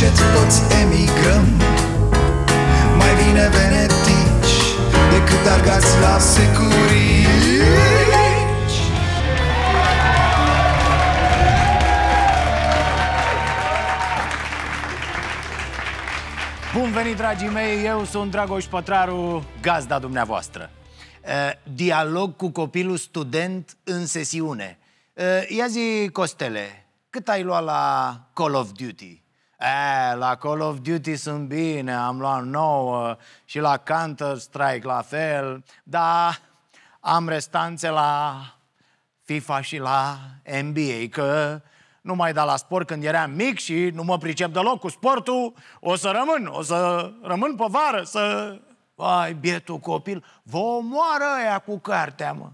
încet toți emigrăm Mai bine venetici decât argați la securici Bun venit, dragii mei! Eu sunt Dragoș Pătraru, gazda dumneavoastră. Dialog cu copilul student în sesiune. Ia zi, Costele, cât ai luat la Call of Duty? E, la Call of Duty sunt bine, am luat nouă și la Counter-Strike la fel, dar am restanțe la FIFA și la NBA, că nu mai da la sport când eram mic și nu mă pricep deloc cu sportul, o să rămân, o să rămân pe vară, să... Ai, bietul copil, vă omoară aia cu cartea, mă.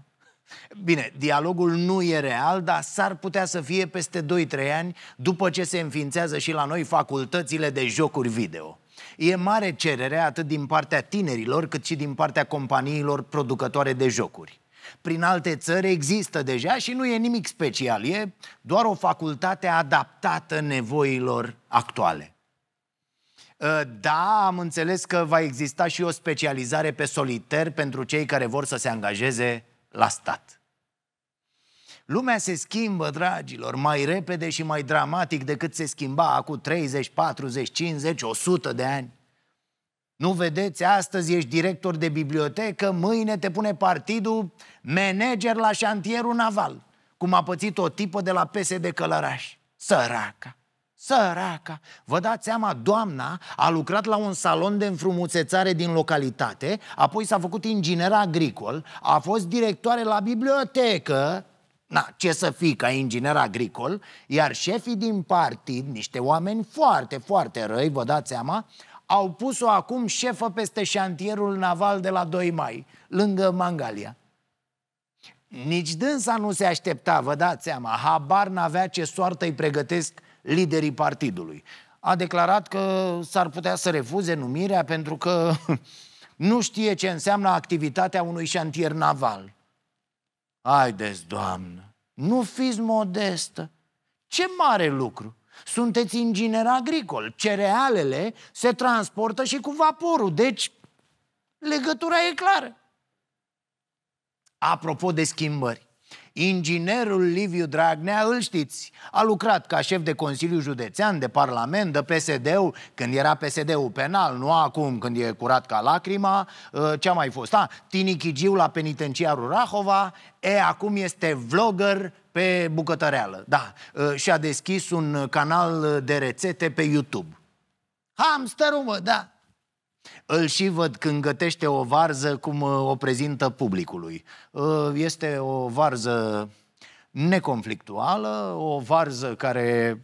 Bine, dialogul nu e real, dar s-ar putea să fie peste 2-3 ani după ce se înființează și la noi facultățile de jocuri video. E mare cerere atât din partea tinerilor cât și din partea companiilor producătoare de jocuri. Prin alte țări există deja și nu e nimic special, e doar o facultate adaptată nevoilor actuale. Ă, da, am înțeles că va exista și o specializare pe soliter pentru cei care vor să se angajeze la stat. Lumea se schimbă, dragilor, mai repede și mai dramatic decât se schimba acum 30, 40, 50, 100 de ani. Nu vedeți, astăzi ești director de bibliotecă, mâine te pune partidul manager la șantierul naval, cum a pățit o tipă de la PSD Călăraș. Săraca! Săraca! Vă dați seama, doamna a lucrat la un salon de înfrumusețare din localitate, apoi s-a făcut inginer agricol, a fost directoare la bibliotecă, Na, ce să fii ca inginer agricol, iar șefii din partid, niște oameni foarte, foarte răi, vă dați seama, au pus-o acum șefă peste șantierul naval de la 2 mai, lângă Mangalia. Nici dânsa nu se aștepta, vă dați seama, habar n-avea ce soartă îi pregătesc liderii partidului. A declarat că s-ar putea să refuze numirea pentru că nu știe ce înseamnă activitatea unui șantier naval. Haideți, doamnă, nu fiți modestă. Ce mare lucru! Sunteți inginer agricol, cerealele se transportă și cu vaporul, deci legătura e clară. Apropo de schimbări, Inginerul Liviu Dragnea, îl știți, a lucrat ca șef de Consiliu Județean, de Parlament, de PSD-ul, când era PSD-ul penal, nu acum când e curat ca lacrima, ă, ce a mai fost? A, Tinichigiu la penitenciarul Rahova, e, acum este vlogger pe bucătăreală, da, ă, și a deschis un canal de rețete pe YouTube. Hamsterul, mă, da, îl și văd când gătește o varză cum uh, o prezintă publicului. Uh, este o varză neconflictuală, o varză care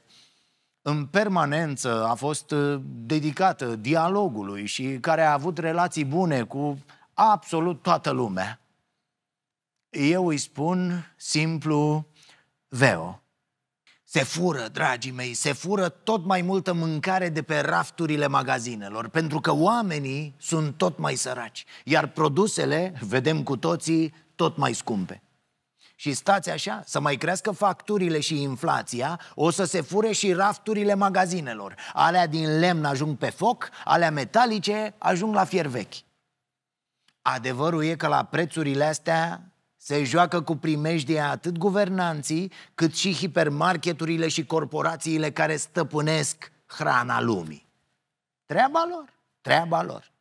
în permanență a fost uh, dedicată dialogului și care a avut relații bune cu absolut toată lumea. Eu îi spun simplu Veo. Se fură, dragii mei, se fură tot mai multă mâncare de pe rafturile magazinelor, pentru că oamenii sunt tot mai săraci, iar produsele, vedem cu toții, tot mai scumpe. Și stați așa, să mai crească facturile și inflația, o să se fure și rafturile magazinelor. Alea din lemn ajung pe foc, alea metalice ajung la fier vechi. Adevărul e că la prețurile astea se joacă cu primejdie atât guvernanții, cât și hipermarketurile și corporațiile care stăpânesc hrana lumii. Treaba lor, treaba lor.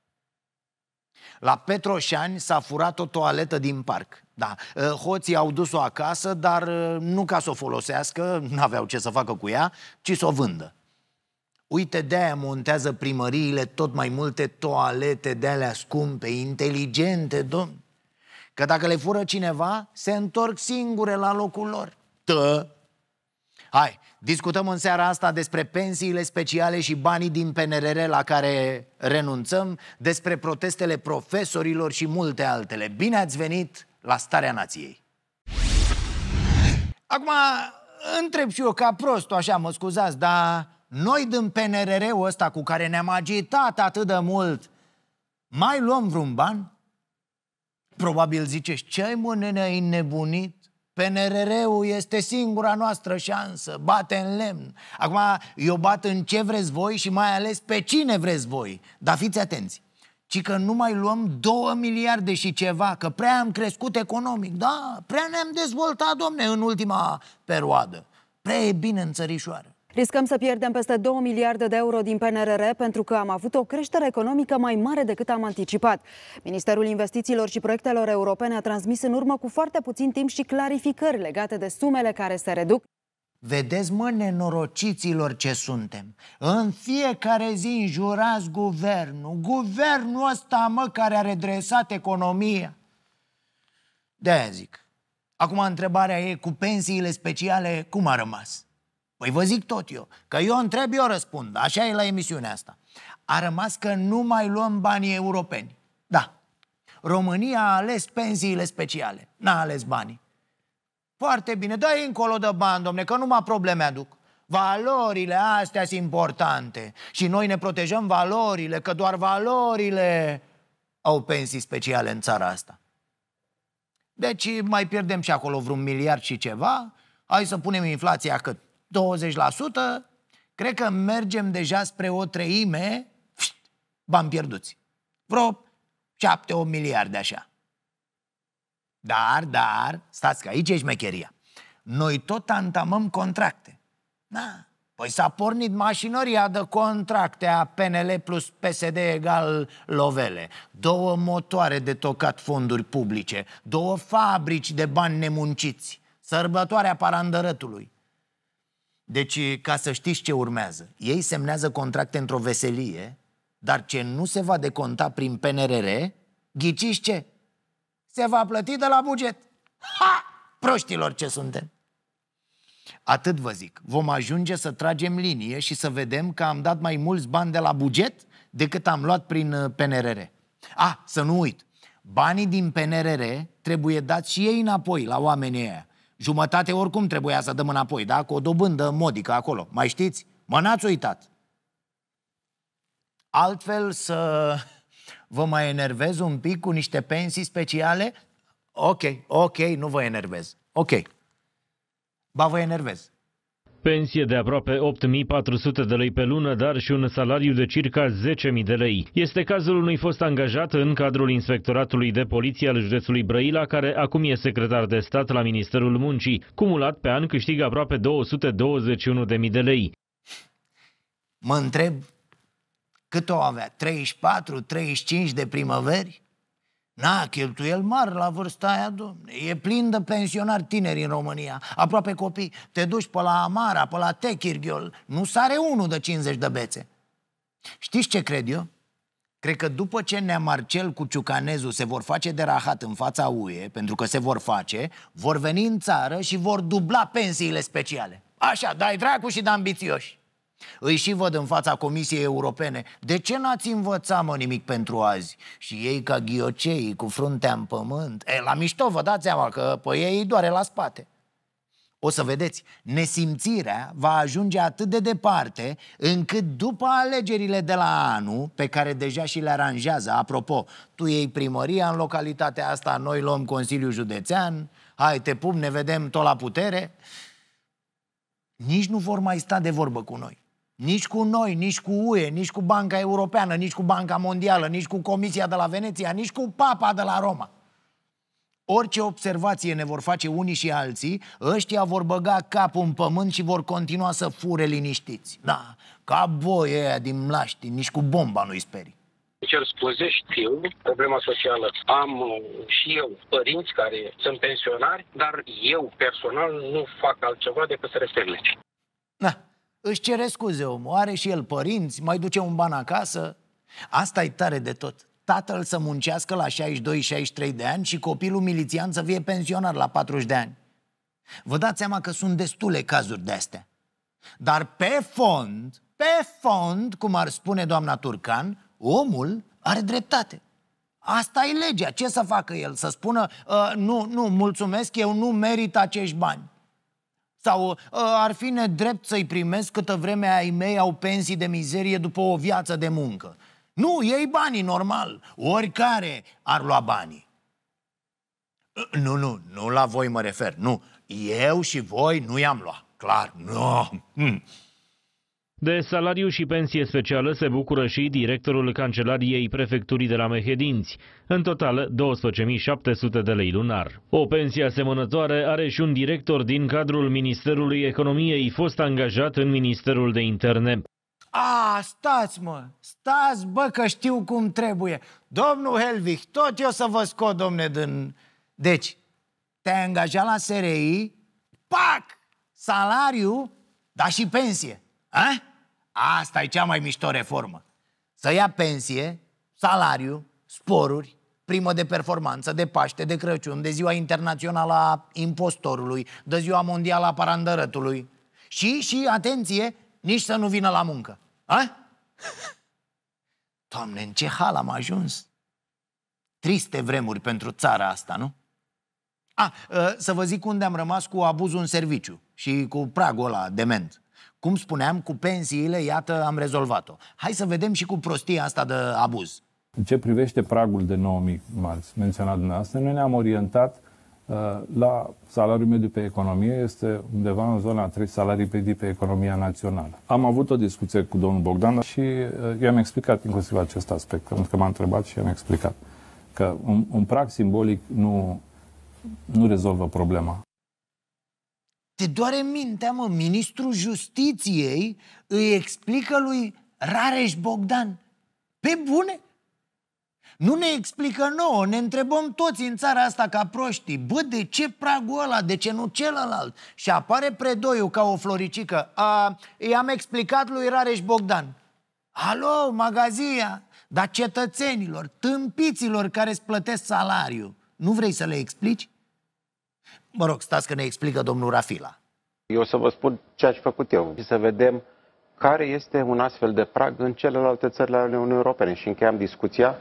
La Petroșani s-a furat o toaletă din parc. Da, ă, hoții au dus-o acasă, dar ă, nu ca să o folosească, n-aveau ce să facă cu ea, ci să o vândă. Uite, de-aia montează primăriile tot mai multe toalete de alea scumpe, inteligente, domn. Că dacă le fură cineva, se întorc singure la locul lor. Tă! Hai, discutăm în seara asta despre pensiile speciale și banii din PNRR la care renunțăm, despre protestele profesorilor și multe altele. Bine ați venit la Starea Nației! Acum, întreb și eu ca prost, așa, mă scuzați, dar noi din PNRR-ul ăsta cu care ne-am agitat atât de mult, mai luăm vreun ban? Probabil ziceți, ce ai mă nene, ai nebunit? PNRR-ul este singura noastră șansă, bate în lemn. Acum, eu bat în ce vreți voi și mai ales pe cine vreți voi. Dar fiți atenți, ci că nu mai luăm 2 miliarde și ceva, că prea am crescut economic, da, prea ne-am dezvoltat, domne, în ultima perioadă. Prea e bine în țărișoară. Riscăm să pierdem peste 2 miliarde de euro din PNRR pentru că am avut o creștere economică mai mare decât am anticipat. Ministerul Investițiilor și Proiectelor Europene a transmis în urmă cu foarte puțin timp și clarificări legate de sumele care se reduc. Vedeți, mă, nenorociților ce suntem. În fiecare zi înjurați guvernul. Guvernul ăsta, mă, care a redresat economia. De-aia zic. Acum întrebarea e, cu pensiile speciale, cum a rămas? Păi vă zic tot eu, că eu întreb, eu răspund, așa e la emisiunea asta. A rămas că nu mai luăm banii europeni. Da, România a ales pensiile speciale, n-a ales banii. Foarte bine, dă da, încolo de bani, domne, că numai probleme aduc. Valorile astea sunt importante și noi ne protejăm valorile, că doar valorile au pensii speciale în țara asta. Deci mai pierdem și acolo vreun miliard și ceva, hai să punem inflația cât? 20%, cred că mergem deja spre o treime, bani pierduți. Vreo 7-8 miliarde așa. Dar, dar, stați că aici e șmecheria. Noi tot antamăm contracte. Da. Păi s-a pornit mașinăria de contracte a PNL plus PSD egal lovele. Două motoare de tocat fonduri publice, două fabrici de bani nemunciți, sărbătoarea parandărătului. Deci, ca să știți ce urmează, ei semnează contracte într-o veselie, dar ce nu se va deconta prin PNRR, ghiciți ce? Se va plăti de la buget. Ha! Proștilor ce suntem! Atât vă zic, vom ajunge să tragem linie și să vedem că am dat mai mulți bani de la buget decât am luat prin uh, PNRR. Ah, să nu uit, banii din PNRR trebuie dați și ei înapoi la oamenii aia. Jumătate oricum trebuia să dăm înapoi, da? Cu o dobândă modică acolo. Mai știți? Mă n-ați uitat. Altfel să vă mai enervez un pic cu niște pensii speciale? Ok, ok, nu vă enervez. Ok. Ba vă enervez pensie de aproape 8400 de lei pe lună, dar și un salariu de circa 10.000 de lei. Este cazul unui fost angajat în cadrul Inspectoratului de Poliție al județului Brăila, care acum e secretar de stat la Ministerul Muncii. Cumulat pe an câștigă aproape 221.000 de lei. Mă întreb cât o avea? 34, 35 de primăveri? Na, cheltuiel mari la vârsta aia, domne. E plin de pensionari tineri în România, aproape copii. Te duci pe la Amara, pe la Techirghiol, nu sare unul de 50 de bețe. Știți ce cred eu? Cred că după ce Marcel cu Ciucanezu se vor face de rahat în fața UE, pentru că se vor face, vor veni în țară și vor dubla pensiile speciale. Așa, dai dracu și de ambițioși. Îi și văd în fața Comisiei Europene De ce n-ați învățat mă nimic pentru azi? Și ei ca ghioceii cu fruntea în pământ e, La mișto vă dați seama că pe păi, ei doare la spate o să vedeți, nesimțirea va ajunge atât de departe încât după alegerile de la anul, pe care deja și le aranjează, apropo, tu iei primăria în localitatea asta, noi luăm Consiliul Județean, hai te pup, ne vedem tot la putere, nici nu vor mai sta de vorbă cu noi. Nici cu noi, nici cu UE, nici cu Banca Europeană, nici cu Banca Mondială, nici cu Comisia de la Veneția, nici cu Papa de la Roma. Orice observație ne vor face unii și alții, ăștia vor băga capul în pământ și vor continua să fure liniștiți. Da, ca boi ăia din mlaști, nici cu bomba nu-i sperii. Cer scuze, știu problema socială. Am uh, și eu părinți care sunt pensionari, dar eu personal nu fac altceva decât să respect legea. Da, își cere scuze omul, are și el părinți, mai duce un ban acasă. Asta e tare de tot. Tatăl să muncească la 62-63 de ani și copilul milițian să fie pensionar la 40 de ani. Vă dați seama că sunt destule cazuri de astea. Dar pe fond, pe fond, cum ar spune doamna Turcan, omul are dreptate. Asta e legea. Ce să facă el? Să spună, uh, nu, nu, mulțumesc, eu nu merit acești bani. Sau uh, ar fi nedrept să-i primesc câtă vreme ai mei au pensii de mizerie după o viață de muncă. Nu, ei banii, normal. Oricare ar lua banii. Ă, nu, nu, nu la voi mă refer, nu. Eu și voi nu i-am luat, clar, nu. No. Hmm. De salariu și pensie specială se bucură și directorul Cancelariei Prefecturii de la Mehedinți, în total 12.700 de lei lunar. O pensie asemănătoare are și un director din cadrul Ministerului Economiei, fost angajat în Ministerul de Interne. A, stați mă, stați bă că știu cum trebuie. Domnul Helvich, tot eu să vă scot, domne, din... Deci, te-ai angajat la SRI, pac, salariu, dar și pensie. Huh? Asta e cea mai mișto reformă. Să ia pensie, salariu, sporuri, primă de performanță, de Paște, de Crăciun, de ziua internațională a impostorului, de ziua mondială a parandărătului. Și, și, atenție, nici să nu vină la muncă. A? Doamne, în ce hal am ajuns! Triste vremuri pentru țara asta, nu? A, ă, să vă zic unde am rămas cu abuzul în serviciu și cu pragul ăla dement. Cum spuneam, cu pensiile, iată, am rezolvat-o. Hai să vedem și cu prostia asta de abuz. În ce privește pragul de 9.000, marți menționat dumneavoastră, noi ne-am orientat uh, la salariul mediu pe economie, este undeva în zona 3 salarii medii pe economia națională. Am avut o discuție cu domnul Bogdan și uh, i-am explicat inclusiv acest aspect, pentru că m-a întrebat și i-am explicat că un, un prag simbolic nu, nu rezolvă problema. Te doare mintea, mă, ministrul justiției îi explică lui Rareș Bogdan. Pe bune? Nu ne explică nouă, ne întrebăm toți în țara asta ca proștii, bă, de ce pragul ăla, de ce nu celălalt? Și apare Predoiu ca o floricică. A, i-am explicat lui Rareș Bogdan. Alo, magazia, dar cetățenilor, tâmpiților care îți plătesc salariu. nu vrei să le explici? Mă rog, stați că ne explică domnul Rafila. Eu să vă spun ce aș făcut eu și să vedem care este un astfel de prag în celelalte țări ale Uniunii Europene și încheiam discuția.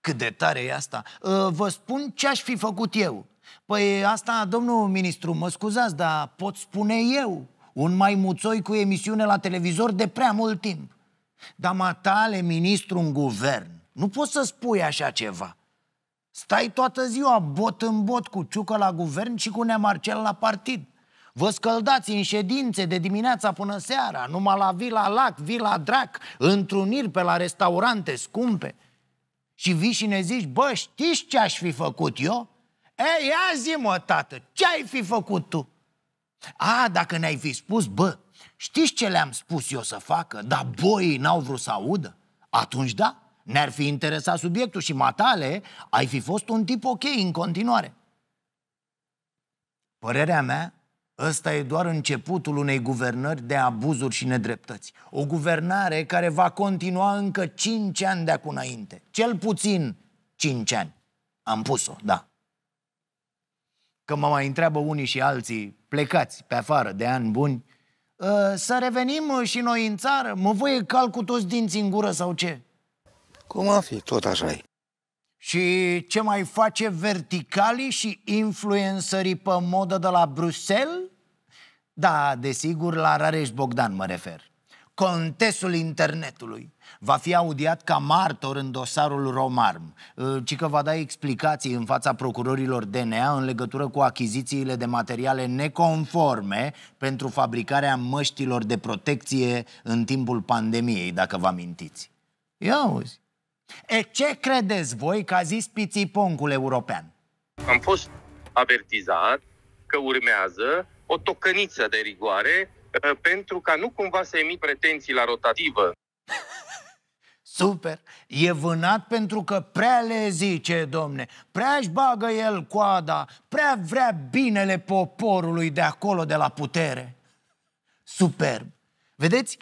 Cât de tare e asta! Ă, vă spun ce aș fi făcut eu. Păi asta, domnul ministru, mă scuzați, dar pot spune eu, un mai muțoi cu emisiune la televizor de prea mult timp. Dar matale, ministru în guvern, nu poți să spui așa ceva. Stai toată ziua bot în bot cu Ciucă la guvern și cu Nemarcel la partid. Vă scăldați în ședințe de dimineața până seara, numai la Vila Lac, Vila Drac, întruniri pe la restaurante scumpe. Și vii și ne zici, bă, știți ce aș fi făcut eu? Ei, ia zi mă, tată, ce ai fi făcut tu? A, dacă ne-ai fi spus, bă, știți ce le-am spus eu să facă, dar boii n-au vrut să audă? Atunci da, ne-ar fi interesat subiectul și matale, ai fi fost un tip ok în continuare. Părerea mea, ăsta e doar începutul unei guvernări de abuzuri și nedreptăți. O guvernare care va continua încă 5 ani de acum înainte. Cel puțin 5 ani. Am pus-o, da. Că mă mai întreabă unii și alții, plecați pe afară de ani buni, ă, să revenim și noi în țară? Mă voi cal cu toți dinții în gură sau ce? Cum a fi, tot așa e. Și ce mai face verticalii și influencerii pe modă de la Bruxelles? Da, desigur, la Rareș Bogdan mă refer. Contesul internetului va fi audiat ca martor în dosarul Romarm, ci că va da explicații în fața procurorilor DNA în legătură cu achizițiile de materiale neconforme pentru fabricarea măștilor de protecție în timpul pandemiei, dacă vă amintiți. Ia uzi, E ce credeți voi că a zis pițiponcul european? Am fost avertizat că urmează o tocăniță de rigoare pentru ca nu cumva să emit pretenții la rotativă. Super! E vânat pentru că prea le zice, domne, prea își bagă el coada, prea vrea binele poporului de acolo, de la putere. Superb! Vedeți?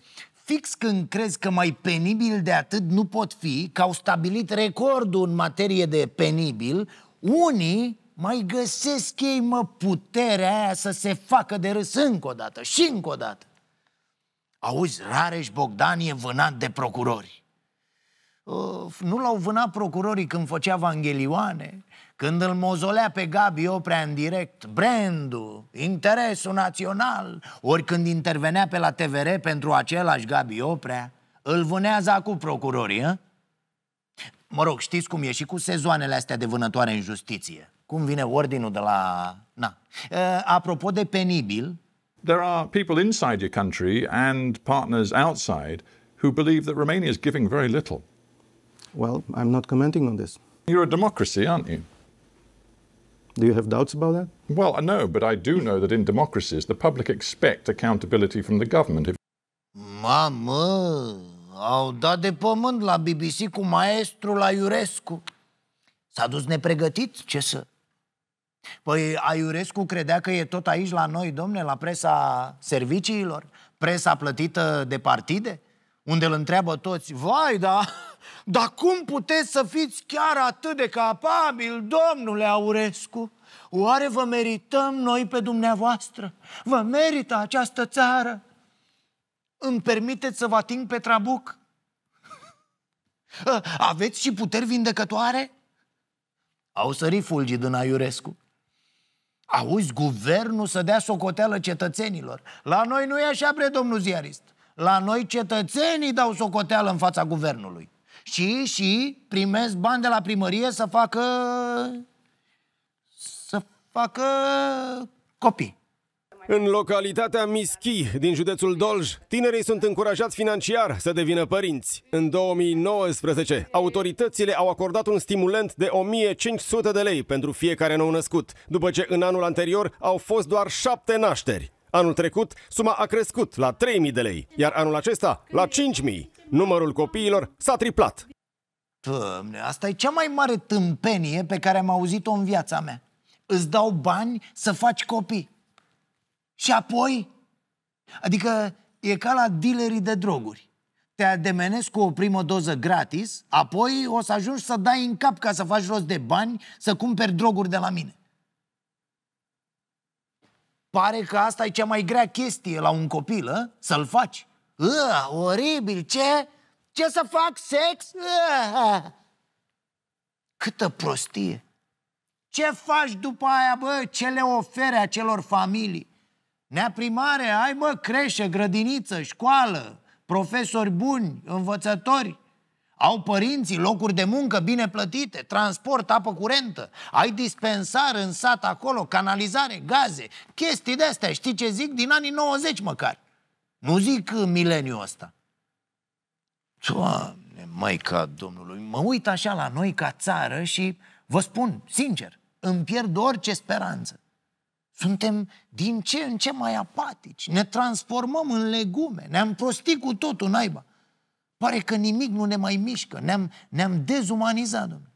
Fix când crezi că mai penibil de atât nu pot fi, că au stabilit recordul în materie de penibil, unii mai găsesc ei, mă, puterea aia să se facă de râs încă o dată și încă o dată. Auzi, Rareș Bogdan e vânat de procurori. Uh, nu l-au vânat procurorii când făcea vangelioane, când îl mozolea pe Gabi Oprea în direct, brandul, interesul național, ori când intervenea pe la TVR pentru același Gabi Oprea, îl vânează cu procurorii, a? Ă? Mă rog, știți cum e și cu sezoanele astea de vânătoare în justiție. Cum vine ordinul de la... Na. Ă, apropo de penibil... There are people inside your country and partners outside who believe that Romania is giving very little. Well, I'm not commenting on this. You're a democracy, aren't you? Do you have doubts about that? Well, I know, but I do know that in democracies, the public expect accountability from the government. If Mamă, au dat de pământ la BBC cu maestru la Iurescu. S-a dus nepregătit, ce să... Păi Aiurescu credea că e tot aici la noi, domne, la presa serviciilor, presa plătită de partide? unde îl întreabă toți, vai, da, dar cum puteți să fiți chiar atât de capabil, domnule Aurescu? Oare vă merităm noi pe dumneavoastră? Vă merită această țară? Îmi permiteți să vă ating pe trabuc? Aveți și puteri vindecătoare? Au sărit fulgii din Aurescu. Auzi, guvernul să dea socoteală cetățenilor. La noi nu e așa, bre, domnul ziarist. La noi cetățenii dau socoteală în fața guvernului. Și, și primesc bani de la primărie să facă... să facă copii. În localitatea Mischi, din județul Dolj, tinerii sunt încurajați financiar să devină părinți. În 2019, autoritățile au acordat un stimulent de 1500 de lei pentru fiecare nou născut, după ce în anul anterior au fost doar șapte nașteri. Anul trecut, suma a crescut la 3.000 de lei, iar anul acesta la 5.000. Numărul copiilor s-a triplat. Doamne, asta e cea mai mare tâmpenie pe care am auzit-o în viața mea. Îți dau bani să faci copii. Și apoi? Adică e ca la dealerii de droguri. Te ademenezi cu o primă doză gratis, apoi o să ajungi să dai în cap ca să faci rost de bani, să cumperi droguri de la mine. Pare că asta e cea mai grea chestie la un copil, ă? să-l faci. Ă, oribil, ce? Ce să fac? Sex? Ă, ă. Câtă prostie! Ce faci după aia, bă? Ce le ofere acelor familii? Nea primare, ai mă creșe, grădiniță, școală, profesori buni, învățători, au părinții locuri de muncă bine plătite, transport, apă curentă, ai dispensar în sat acolo, canalizare, gaze, chestii de-astea, știi ce zic? Din anii 90 măcar. Nu zic mileniul ăsta. Doamne, ca Domnului, mă uit așa la noi ca țară și vă spun, sincer, îmi pierd orice speranță. Suntem din ce în ce mai apatici, ne transformăm în legume, ne-am prostit cu totul naiba. Pare că nimic nu ne mai mișcă. Ne-am, ne dezumanizat, domnule.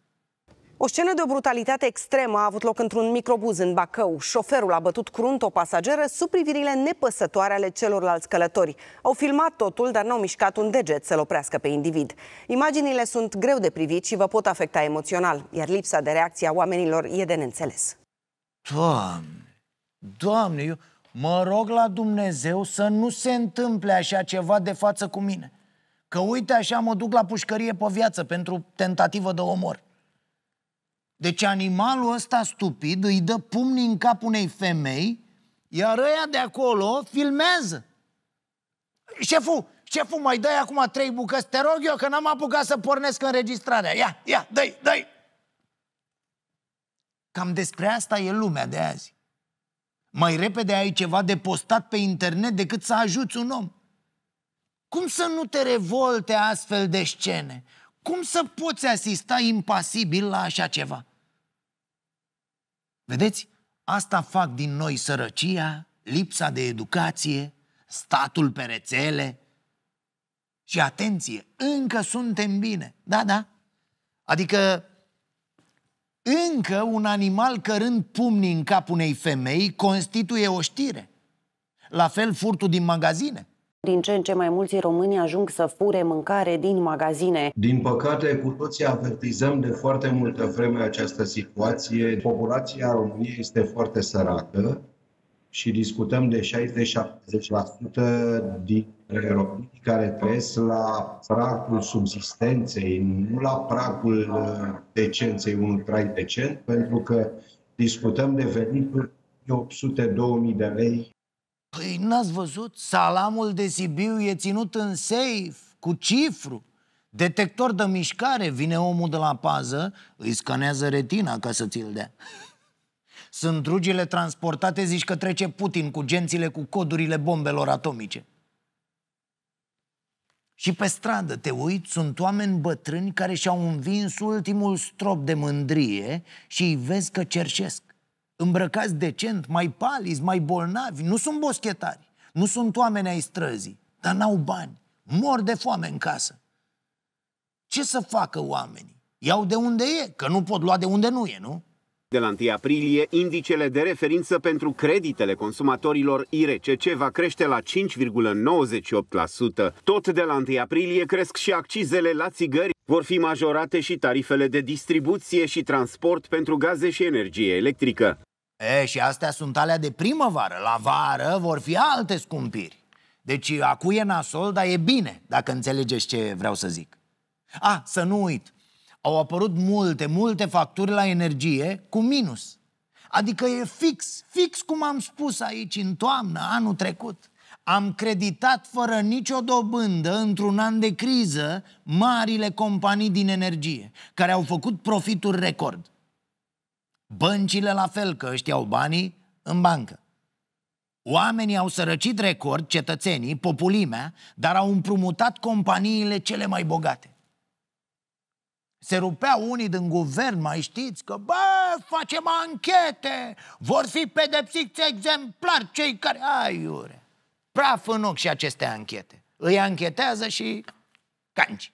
O scenă de o brutalitate extremă a avut loc într-un microbuz în Bacău. Șoferul a bătut crunt o pasageră sub privirile nepăsătoare ale celorlalți călători. Au filmat totul, dar n-au mișcat un deget să-l oprească pe individ. Imaginile sunt greu de privit și vă pot afecta emoțional, iar lipsa de reacție a oamenilor e de neînțeles. Doamne, doamne, eu mă rog la Dumnezeu să nu se întâmple așa ceva de față cu mine. Că uite așa mă duc la pușcărie pe viață pentru tentativă de omor. Deci animalul ăsta stupid îi dă pumnii în cap unei femei, iar ăia de acolo filmează. Șeful, șeful, mai dai acum trei bucăți, te rog eu că n-am apucat să pornesc înregistrarea. Ia, ia, dai, dai. Cam despre asta e lumea de azi. Mai repede ai ceva de postat pe internet decât să ajuți un om. Cum să nu te revolte astfel de scene? Cum să poți asista impasibil la așa ceva? Vedeți? Asta fac din noi sărăcia, lipsa de educație, statul pe rețele. Și atenție, încă suntem bine. Da, da. Adică încă un animal cărând pumnii în cap unei femei constituie o știre. La fel furtul din magazine. Din ce în ce mai mulți români ajung să fure mâncare din magazine. Din păcate, cu toții avertizăm de foarte multă vreme această situație. Populația României este foarte săracă și discutăm de 60-70% din românii care trăiesc la pragul subsistenței, nu la pragul uh, decenței, un trai decent, pentru că discutăm de venituri 800-2000 de lei Păi n-ați văzut? Salamul de Sibiu e ținut în safe, cu cifru. Detector de mișcare, vine omul de la pază, îi scanează retina ca să ți-l dea. Sunt rugile transportate, zici că trece Putin cu gențile cu codurile bombelor atomice. Și pe stradă, te uiți, sunt oameni bătrâni care și-au învins ultimul strop de mândrie și îi vezi că cerșesc îmbrăcați decent, mai paliți, mai bolnavi, nu sunt boschetari, nu sunt oameni ai străzii, dar n-au bani, mor de foame în casă. Ce să facă oamenii? Iau de unde e, că nu pot lua de unde nu e, nu? De la 1 aprilie, indicele de referință pentru creditele consumatorilor IRCC va crește la 5,98%. Tot de la 1 aprilie cresc și accizele la țigări. Vor fi majorate și tarifele de distribuție și transport pentru gaze și energie electrică. E, și astea sunt alea de primăvară. La vară vor fi alte scumpiri. Deci acu e nasol, dar e bine, dacă înțelegeți ce vreau să zic. A, să nu uit, au apărut multe, multe facturi la energie cu minus. Adică e fix, fix cum am spus aici în toamnă, anul trecut. Am creditat fără nicio dobândă, într-un an de criză, marile companii din energie, care au făcut profituri record. Băncile la fel, că ăștia au banii în bancă. Oamenii au sărăcit record, cetățenii, populimea, dar au împrumutat companiile cele mai bogate. Se rupeau unii din guvern, mai știți, că bă, facem anchete, vor fi pedepsiți exemplar cei care... Aiure, praf în ochi și aceste anchete. Îi anchetează și canci.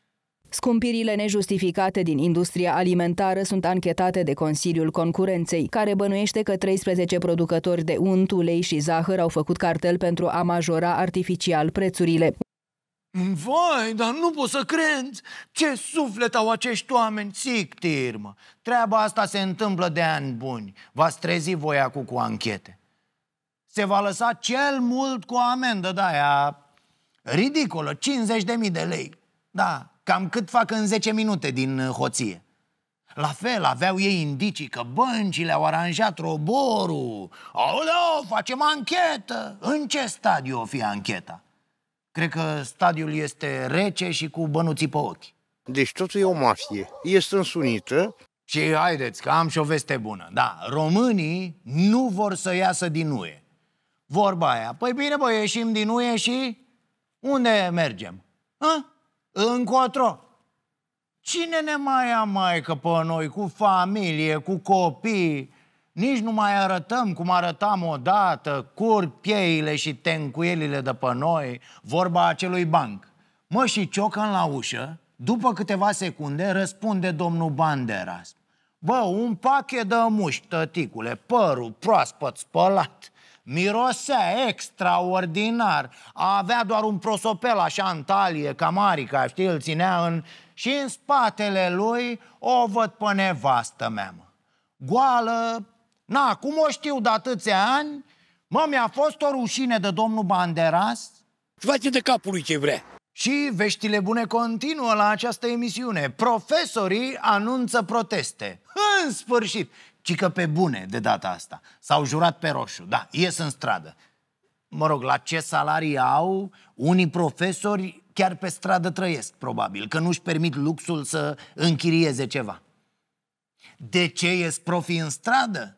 Scumpirile nejustificate din industria alimentară sunt anchetate de Consiliul Concurenței, care bănuiește că 13 producători de unt, ulei și zahăr au făcut cartel pentru a majora artificial prețurile. Vai, dar nu pot să crezi Ce suflet au acești oameni, sictir, tirmă. Treaba asta se întâmplă de ani buni. V-ați trezi voi acum cu anchete. Se va lăsa cel mult cu o amendă de aia ridicolă, 50.000 de lei. Da, cam cât fac în 10 minute din uh, hoție. La fel, aveau ei indicii că băncile au aranjat roborul. Aoleo, facem anchetă! În ce stadiu o fi ancheta? Cred că stadiul este rece și cu bănuții pe ochi. Deci totul e o mafie. E însunită. Și haideți, că am și o veste bună. Da, românii nu vor să iasă din UE. Vorba aia. Păi bine, bă, ieșim din UE și unde mergem? Hă? Încotro. Cine ne mai ia maică pe noi cu familie, cu copii? Nici nu mai arătăm cum arătam odată, cur pieile și tencuielile de pe noi, vorba acelui banc. Mă, și ciocan la ușă, după câteva secunde, răspunde domnul Banderas. Bă, un pachet de mușchi, tăticule, părul proaspăt spălat. Mirosea extraordinar. A avea doar un prosopel așa în talie, camarica, știi, îl ținea în... Și în spatele lui o văd pe nevastă mea, mă. Goală, na, cum o știu de atâția ani, mă, mi-a fost o rușine de domnul Banderas. Face de capul lui ce vrea. Și veștile bune continuă la această emisiune. Profesorii anunță proteste. În sfârșit! ci că pe bune de data asta. S-au jurat pe roșu, da, ies în stradă. Mă rog, la ce salarii au, unii profesori chiar pe stradă trăiesc, probabil, că nu-și permit luxul să închirieze ceva. De ce ies profii în stradă?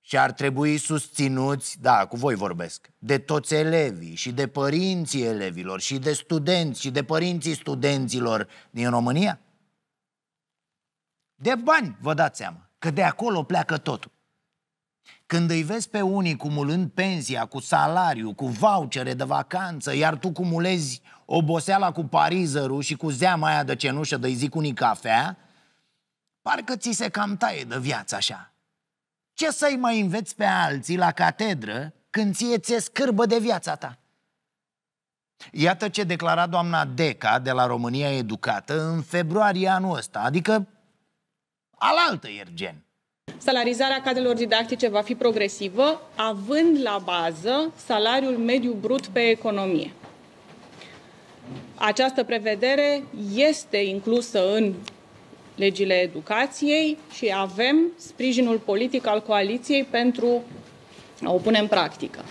Și ar trebui susținuți, da, cu voi vorbesc, de toți elevii și de părinții elevilor și de studenți și de părinții studenților din România? De bani, vă dați seama. Că de acolo pleacă totul. Când îi vezi pe unii cumulând pensia cu salariu, cu vouchere de vacanță, iar tu cumulezi oboseala cu parizărul și cu zeama aia de cenușă de-i zic unii cafea, parcă ți se cam taie de viață așa. Ce să-i mai înveți pe alții la catedră când ție ți-e scârbă de viața ta? Iată ce declara doamna Deca de la România Educată în februarie anul ăsta, adică alaltă Iergen. Salarizarea cadrelor didactice va fi progresivă, având la bază salariul mediu brut pe economie. Această prevedere este inclusă în legile educației și avem sprijinul politic al coaliției pentru a o pune în practică.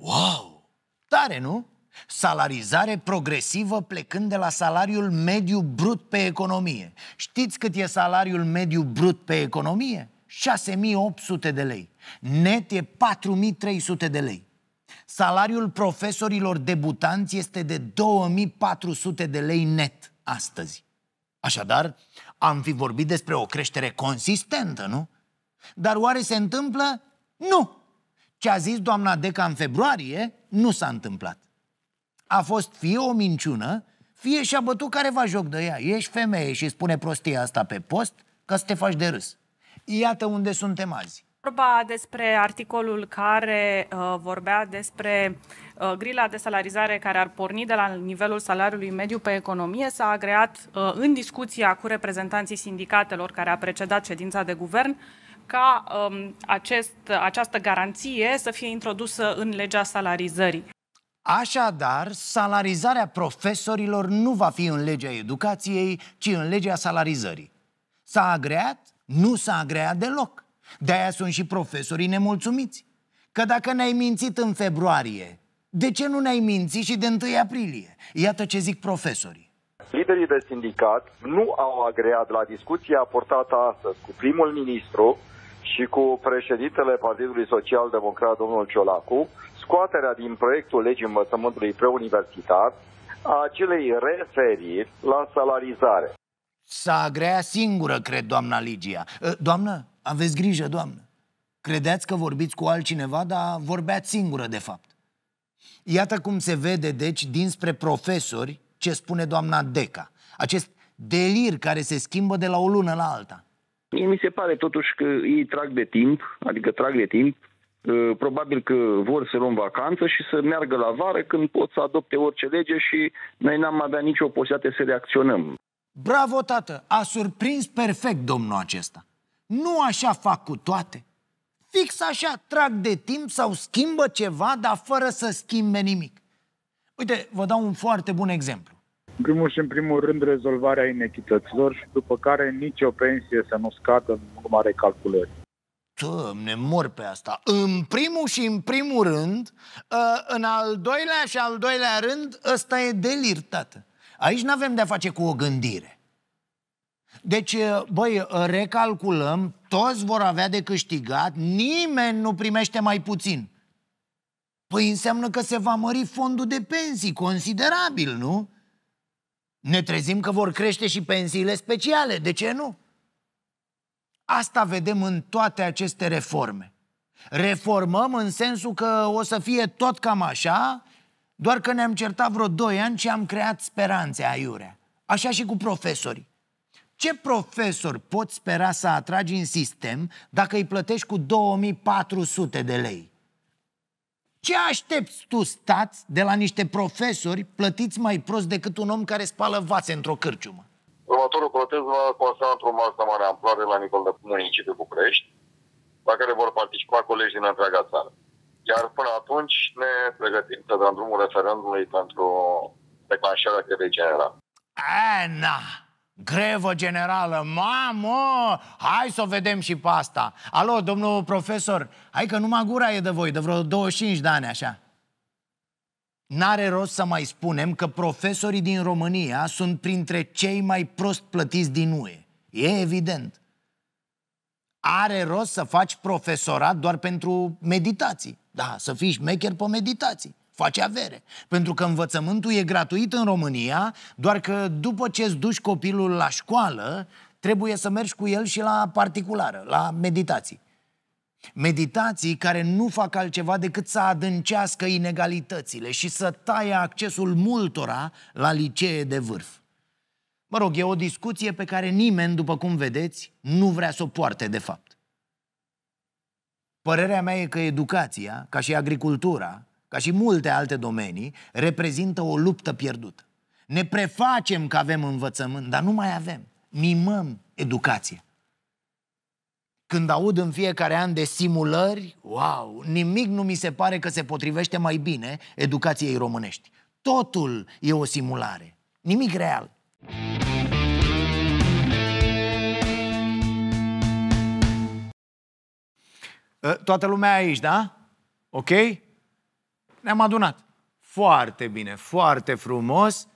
Wow! Tare, nu? salarizare progresivă plecând de la salariul mediu brut pe economie. Știți cât e salariul mediu brut pe economie? 6800 de lei. Net e 4300 de lei. Salariul profesorilor debutanți este de 2400 de lei net astăzi. Așadar, am fi vorbit despre o creștere consistentă, nu? Dar oare se întâmplă? Nu! Ce a zis doamna Deca în februarie nu s-a întâmplat a fost fie o minciună, fie și-a bătut careva joc de ea. Ești femeie și spune prostia asta pe post ca să te faci de râs. Iată unde suntem azi. Vorba despre articolul care uh, vorbea despre uh, grila de salarizare care ar porni de la nivelul salariului mediu pe economie s-a agreat uh, în discuția cu reprezentanții sindicatelor care a precedat ședința de guvern ca um, acest, această garanție să fie introdusă în legea salarizării. Așadar, salarizarea profesorilor nu va fi în legea educației, ci în legea salarizării. S-a agreat? Nu s-a agreat deloc. De-aia sunt și profesorii nemulțumiți. Că dacă ne-ai mințit în februarie, de ce nu ne-ai mințit și de 1 aprilie? Iată ce zic profesorii. Liderii de sindicat nu au agreat la discuția portată astăzi cu primul ministru și cu președintele Partidului Social Democrat, domnul Ciolacu, scoaterea din proiectul legii învățământului preuniversitar a acelei referiri la salarizare. S-a agrea singură, cred, doamna Ligia. Ă, doamnă, aveți grijă, doamnă. Credeți că vorbiți cu altcineva, dar vorbeați singură, de fapt. Iată cum se vede, deci, dinspre profesori ce spune doamna Deca. Acest delir care se schimbă de la o lună la alta. Mie mi se pare totuși că ei trag de timp, adică trag de timp, Eh, probabil că vor să luăm vacanță și să meargă la vară când pot să adopte orice lege și noi n-am avea nicio posibilitate să reacționăm. Bravo, tată! A surprins perfect domnul acesta. Nu așa fac cu toate. Fix așa trag de timp sau schimbă ceva, dar fără să schimbe nimic. Uite, vă dau un foarte bun exemplu. În primul și în primul rând rezolvarea inechităților și după care nicio pensie să nu scadă în urma recalculării. Doamne, mor pe asta. În primul și în primul rând, ă, în al doilea și al doilea rând, ăsta e delir, tată. Aici nu avem de-a face cu o gândire. Deci, ă, băi, ă, recalculăm, toți vor avea de câștigat, nimeni nu primește mai puțin. Păi înseamnă că se va mări fondul de pensii, considerabil, nu? Ne trezim că vor crește și pensiile speciale, de ce nu? Asta vedem în toate aceste reforme. Reformăm în sensul că o să fie tot cam așa, doar că ne-am certat vreo 2 ani și am creat speranțe aiurea. Așa și cu profesorii. Ce profesor poți spera să atragi în sistem dacă îi plătești cu 2400 de lei? Ce aștepți tu, stați de la niște profesori plătiți mai prost decât un om care spală vase într-o cârciumă? Următorul protest va consta într-o masă mare amploare la nivel de municipiul București, la care vor participa colegi din întreaga țară. Iar până atunci ne pregătim să dăm drumul referendumului pentru declanșarea grevei generale. Ana! Grevă generală, mamă! Hai să o vedem și pe asta. Alo, domnul profesor, hai că numai gura e de voi, de vreo 25 de ani așa. N-are rost să mai spunem că profesorii din România sunt printre cei mai prost plătiți din UE. E evident. Are rost să faci profesorat doar pentru meditații. Da, să fii șmecher pe meditații. Faci avere. Pentru că învățământul e gratuit în România, doar că după ce îți duci copilul la școală, trebuie să mergi cu el și la particulară, la meditații. Meditații care nu fac altceva decât să adâncească inegalitățile și să taie accesul multora la licee de vârf. Mă rog, e o discuție pe care nimeni, după cum vedeți, nu vrea să o poarte de fapt. Părerea mea e că educația, ca și agricultura, ca și multe alte domenii, reprezintă o luptă pierdută. Ne prefacem că avem învățământ, dar nu mai avem. Mimăm educație. Când aud în fiecare an de simulări, wow, nimic nu mi se pare că se potrivește mai bine educației românești. Totul e o simulare, nimic real. Ă, toată lumea aici, da? Ok? Ne-am adunat. Foarte bine, foarte frumos.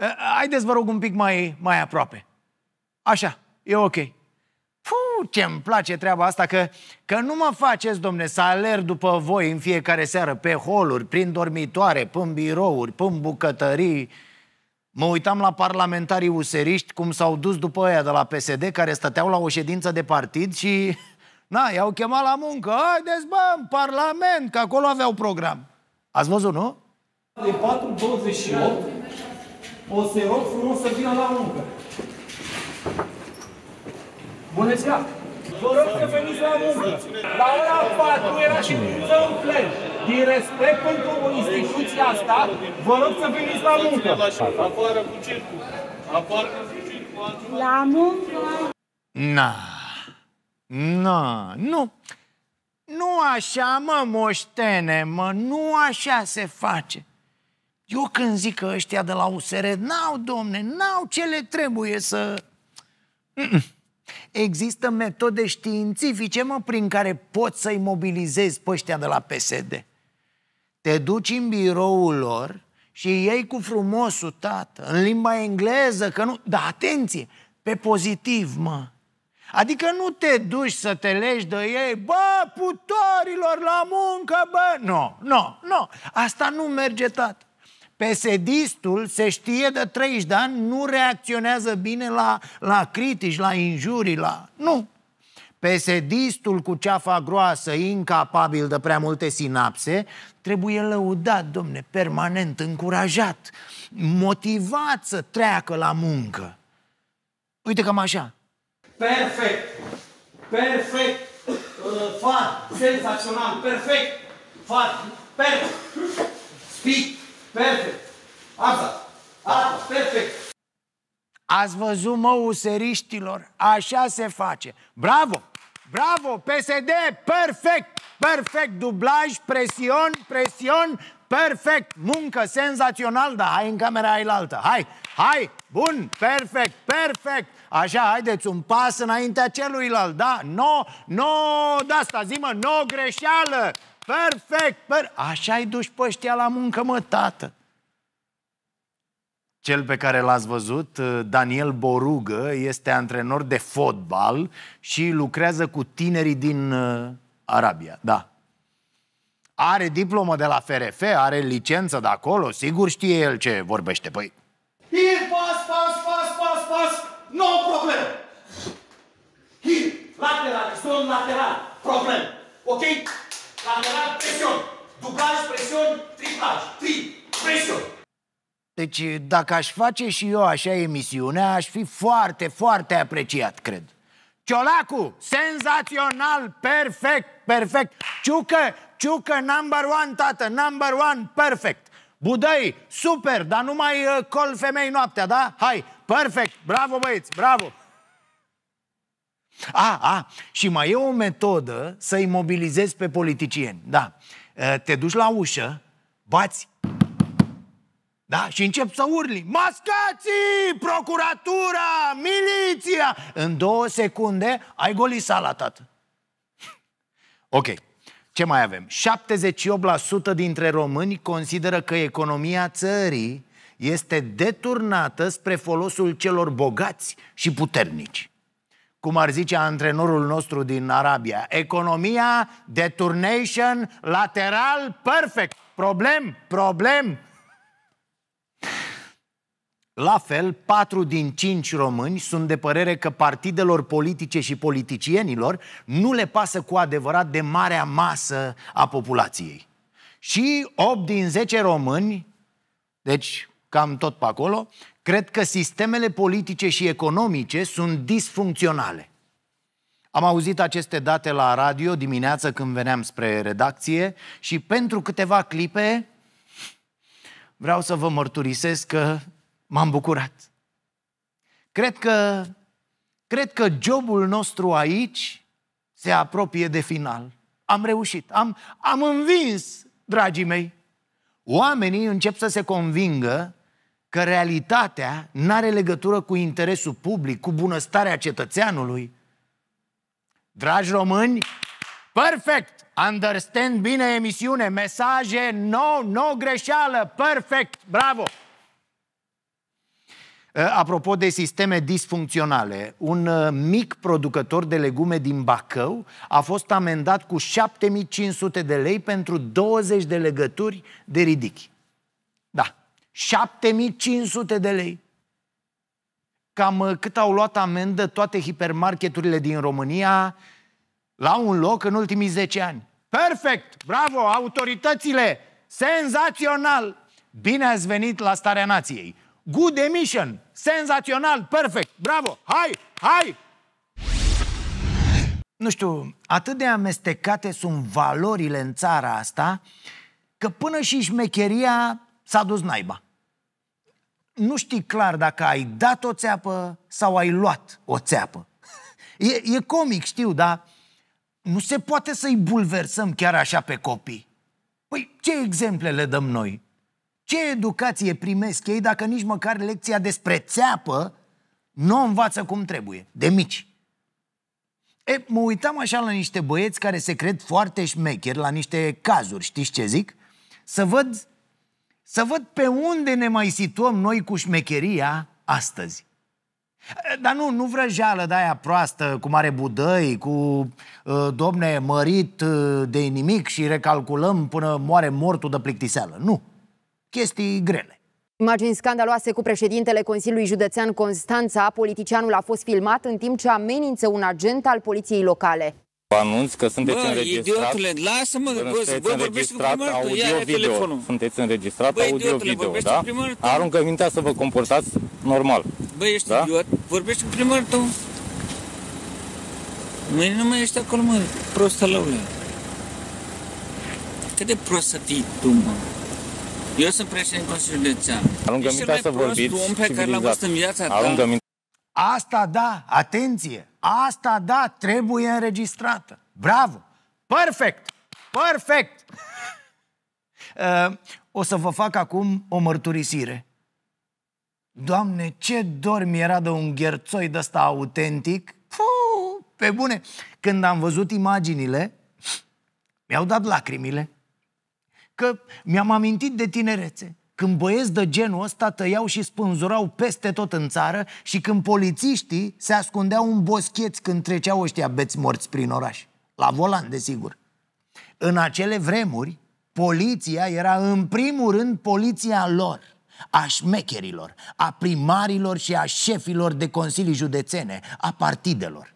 Ă, haideți, vă rog, un pic mai, mai aproape. Așa, e ok. Fu, ce îmi place treaba asta că, că nu mă faceți, domne, să alerg după voi în fiecare seară pe holuri, prin dormitoare, prin birouri, prin bucătării. Mă uitam la parlamentarii useriști cum s-au dus după aia de la PSD care stăteau la o ședință de partid și na, i-au chemat la muncă. Haideți, bă, în Parlament, că acolo aveau program. Ați văzut, nu? De 4.28 o să rog frumos să vină la muncă. Bună ziua! Vă rog să veniți la muncă. La ora 4 era și un plen. Din respect pentru instituția asta, vă rog să veniți la muncă. Afară cu circul. Afară cu circul. La muncă. Na. Na. Nu. Nu așa, mă, moștene, mă, nu așa se face. Eu când zic că ăștia de la USR n-au, domne, n-au ce le trebuie să... Mm -mm. Există metode științifice, mă, prin care poți să-i mobilizezi pe ăștia de la PSD. Te duci în biroul lor și ei cu frumosul, tată, în limba engleză, că nu... Da, atenție, pe pozitiv, mă. Adică nu te duci să te legi de ei, bă, putorilor, la muncă, bă! Nu, no, nu, no, nu, no. asta nu merge, tată. Pesedistul se știe de 30 de ani, nu reacționează bine la, la critici, la injurii, la... Nu! Pesedistul cu ceafa groasă, incapabil de prea multe sinapse, trebuie lăudat, domne, permanent, încurajat, motivat să treacă la muncă. Uite cam așa. Perfect! Perfect! Uh, Fat! Senzațional! Perfect! Fat! Perfect! Speak! Perfect. Asta. Da. Asta. Ah, perfect. Ați văzut, mă, useriștilor? Așa se face. Bravo! Bravo! PSD! Perfect! Perfect! Dublaj, presion, presion, perfect! Muncă senzațional, da, hai în camera altă. Hai! Hai! Bun! Perfect! Perfect! Așa, haideți, un pas înaintea celuilalt, da? No, no, da asta, zi mă, no greșeală! Perfect, per... așa ai duci pe ăștia la muncă, mă, tată. Cel pe care l-ați văzut, uh, Daniel Borugă, este antrenor de fotbal și lucrează cu tinerii din uh, Arabia, da. Are diplomă de la FRF, are licență de acolo, sigur știe el ce vorbește, păi. Here, pas, pas, pas, pas, pas, no problem. Here, lateral, stol lateral, problem, ok? cameral, presiuni. Dublaj, presiuni, triplaj, tri, presiuni. Deci dacă aș face și eu așa emisiunea, aș fi foarte, foarte apreciat, cred. Ciolacu, senzațional, perfect, perfect. Ciucă, ciucă, number one, tată, number one, perfect. Budăi, super, dar numai uh, col femei noaptea, da? Hai, perfect, bravo băieți, bravo. A, a, și mai e o metodă să imobilizezi mobilizezi pe politicieni. Da. Te duci la ușă, bați da? Și încep să urli. Mascații! Procuratura! Miliția! În două secunde ai golit sala, tată. ok. Ce mai avem? 78% dintre români consideră că economia țării este deturnată spre folosul celor bogați și puternici cum ar zice antrenorul nostru din Arabia. Economia, deturnation, lateral, perfect. Problem, problem. La fel, patru din cinci români sunt de părere că partidelor politice și politicienilor nu le pasă cu adevărat de marea masă a populației. Și 8 din 10 români, deci cam tot pe acolo, Cred că sistemele politice și economice sunt disfuncționale. Am auzit aceste date la radio dimineață când veneam spre redacție și pentru câteva clipe vreau să vă mărturisesc că m-am bucurat. Cred că, cred că jobul nostru aici se apropie de final. Am reușit, am, am învins, dragii mei. Oamenii încep să se convingă că realitatea nu are legătură cu interesul public, cu bunăstarea cetățeanului. Dragi români, perfect! Understand bine emisiune, mesaje, no, no greșeală, perfect, bravo! Ă, apropo de sisteme disfuncționale, un ă, mic producător de legume din Bacău a fost amendat cu 7500 de lei pentru 20 de legături de ridichi. Da, 7500 de lei. Cam uh, cât au luat amendă toate hipermarketurile din România la un loc în ultimii 10 ani. Perfect! Bravo! Autoritățile! Senzațional! Bine ați venit la Starea Nației! Good emission! Senzațional! Perfect! Bravo! Hai! Hai! Nu știu, atât de amestecate sunt valorile în țara asta că până și șmecheria s-a dus naiba nu știi clar dacă ai dat o țeapă sau ai luat o țeapă. E, e comic, știu, dar nu se poate să-i bulversăm chiar așa pe copii. Păi ce exemple le dăm noi? Ce educație primesc ei dacă nici măcar lecția despre țeapă nu o învață cum trebuie, de mici? E, mă uitam așa la niște băieți care se cred foarte șmecheri, la niște cazuri, știți ce zic? Să văd să văd pe unde ne mai situăm noi cu șmecheria astăzi. Eh, dar nu, nu vrăjeală de aia proastă, cu mare budăi, cu eh, domne mărit eh, de nimic și recalculăm până moare mortul de plictiseală. Nu. Chestii grele. Imagini scandaloase cu președintele Consiliului Județean Constanța, politicianul a fost filmat în timp ce amenință un agent al poliției locale. Vă anunț că sunteți bă, înregistrat. Bă, Idiotule, lasă-mă, vă bă vorbește cu primărul, audio, ia telefonul. Sunteți înregistrat bă, audio-video, da? Aruncă mintea să vă comportați normal. Bă, ești da? idiot, vorbești cu primărul tău. Mâine nu mai ești acolo, mă, prostă prostălăule. Cât de prost să fii tu, mă? Eu sunt președinte Consiliului Județean. Aruncă mintea să vorbiți civilizat. Aruncă mintea Asta da, atenție, asta da, trebuie înregistrată. Bravo! Perfect! Perfect! Uh, o să vă fac acum o mărturisire. Doamne, ce dor mi era de un gherțoi de ăsta autentic. Puh, pe bune, când am văzut imaginile, mi-au dat lacrimile. Că mi-am amintit de tinerețe. Când băieți de genul ăsta tăiau și spânzurau peste tot în țară și când polițiștii se ascundeau în boscheți când treceau ăștia beți morți prin oraș. La volan, desigur. În acele vremuri, poliția era în primul rând poliția lor a șmecherilor, a primarilor și a șefilor de consilii județene, a partidelor.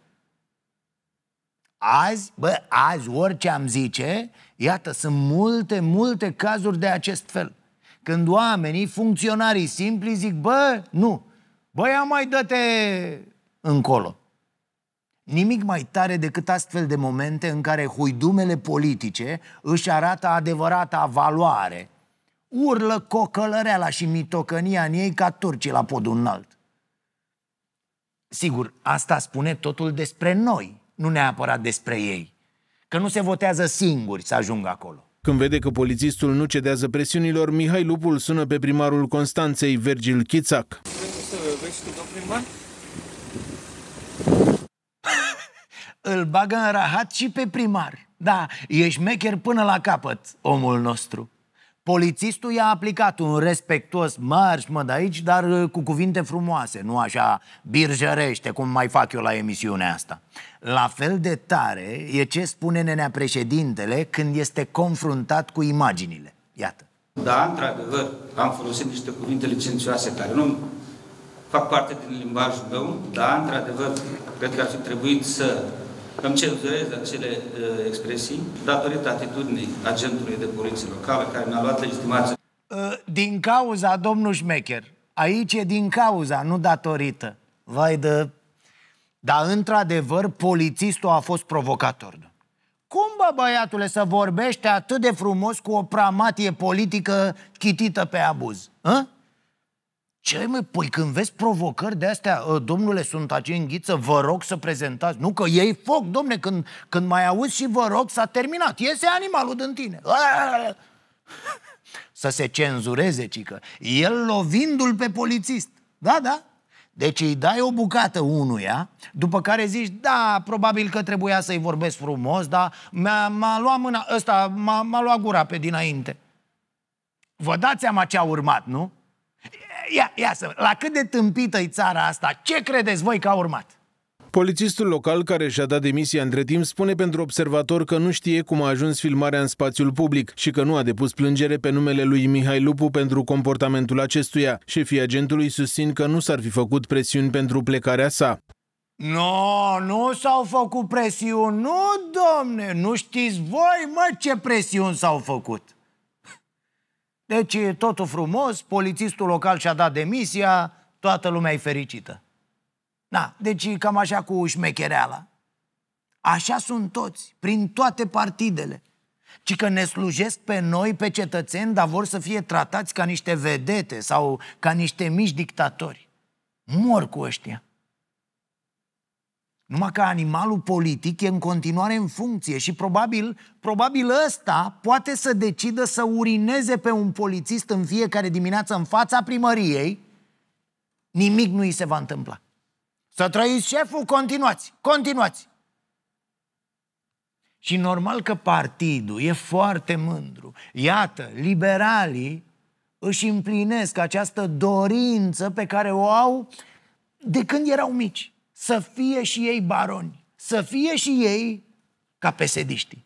Azi, bă, azi, orice am zice, iată, sunt multe, multe cazuri de acest fel. Când oamenii, funcționarii simpli, zic, bă, nu, bă, ia mai dă-te încolo. Nimic mai tare decât astfel de momente în care huidumele politice își arată adevărata valoare. Urlă cocălăreala și mitocănia în ei ca turcii la podul înalt. Sigur, asta spune totul despre noi, nu neapărat despre ei. Că nu se votează singuri să ajungă acolo. Când vede că polițistul nu cedează presiunilor, Mihai Lupul sună pe primarul Constanței, Virgil Chițac. Îl bagă în rahat și pe primar. Da, ești mecher până la capăt, omul nostru. Polițistul i-a aplicat un respectuos marș, mă, de aici, dar uh, cu cuvinte frumoase, nu așa birjărește, cum mai fac eu la emisiunea asta. La fel de tare e ce spune nenea președintele când este confruntat cu imaginile. Iată. Da, într-adevăr, am folosit niște cuvinte licențioase care nu fac parte din limbajul meu. Da, într-adevăr, cred că ar fi trebuit să îmi cenzurez acele uh, expresii datorită atitudinii agentului de poliție locală care mi-a luat legitimația. Uh, din cauza, domnul Șmecher, aici e din cauza, nu datorită. Vai de... Dar, într-adevăr, polițistul a fost provocator. Cum, bă, băiatule, să vorbește atât de frumos cu o pramatie politică chitită pe abuz? Hă? Ce mă, păi când vezi provocări de astea, ă, domnule, sunt aici în ghiță, vă rog să prezentați. Nu că ei foc, domne, când, când mai auzi și vă rog, s-a terminat. Iese animalul din tine. Să se cenzureze, cică. El lovindu-l pe polițist. Da, da. Deci îi dai o bucată unuia, după care zici, da, probabil că trebuia să-i vorbesc frumos, dar m-a luat mâna, ăsta m-a luat gura pe dinainte. Vă dați seama ce a urmat, nu? ia, ia să la cât de tâmpită e țara asta, ce credeți voi că a urmat? Polițistul local care și-a dat demisia între timp spune pentru observator că nu știe cum a ajuns filmarea în spațiul public și că nu a depus plângere pe numele lui Mihai Lupu pentru comportamentul acestuia. Șefii agentului susțin că nu s-ar fi făcut presiuni pentru plecarea sa. No, nu s-au făcut presiuni, nu, domne, nu știți voi, mă, ce presiuni s-au făcut. Deci totul frumos, polițistul local și-a dat demisia, toată lumea e fericită. Da, deci cam așa cu șmechereala. Așa sunt toți, prin toate partidele. Ci că ne slujesc pe noi, pe cetățeni, dar vor să fie tratați ca niște vedete sau ca niște mici dictatori. Mor cu ăștia. Numai că animalul politic e în continuare în funcție și probabil, probabil ăsta poate să decidă să urineze pe un polițist în fiecare dimineață în fața primăriei, nimic nu îi se va întâmpla. Să trăiți șeful, continuați, continuați. Și normal că partidul e foarte mândru. Iată, liberalii își împlinesc această dorință pe care o au de când erau mici să fie și ei baroni, să fie și ei ca pesediști.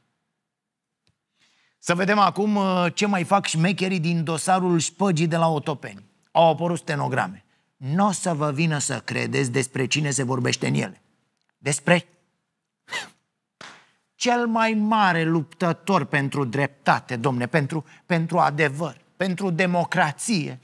Să vedem acum uh, ce mai fac șmecherii din dosarul șpăgii de la Otopeni. Au apărut stenograme. Nu o să vă vină să credeți despre cine se vorbește în ele. Despre cel mai mare luptător pentru dreptate, domne, pentru, pentru adevăr, pentru democrație.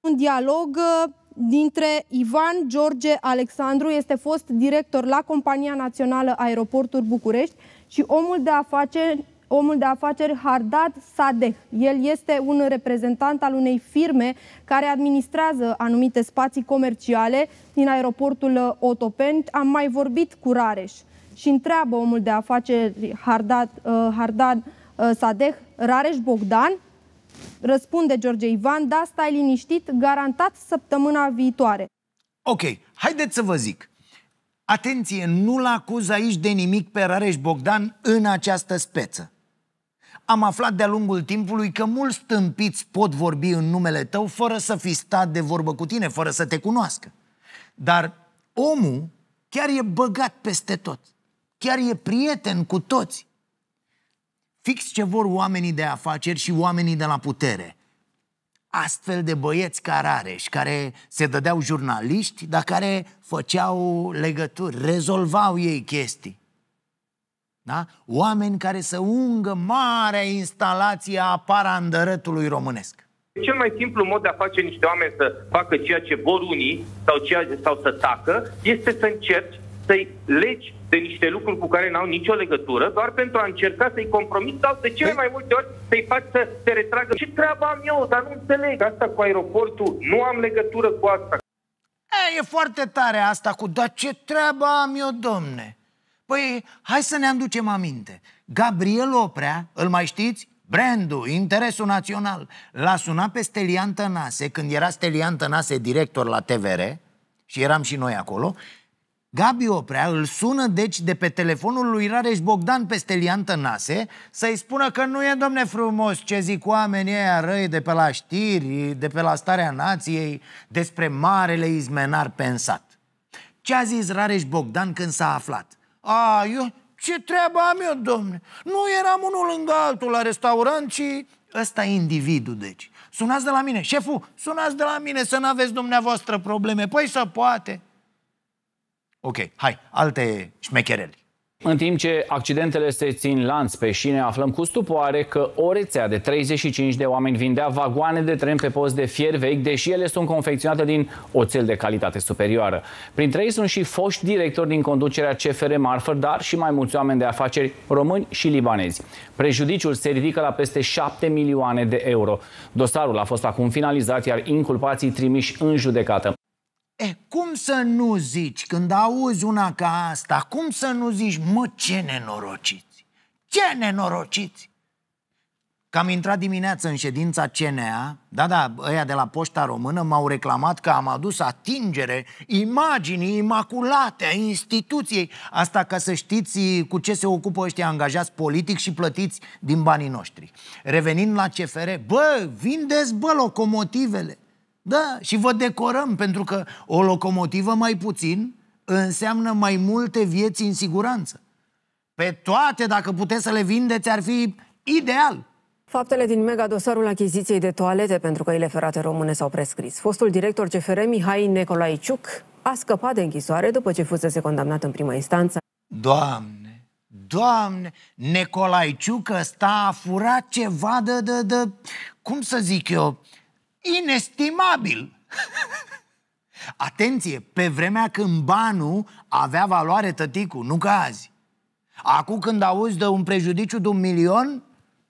Un dialog uh, dintre Ivan George Alexandru, este fost director la Compania Națională Aeroporturi București și omul de afaceri, omul de afaceri Hardad Sadeh. El este un reprezentant al unei firme care administrează anumite spații comerciale din aeroportul Otopeni. Am mai vorbit cu Rareș și întreabă omul de afaceri Hardad, uh, Hardad uh, Sadeh, Rareș Bogdan, Răspunde George Ivan, da, stai liniștit, garantat săptămâna viitoare. Ok, haideți să vă zic. Atenție, nu-l acuz aici de nimic pe Rareș Bogdan în această speță. Am aflat de-a lungul timpului că mulți stâmpiți pot vorbi în numele tău fără să fi stat de vorbă cu tine, fără să te cunoască. Dar omul chiar e băgat peste tot. Chiar e prieten cu toți. Fix ce vor oamenii de afaceri și oamenii de la putere. Astfel de băieți ca Rareș, care se dădeau jurnaliști, dar care făceau legături, rezolvau ei chestii. Da? Oameni care să ungă marea instalație a parandărătului românesc. Cel mai simplu mod de a face niște oameni să facă ceea ce vor unii sau, ceea, sau să tacă este să încerci să-i legi de niște lucruri cu care n-au nicio legătură, doar pentru a încerca să-i compromit sau de cele mai multe ori să-i faci să se retragă. Ce treabă am eu, dar nu înțeleg asta cu aeroportul, nu am legătură cu asta. E, e foarte tare asta cu, dar ce treabă am eu, domne? Păi, hai să ne aducem aminte. Gabriel Oprea, îl mai știți? brandul, interesul național. L-a sunat pe Stelian Tănase, când era Stelian Tănase director la TVR, și eram și noi acolo, Gabi Oprea îl sună deci de pe telefonul lui Rareș Bogdan peste liantă nase să-i spună că nu e, domne, frumos ce zic oamenii ăia răi de pe la știri, de pe la starea nației, despre marele izmenar pensat. Ce a zis Rareș Bogdan când s-a aflat? A, eu, ce treabă am eu, domne? Nu eram unul lângă altul la restaurant, ci ăsta individul, deci. Sunați de la mine, șeful, sunați de la mine să nu aveți dumneavoastră probleme. Păi să poate. Ok, hai, alte șmechereli. În timp ce accidentele se țin lanț pe șine, aflăm cu stupoare că o rețea de 35 de oameni vindea vagoane de tren pe post de fier vechi, deși ele sunt confecționate din oțel de calitate superioară. Printre ei sunt și foști directori din conducerea CFR Marfă, dar și mai mulți oameni de afaceri români și libanezi. Prejudiciul se ridică la peste 7 milioane de euro. Dosarul a fost acum finalizat, iar inculpații trimiși în judecată. E, cum să nu zici, când auzi una ca asta, cum să nu zici, mă, ce nenorociți? Ce nenorociți? Că am intrat dimineață în ședința CNA, da, da, ăia de la Poșta Română m-au reclamat că am adus atingere imaginii imaculate a instituției. Asta ca să știți cu ce se ocupă ăștia angajați politic și plătiți din banii noștri. Revenind la CFR, bă, vindeți, bă, locomotivele. Da, și vă decorăm, pentru că o locomotivă mai puțin înseamnă mai multe vieți în siguranță. Pe toate, dacă puteți să le vindeți, ar fi ideal. Faptele din mega dosarul achiziției de toalete pentru căile ferate române s-au prescris. Fostul director CFR Mihai Nicolaiciuc a scăpat de închisoare după ce fusese condamnat în prima instanță. Doamne, doamne, Nicolaiciuc ăsta a furat ceva de, de, de, cum să zic eu, inestimabil. Atenție, pe vremea când banul avea valoare tăticu, nu ca azi. Acum când auzi de un prejudiciu de un milion,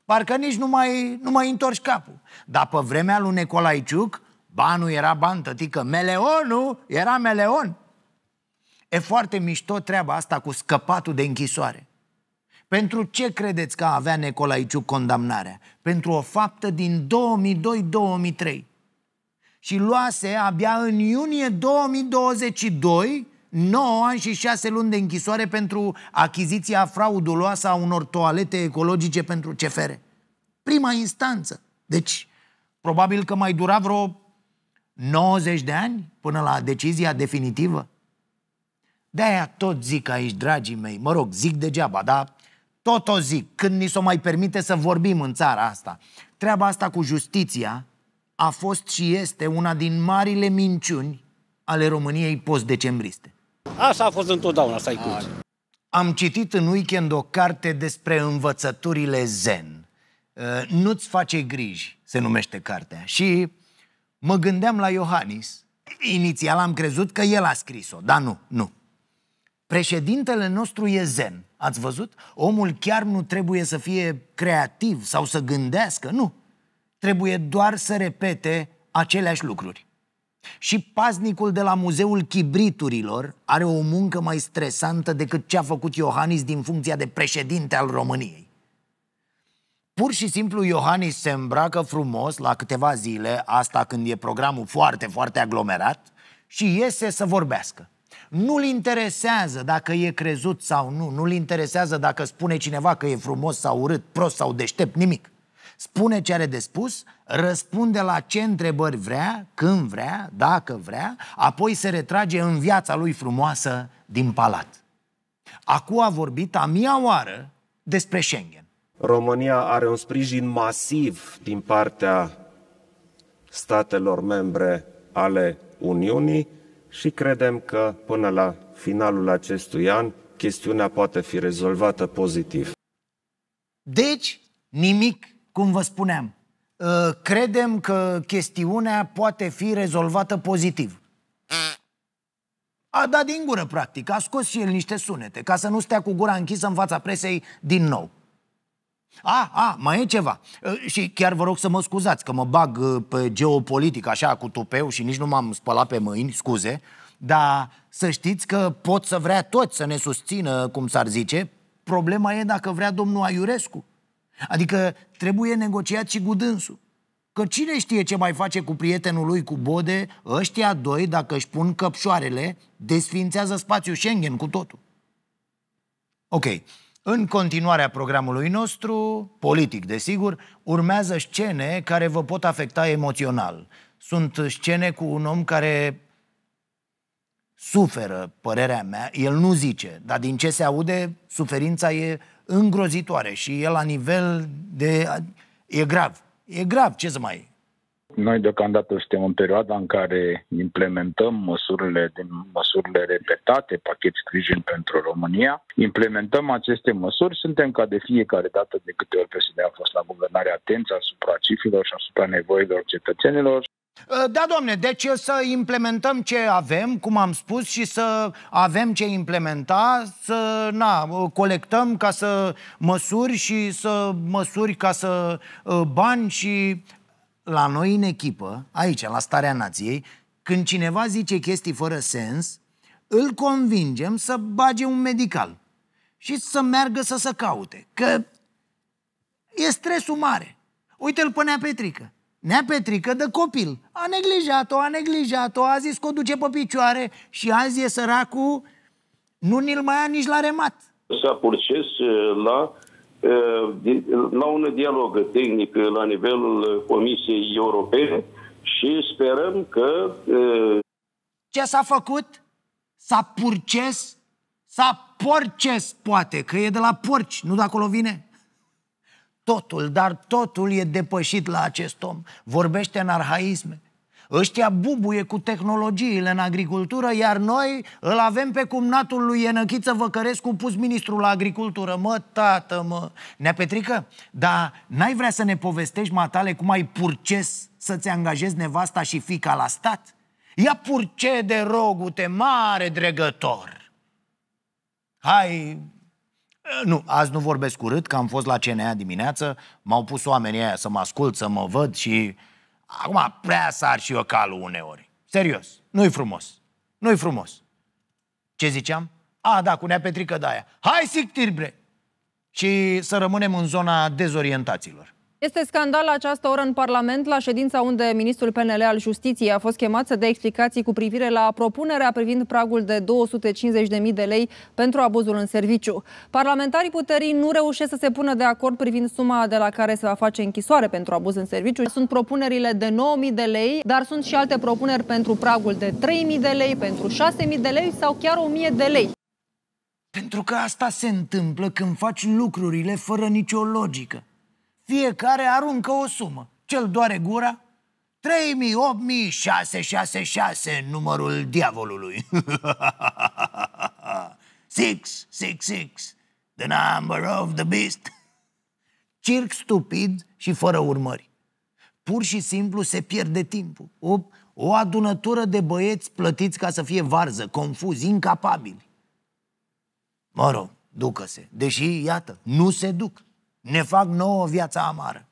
parcă nici nu mai, nu mai întorci capul. Dar pe vremea lui Nicolaiciuc, banul era ban, tătică, meleonul era meleon. E foarte mișto treaba asta cu scăpatul de închisoare. Pentru ce credeți că avea Nicolaiciu condamnarea? Pentru o faptă din 2002-2003. Și luase abia în iunie 2022 9 ani și 6 luni de închisoare pentru achiziția frauduloasă a unor toalete ecologice pentru CFR. Prima instanță. Deci, probabil că mai dura vreo 90 de ani până la decizia definitivă. De-aia tot zic aici, dragii mei, mă rog, zic degeaba, dar tot o zic, când ni s-o mai permite să vorbim în țara asta. Treaba asta cu justiția a fost și este una din marile minciuni ale României post-decembriste. Așa a fost întotdeauna, să ai Am citit în weekend o carte despre învățăturile zen. Uh, nu-ți face griji, se numește cartea. Și mă gândeam la Iohannis. Inițial am crezut că el a scris-o, dar nu, nu. Președintele nostru e zen. Ați văzut? Omul chiar nu trebuie să fie creativ sau să gândească, nu. Trebuie doar să repete aceleași lucruri. Și paznicul de la Muzeul Chibriturilor are o muncă mai stresantă decât ce a făcut Iohannis din funcția de președinte al României. Pur și simplu Iohannis se îmbracă frumos la câteva zile, asta când e programul foarte, foarte aglomerat, și iese să vorbească. Nu-l interesează dacă e crezut sau nu, nu-l interesează dacă spune cineva că e frumos sau urât, prost sau deștept, nimic. Spune ce are de spus, răspunde la ce întrebări vrea, când vrea, dacă vrea, apoi se retrage în viața lui frumoasă din palat. Acum a vorbit a mia oară despre Schengen. România are un sprijin masiv din partea statelor membre ale Uniunii și credem că până la finalul acestui an chestiunea poate fi rezolvată pozitiv. Deci, nimic, cum vă spuneam. Ă, credem că chestiunea poate fi rezolvată pozitiv. A dat din gură, practic. A scos și el niște sunete, ca să nu stea cu gura închisă în fața presei din nou. A, a, mai e ceva. Și chiar vă rog să mă scuzați că mă bag pe geopolitic așa cu tupeu și nici nu m-am spălat pe mâini, scuze, dar să știți că pot să vrea toți să ne susțină, cum s-ar zice. Problema e dacă vrea domnul Aiurescu. Adică trebuie negociat și cu dânsul. Că cine știe ce mai face cu prietenul lui cu Bode, ăștia doi, dacă își pun căpșoarele, desfințează spațiul Schengen cu totul. Ok, în continuarea programului nostru, politic desigur, urmează scene care vă pot afecta emoțional. Sunt scene cu un om care suferă, părerea mea, el nu zice, dar din ce se aude, suferința e îngrozitoare și e la nivel de... e grav. E grav, ce să mai... Noi deocamdată suntem în perioada în care implementăm măsurile din măsurile repetate, pachet sprijin pentru România. Implementăm aceste măsuri, suntem ca de fiecare dată de câte ori PSD a fost la guvernare atenți asupra cifrelor și asupra nevoilor cetățenilor. Uh, da, domne, deci să implementăm ce avem, cum am spus, și să avem ce implementa, să na, colectăm ca să măsuri și să măsuri ca să uh, bani și la noi în echipă, aici, la Starea Nației, când cineva zice chestii fără sens, îl convingem să bage un medical și să meargă să se caute. Că e stresul mare. Uite-l pe Nea Petrică. Nea Petrică de copil. A neglijat-o, a neglijat-o, a zis că o duce pe picioare și azi e săracul, nu ni-l mai ia nici la remat. Să apurcesc uh, la Ă, la un dialog tehnic la nivelul Comisiei Europene și sperăm că... Ă, Ce s-a făcut? S-a purces? S-a porces, poate, că e de la porci, nu de acolo vine? Totul, dar totul e depășit la acest om. Vorbește în arhaisme. Ăștia bubuie cu tehnologiile în agricultură, iar noi îl avem pe cumnatul lui Ienăchiță Văcărescu pus ministrul la agricultură. Mă, tată, mă! Nea Petrică, dar n-ai vrea să ne povestești, matale, cum ai purces să-ți angajezi nevasta și fica la stat? Ia purce de rogute, mare dregător! Hai, nu, azi nu vorbesc urât, că am fost la CNA dimineață, m-au pus oamenii aia să mă ascult, să mă văd și Acum, prea sar și eu calul uneori. Serios. Nu-i frumos. Nu-i frumos. Ce ziceam? A, da, cu nea Petrică de aia. Hai, sictir, bre! Și să rămânem în zona dezorientaților. Este scandal la această oră în Parlament, la ședința unde ministrul PNL al Justiției a fost chemat să dea explicații cu privire la propunerea privind pragul de 250.000 de lei pentru abuzul în serviciu. Parlamentarii puterii nu reușesc să se pună de acord privind suma de la care se va face închisoare pentru abuz în serviciu. Sunt propunerile de 9.000 de lei, dar sunt și alte propuneri pentru pragul de 3.000 de lei, pentru 6.000 de lei sau chiar 1.000 de lei. Pentru că asta se întâmplă când faci lucrurile fără nicio logică. Fiecare aruncă o sumă. Cel doare gura, 3000, 8000, 666, numărul diavolului. 666, the number of the beast. Circ stupid și fără urmări. Pur și simplu se pierde timpul. O, o adunătură de băieți plătiți ca să fie varză, confuzi, incapabili. Mă rog, ducă-se. Deși, iată, nu se duc ne fac nouă viața amară.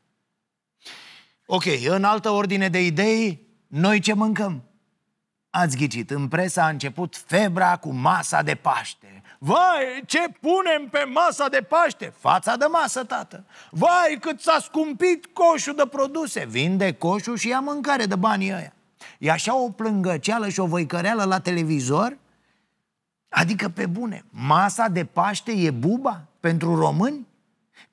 Ok, în altă ordine de idei, noi ce mâncăm? Ați ghicit, în presa a început febra cu masa de Paște. Vai, ce punem pe masa de Paște? Fața de masă, tată. Vai, cât s-a scumpit coșul de produse. Vinde coșul și ia mâncare de banii ăia. E așa o plângăceală și o văicăreală la televizor? Adică pe bune, masa de Paște e buba pentru români?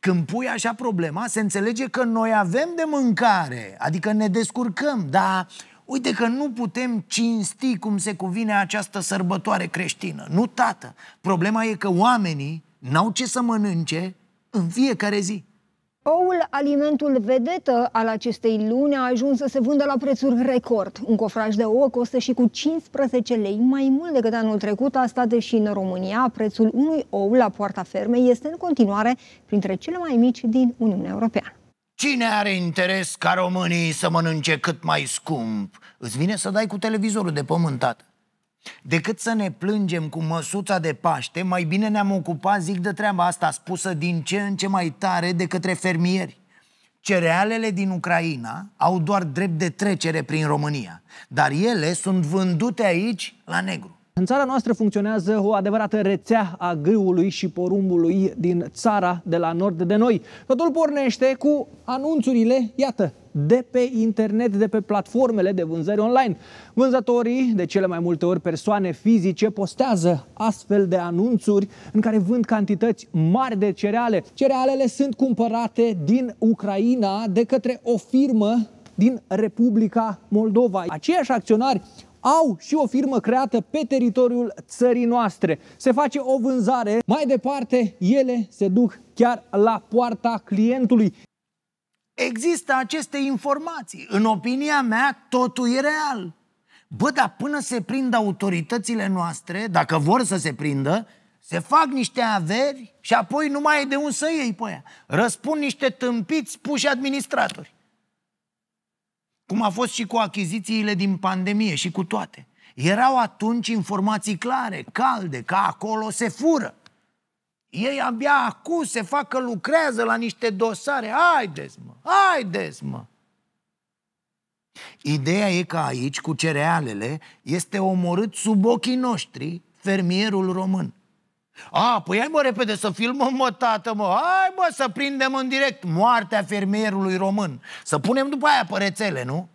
Când pui așa problema, se înțelege că noi avem de mâncare, adică ne descurcăm, dar uite că nu putem cinsti cum se cuvine această sărbătoare creștină. Nu, tată. Problema e că oamenii n-au ce să mănânce în fiecare zi. Oul, alimentul vedetă al acestei luni, a ajuns să se vândă la prețuri record. Un cofraj de ouă costă și cu 15 lei mai mult decât anul trecut, asta deși în România prețul unui ou la poarta fermei este în continuare printre cele mai mici din Uniunea Europeană. Cine are interes ca românii să mănânce cât mai scump? Îți vine să dai cu televizorul de pământat. Decât să ne plângem cu măsuța de Paște, mai bine ne-am ocupat, zic, de treaba asta spusă din ce în ce mai tare de către fermieri. Cerealele din Ucraina au doar drept de trecere prin România, dar ele sunt vândute aici la negru. În țara noastră funcționează o adevărată rețea a grâului și porumbului din țara de la nord de noi. Totul pornește cu anunțurile, iată, de pe internet, de pe platformele de vânzări online. Vânzătorii, de cele mai multe ori persoane fizice, postează astfel de anunțuri în care vând cantități mari de cereale. Cerealele sunt cumpărate din Ucraina de către o firmă din Republica Moldova. Aceiași acționari au și o firmă creată pe teritoriul țării noastre. Se face o vânzare, mai departe ele se duc chiar la poarta clientului. Există aceste informații. În opinia mea, totul e real. Bă, dar până se prind autoritățile noastre, dacă vor să se prindă, se fac niște averi și apoi nu mai e de un să iei pe aia. Răspund niște tâmpiți puși administratori. Cum a fost și cu achizițiile din pandemie și cu toate. Erau atunci informații clare, calde, că acolo se fură. Ei abia acum se facă lucrează la niște dosare. Haideți, mă! Haideți, mă! Ideea e că aici, cu cerealele, este omorât sub ochii noștri fermierul român. A, păi hai mă repede să filmăm mă tată mă Hai mă să prindem în direct moartea fermierului român Să punem după aia pe rețele, nu?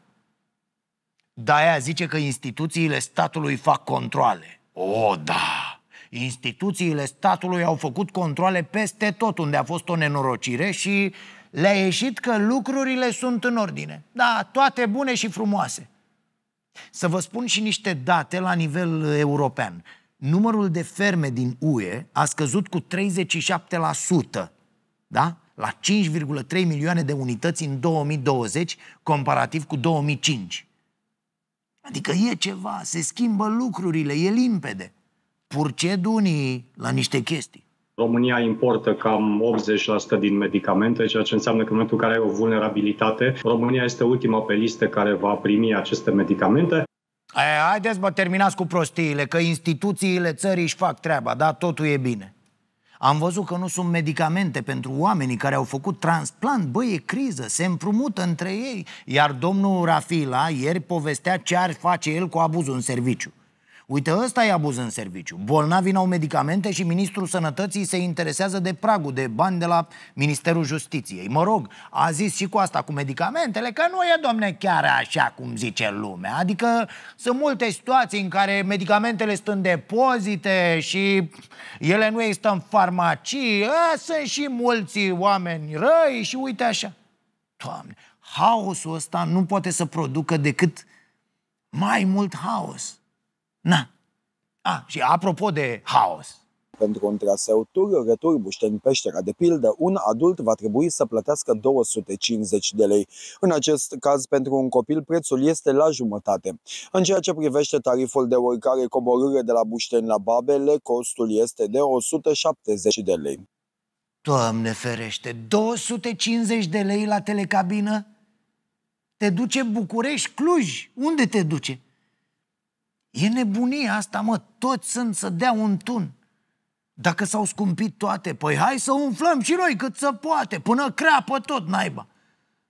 aia zice că instituțiile statului fac controle O, da! Instituțiile statului au făcut controle peste tot unde a fost o nenorocire și le-a ieșit că lucrurile sunt în ordine. Da, toate bune și frumoase. Să vă spun și niște date la nivel european numărul de ferme din UE a scăzut cu 37%, da? la 5,3 milioane de unități în 2020, comparativ cu 2005. Adică e ceva, se schimbă lucrurile, e limpede. Purced unii la niște chestii. România importă cam 80% din medicamente, ceea ce înseamnă că în momentul în care ai o vulnerabilitate, România este ultima pe listă care va primi aceste medicamente. Aia, haideți, mă, terminați cu prostiile, că instituțiile țării își fac treaba, da? Totul e bine. Am văzut că nu sunt medicamente pentru oamenii care au făcut transplant. Băi, e criză, se împrumută între ei. Iar domnul Rafila ieri povestea ce ar face el cu abuzul în serviciu. Uite, ăsta e abuz în serviciu. Bolnavii n-au medicamente și Ministrul Sănătății se interesează de pragul de bani de la Ministerul Justiției. Mă rog, a zis și cu asta cu medicamentele că nu e, domne, chiar așa cum zice lumea. Adică sunt multe situații în care medicamentele sunt în depozite și ele nu există în farmacii. A, ă, sunt și mulți oameni răi și uite așa. Doamne, haosul ăsta nu poate să producă decât mai mult haos. Na. A, și apropo de haos. Pentru un traseu tur-retur Bușteni-Peștera, de pildă, un adult va trebui să plătească 250 de lei. În acest caz, pentru un copil, prețul este la jumătate. În ceea ce privește tariful de oricare coborâre de la Bușteni la Babele, costul este de 170 de lei. Doamne ferește, 250 de lei la telecabină? Te duce București, Cluj? Unde te duce? E nebunie asta, mă, toți sunt să dea un tun. Dacă s-au scumpit toate, păi hai să umflăm și noi cât să poate, până creapă tot naiba.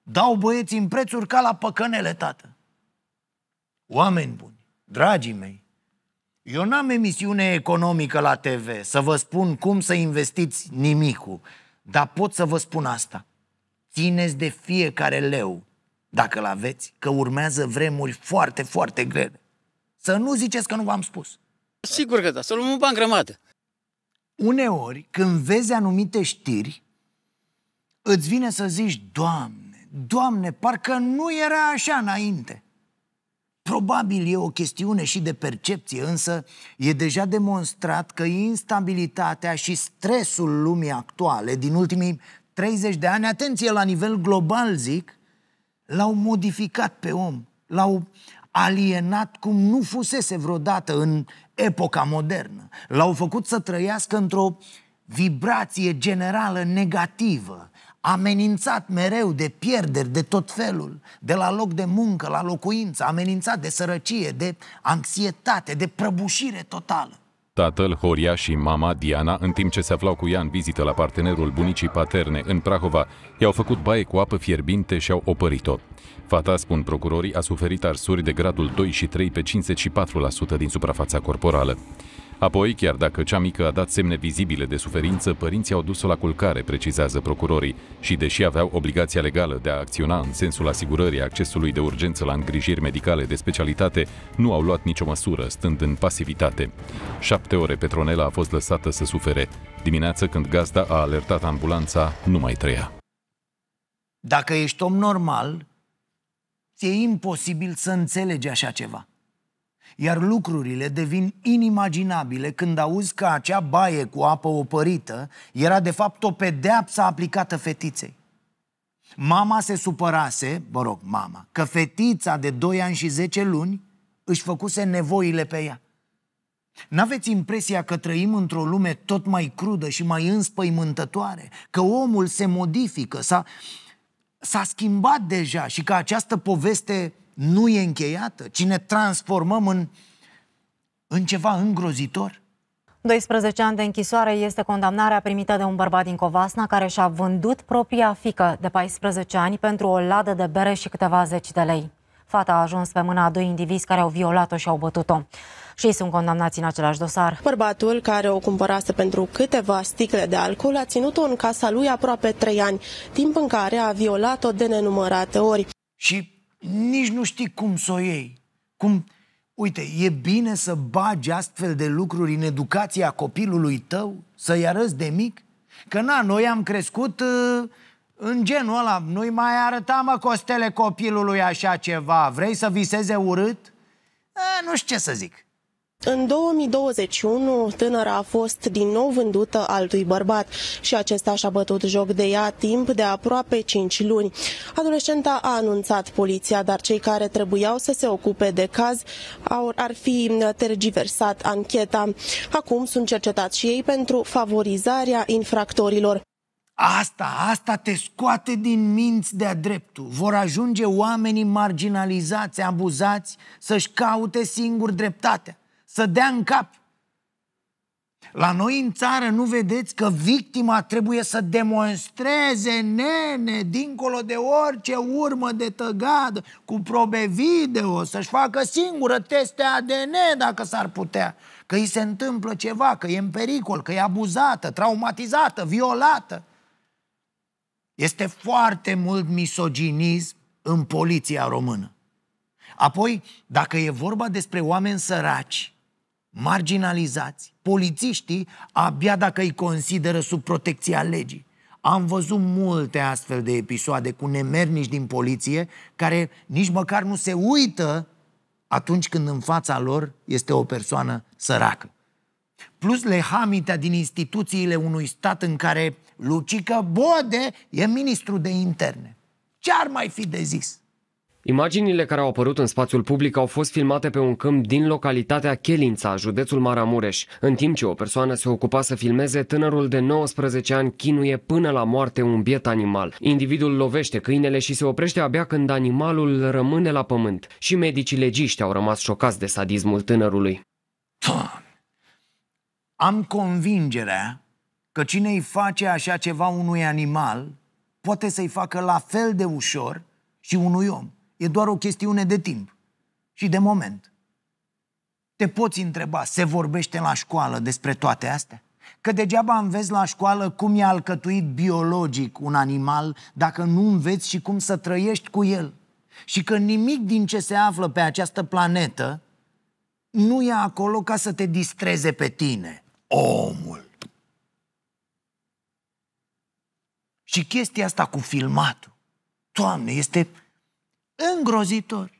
Dau băieții în prețuri ca la păcănele, tată. Oameni buni, dragii mei, eu n-am emisiune economică la TV să vă spun cum să investiți nimicul, dar pot să vă spun asta. Țineți de fiecare leu, dacă l aveți, că urmează vremuri foarte, foarte grele. Să nu ziceți că nu v-am spus. Sigur că da, să luăm un ban grămadă. Uneori, când vezi anumite știri, îți vine să zici, Doamne, Doamne, parcă nu era așa înainte. Probabil e o chestiune și de percepție, însă e deja demonstrat că instabilitatea și stresul lumii actuale din ultimii 30 de ani, atenție, la nivel global zic, l-au modificat pe om, l-au alienat cum nu fusese vreodată în epoca modernă. L-au făcut să trăiască într-o vibrație generală negativă, amenințat mereu de pierderi de tot felul, de la loc de muncă, la locuință, amenințat de sărăcie, de anxietate, de prăbușire totală. Tatăl Horia și mama Diana, în timp ce se aflau cu ea în vizită la partenerul bunicii paterne în Prahova, i-au făcut baie cu apă fierbinte și au opărit-o. Fata, spun procurorii, a suferit arsuri de gradul 2 și 3 pe 54% din suprafața corporală. Apoi, chiar dacă cea mică a dat semne vizibile de suferință, părinții au dus-o la culcare, precizează procurorii, și deși aveau obligația legală de a acționa în sensul asigurării accesului de urgență la îngrijiri medicale de specialitate, nu au luat nicio măsură, stând în pasivitate. Șapte ore Petronela a fost lăsată să sufere. Dimineața, când gazda a alertat ambulanța, nu mai trăia. Dacă ești om normal, ți-e imposibil să înțelegi așa ceva iar lucrurile devin inimaginabile când auzi că acea baie cu apă opărită era de fapt o pedeapsă aplicată fetiței. Mama se supărase, vă rog, mama, că fetița de 2 ani și 10 luni își făcuse nevoile pe ea. N-aveți impresia că trăim într-o lume tot mai crudă și mai înspăimântătoare? Că omul se modifică, s-a, s-a schimbat deja și că această poveste nu e încheiată, ci ne transformăm în, în ceva îngrozitor. 12 ani de închisoare este condamnarea primită de un bărbat din Covasna care și-a vândut propria fică de 14 ani pentru o ladă de bere și câteva zeci de lei. Fata a ajuns pe mâna a doi indivizi care au violat-o și au bătut-o. Și ei sunt condamnați în același dosar. Bărbatul, care o cumpărase pentru câteva sticle de alcool, a ținut-o în casa lui aproape trei ani, timp în care a violat-o de nenumărate ori. Și nici nu știi cum să o iei. Cum, uite, e bine să bagi astfel de lucruri în educația copilului tău, să-i arăți de mic? Că na, noi am crescut uh, în genul ăla, noi mai arătam mă, costele copilului așa ceva. Vrei să viseze urât? A, eh, nu știu ce să zic. În 2021, tânăra a fost din nou vândută altui bărbat și acesta și-a bătut joc de ea timp de aproape 5 luni. Adolescenta a anunțat poliția, dar cei care trebuiau să se ocupe de caz ar fi tergiversat ancheta. Acum sunt cercetați și ei pentru favorizarea infractorilor. Asta, asta te scoate din minți de-a dreptul. Vor ajunge oamenii marginalizați, abuzați, să-și caute singur dreptatea să dea în cap. La noi în țară nu vedeți că victima trebuie să demonstreze nene dincolo de orice urmă de tăgadă cu probe video, să-și facă singură teste ADN dacă s-ar putea, că îi se întâmplă ceva, că e în pericol, că e abuzată, traumatizată, violată. Este foarte mult misoginism în poliția română. Apoi, dacă e vorba despre oameni săraci, marginalizați, polițiștii abia dacă îi consideră sub protecția legii. Am văzut multe astfel de episoade cu nemernici din poliție care nici măcar nu se uită atunci când în fața lor este o persoană săracă. Plus lehamita din instituțiile unui stat în care Lucică Bode e ministru de interne. Ce ar mai fi de zis? Imaginile care au apărut în spațiul public au fost filmate pe un câmp din localitatea Chelința, județul Maramureș. În timp ce o persoană se ocupa să filmeze, tânărul de 19 ani chinuie până la moarte un biet animal. Individul lovește câinele și se oprește abia când animalul rămâne la pământ. Și medicii legiști au rămas șocați de sadismul tânărului. Am convingerea că cine îi face așa ceva unui animal poate să-i facă la fel de ușor și unui om. E doar o chestiune de timp și de moment. Te poți întreba, se vorbește la școală despre toate astea? Că degeaba înveți la școală cum e alcătuit biologic un animal dacă nu înveți și cum să trăiești cu el. Și că nimic din ce se află pe această planetă nu e acolo ca să te distreze pe tine, omul. Și chestia asta cu filmatul, Doamne, este Îngrozitor.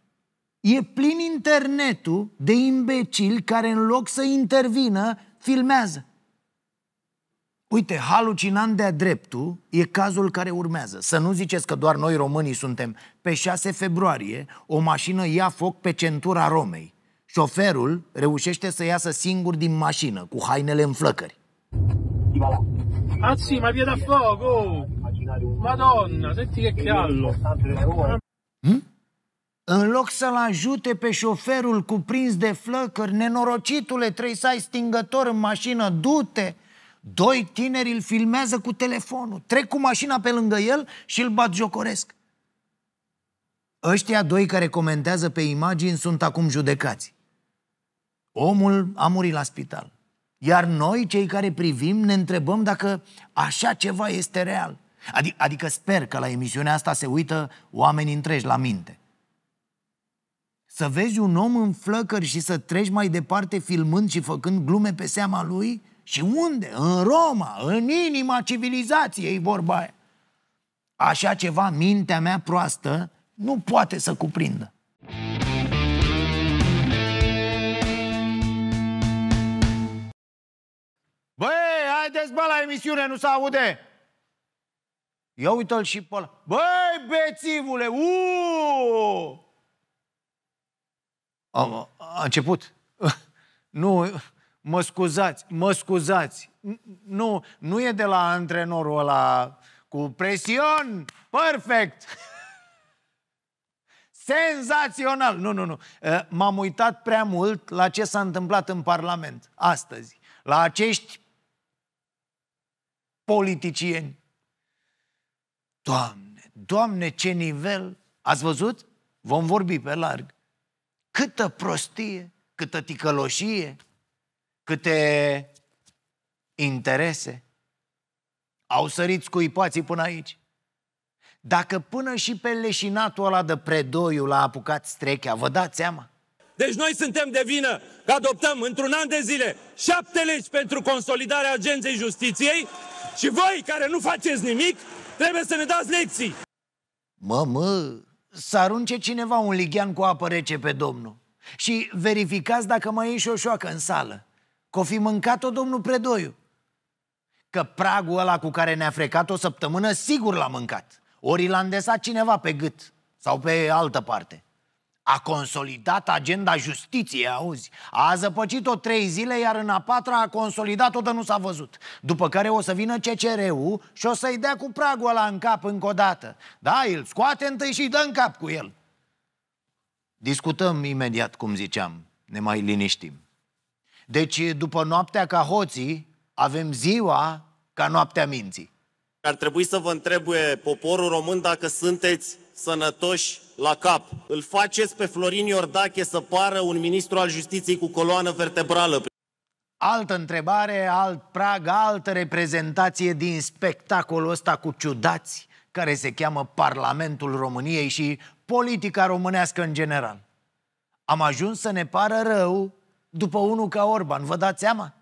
E plin internetul de imbecili care în loc să intervină, filmează. Uite, halucinant de-a dreptul e cazul care urmează. Să nu ziceți că doar noi românii suntem. Pe 6 februarie, o mașină ia foc pe centura Romei. Șoferul reușește să iasă singur din mașină, cu hainele în flăcări. Ați, mai via da fuoco! Oh! Madonna, senti che callo! În loc să-l ajute pe șoferul cuprins de flăcări, nenorocitule, trebuie să ai stingător în mașină, du-te! Doi tineri îl filmează cu telefonul, trec cu mașina pe lângă el și îl bat jocoresc. Ăștia doi care comentează pe imagini sunt acum judecați. Omul a murit la spital. Iar noi, cei care privim, ne întrebăm dacă așa ceva este real. Adică, adică sper că la emisiunea asta se uită oameni întregi la minte. Să vezi un om în flăcări și să treci mai departe filmând și făcând glume pe seama lui? Și unde? În Roma, în inima civilizației vorba aia. Așa ceva mintea mea proastă nu poate să cuprindă. Băi, haideți bă la emisiune, nu se aude! Ia uite-l și pe ăla. Băi, bețivule, uuu! A, a început. Nu, mă scuzați, mă scuzați. Nu, nu e de la antrenorul ăla cu presion, perfect. Senzațional! Nu, nu, nu. M-am uitat prea mult la ce s-a întâmplat în Parlament astăzi. La acești politicieni. Doamne, doamne, ce nivel! Ați văzut? Vom vorbi pe larg. Câtă prostie, câtă ticăloșie, câte interese. Au sărit scuipații până aici. Dacă până și pe leșinatul ăla de predoiul l-a apucat strechea, vă dați seama? Deci noi suntem de vină că adoptăm într-un an de zile șapte legi pentru consolidarea agenței justiției și voi care nu faceți nimic trebuie să ne dați lecții. Mă, mă, să arunce cineva un lighean cu apă rece pe Domnul și verificați dacă mai e și o șoacă în sală. Că fi mâncat-o domnul Predoiu. Că pragul ăla cu care ne-a frecat o săptămână sigur l-a mâncat. Ori l-a îndesat cineva pe gât sau pe altă parte. A consolidat agenda justiției, auzi? A zăpăcit-o trei zile, iar în a patra a consolidat-o de nu s-a văzut. După care o să vină CCR-ul și o să-i dea cu pragul ăla în cap încă o dată. Da, îl scoate întâi și dă în cap cu el. Discutăm imediat, cum ziceam, ne mai liniștim. Deci, după noaptea ca hoții, avem ziua ca noaptea minții. Ar trebui să vă întrebe poporul român dacă sunteți sănătoși la cap. Îl faceți pe Florin Iordache să pară un ministru al justiției cu coloană vertebrală. Altă întrebare, alt prag, altă reprezentație din spectacolul ăsta cu ciudați care se cheamă Parlamentul României și politica românească în general. Am ajuns să ne pară rău după unul ca Orban, vă dați seama?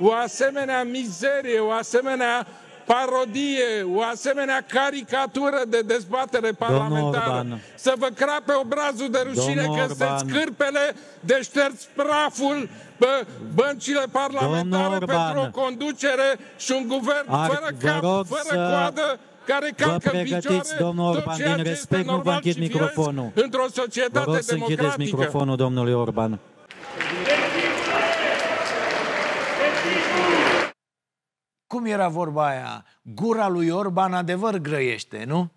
O asemenea mizerie, o asemenea parodie, o asemenea caricatură de dezbatere parlamentară. Domnul să vă crape obrazul de rușine Domnul că sunteți cârpele de șterți praful pe băncile parlamentare pentru o conducere și un guvern Ar, fără cap, fără să... coadă care calcă în picioare domnul Orban, din respect nu vă închid microfonul. Într-o societate vă rog să închideți microfonul domnului Orban. Cum era vorba aia? Gura lui Orban adevăr grăiește, nu?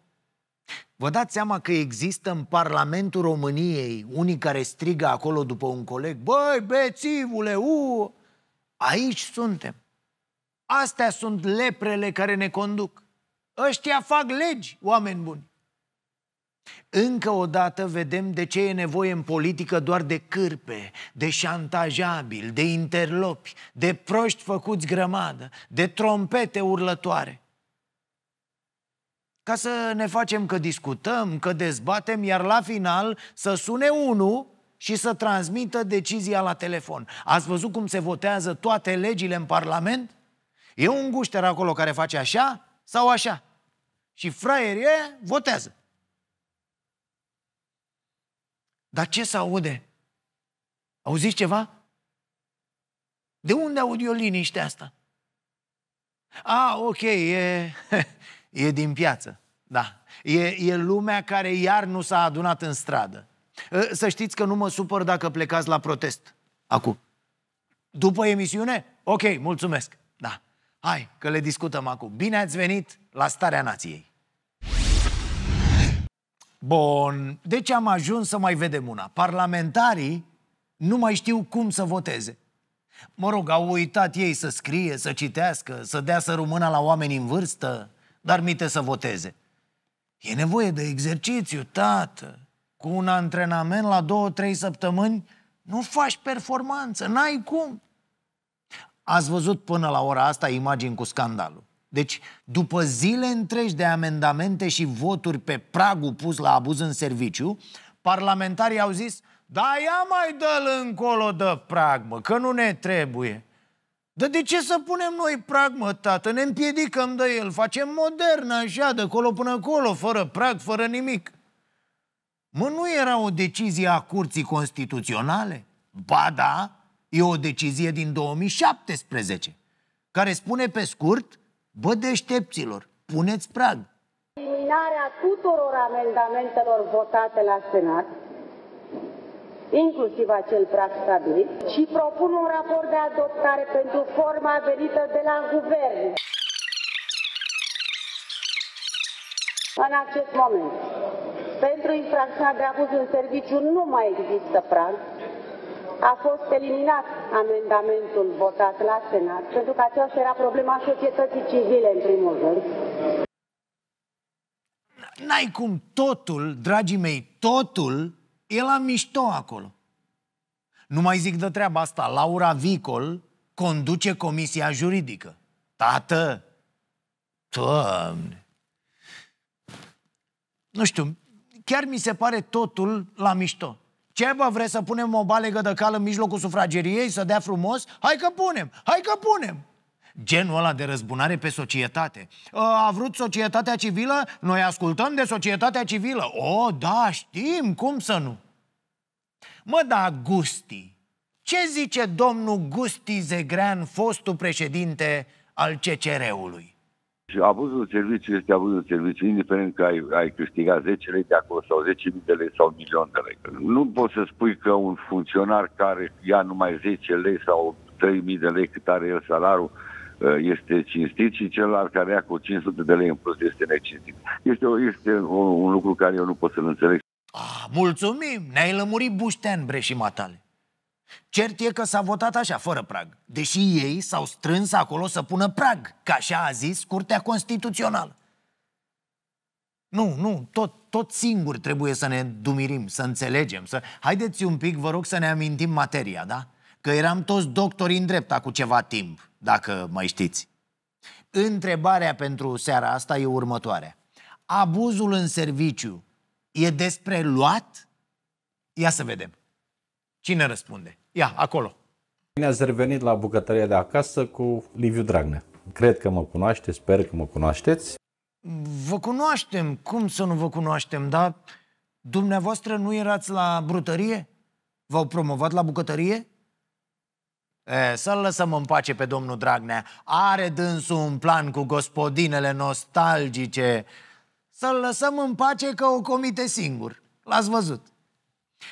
Vă dați seama că există în Parlamentul României unii care strigă acolo după un coleg, băi, bețivule, u! Aici suntem. Astea sunt leprele care ne conduc. Ăștia fac legi, oameni buni. Încă o dată vedem de ce e nevoie în politică doar de cârpe, de șantajabili, de interlopi, de proști făcuți grămadă, de trompete urlătoare. Ca să ne facem că discutăm, că dezbatem, iar la final să sune unul și să transmită decizia la telefon. Ați văzut cum se votează toate legile în Parlament? E un gușter acolo care face așa sau așa. Și fraierii votează. Dar ce se aude? Auziți ceva? De unde aud eu liniștea asta? A, ok, e, e din piață. Da. E, e lumea care iar nu s-a adunat în stradă. Să știți că nu mă supăr dacă plecați la protest. Acum. După emisiune? Ok, mulțumesc. Da. Hai, că le discutăm acum. Bine ați venit la Starea Nației. Bun, deci am ajuns să mai vedem una. Parlamentarii nu mai știu cum să voteze. Mă rog, au uitat ei să scrie, să citească, să dea să rumână la oameni în vârstă, dar mite să voteze. E nevoie de exercițiu, tată. Cu un antrenament la două, trei săptămâni nu faci performanță, n-ai cum. Ați văzut până la ora asta imagini cu scandalul. Deci, după zile întregi de amendamente și voturi pe pragul pus la abuz în serviciu, parlamentarii au zis, da, ia mai dă-l încolo de prag, mă, că nu ne trebuie. Dar de ce să punem noi prag, mă, tată? Ne împiedicăm de el, facem modern, așa, de colo până acolo, fără prag, fără nimic. Mă, nu era o decizie a Curții Constituționale? Ba da, e o decizie din 2017, care spune pe scurt Bă, deștepților, puneți prag! Eliminarea tuturor amendamentelor votate la Senat, inclusiv acel prag stabilit, și propun un raport de adoptare pentru forma venită de la guvern. În acest moment, pentru infracțiunea de abuz în serviciu nu mai există prag, a fost eliminat amendamentul votat la Senat, pentru că aceasta era problema societății civile, în primul rând. N-ai cum totul, dragii mei, totul e la mișto acolo. Nu mai zic de treaba asta, Laura Vicol conduce comisia juridică. Tată! Doamne! Nu știu, chiar mi se pare totul la mișto. Ce bă, vreți să punem o balegă de cal în mijlocul sufrageriei, să dea frumos? Hai că punem, hai că punem! Genul ăla de răzbunare pe societate. Ă, a vrut societatea civilă? Noi ascultăm de societatea civilă. O, da, știm, cum să nu? Mă, da, Gusti. Ce zice domnul Gusti Zegrean, fostul președinte al CCR-ului? Și abuzul de serviciu este abuzul de serviciu, indiferent că ai, ai câștigat 10 lei de acolo sau 10.000 de lei sau un milion de lei. Nu poți să spui că un funcționar care ia numai 10 lei sau 3.000 de lei cât are el salarul uh, este cinstit și celălalt care ia cu 500 de lei în plus este necinstit. Este, o, este un, un lucru care eu nu pot să-l înțeleg. Ah, mulțumim! Ne-ai lămurit Buștean, breșima tale. Cert e că s-a votat așa, fără prag, deși ei s-au strâns acolo să pună prag, ca așa a zis Curtea Constituțională. Nu, nu, tot, tot singur trebuie să ne dumirim, să înțelegem, să... Haideți un pic, vă rog, să ne amintim materia, da? Că eram toți doctori în drept cu ceva timp, dacă mai știți. Întrebarea pentru seara asta e următoarea. Abuzul în serviciu e despre luat? Ia să vedem. Cine răspunde? Ia, acolo. Bine ați revenit la bucătăria de acasă cu Liviu Dragnea. Cred că mă cunoaște, sper că mă cunoașteți. Vă cunoaștem, cum să nu vă cunoaștem, dar dumneavoastră nu erați la brutărie? V-au promovat la bucătărie? E, să-l lăsăm în pace pe domnul Dragnea. Are dânsul un plan cu gospodinele nostalgice. Să-l lăsăm în pace că o comite singur. L-ați văzut.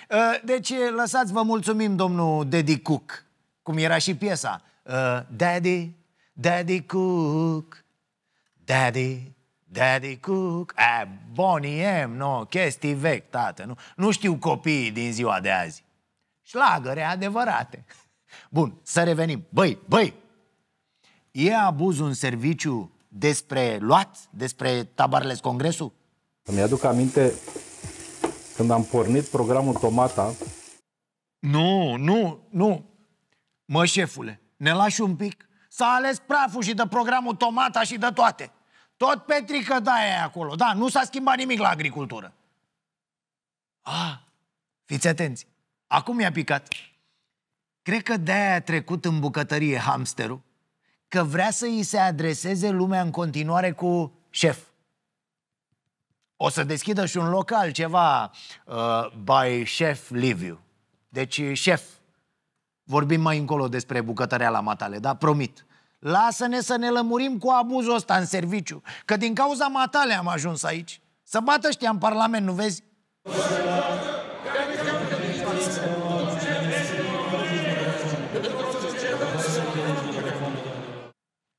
Uh, deci, eh, lăsați, vă mulțumim, domnul Daddy Cook, cum era și piesa. Uh, Daddy, Daddy Cook, Daddy, Daddy Cook, eh, Bonnie M, no, chestii vechi, tată, nu, nu știu copiii din ziua de azi. Șlagăre adevărate. Bun, să revenim. Băi, băi, e abuz un serviciu despre luat, despre tabarele congresul? Îmi aduc aminte când am pornit programul Tomata... Nu, nu, nu. Mă, șefule, ne lași un pic? S-a ales praful și de programul Tomata și de toate. Tot Petrică da e acolo. Da, nu s-a schimbat nimic la agricultură. Ah, fiți atenți. Acum i-a picat. Cred că de-aia a trecut în bucătărie hamsterul, că vrea să îi se adreseze lumea în continuare cu șef. O să deschidă și un local, ceva, uh, by Chef Liviu. Deci, șef, vorbim mai încolo despre bucătărea la matale, da? Promit. Lasă-ne să ne lămurim cu abuzul ăsta în serviciu, că din cauza matale am ajuns aici. Să bată ăștia în Parlament, nu vezi?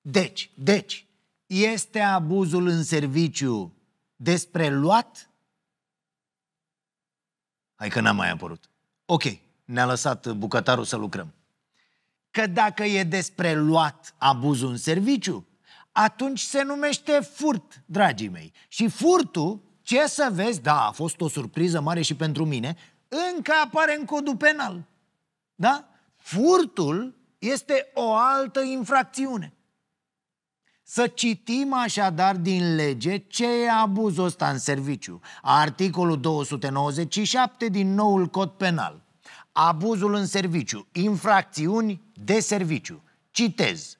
Deci, deci, este abuzul în serviciu despre luat? Hai că n-a mai apărut. Ok, ne-a lăsat bucătarul să lucrăm. Că dacă e despre luat abuzul în serviciu, atunci se numește furt, dragii mei. Și furtul, ce să vezi, da, a fost o surpriză mare și pentru mine, încă apare în codul penal. Da? Furtul este o altă infracțiune. Să citim așadar din lege ce e abuzul ăsta în serviciu. Articolul 297 din noul cod penal. Abuzul în serviciu. Infracțiuni de serviciu. Citez.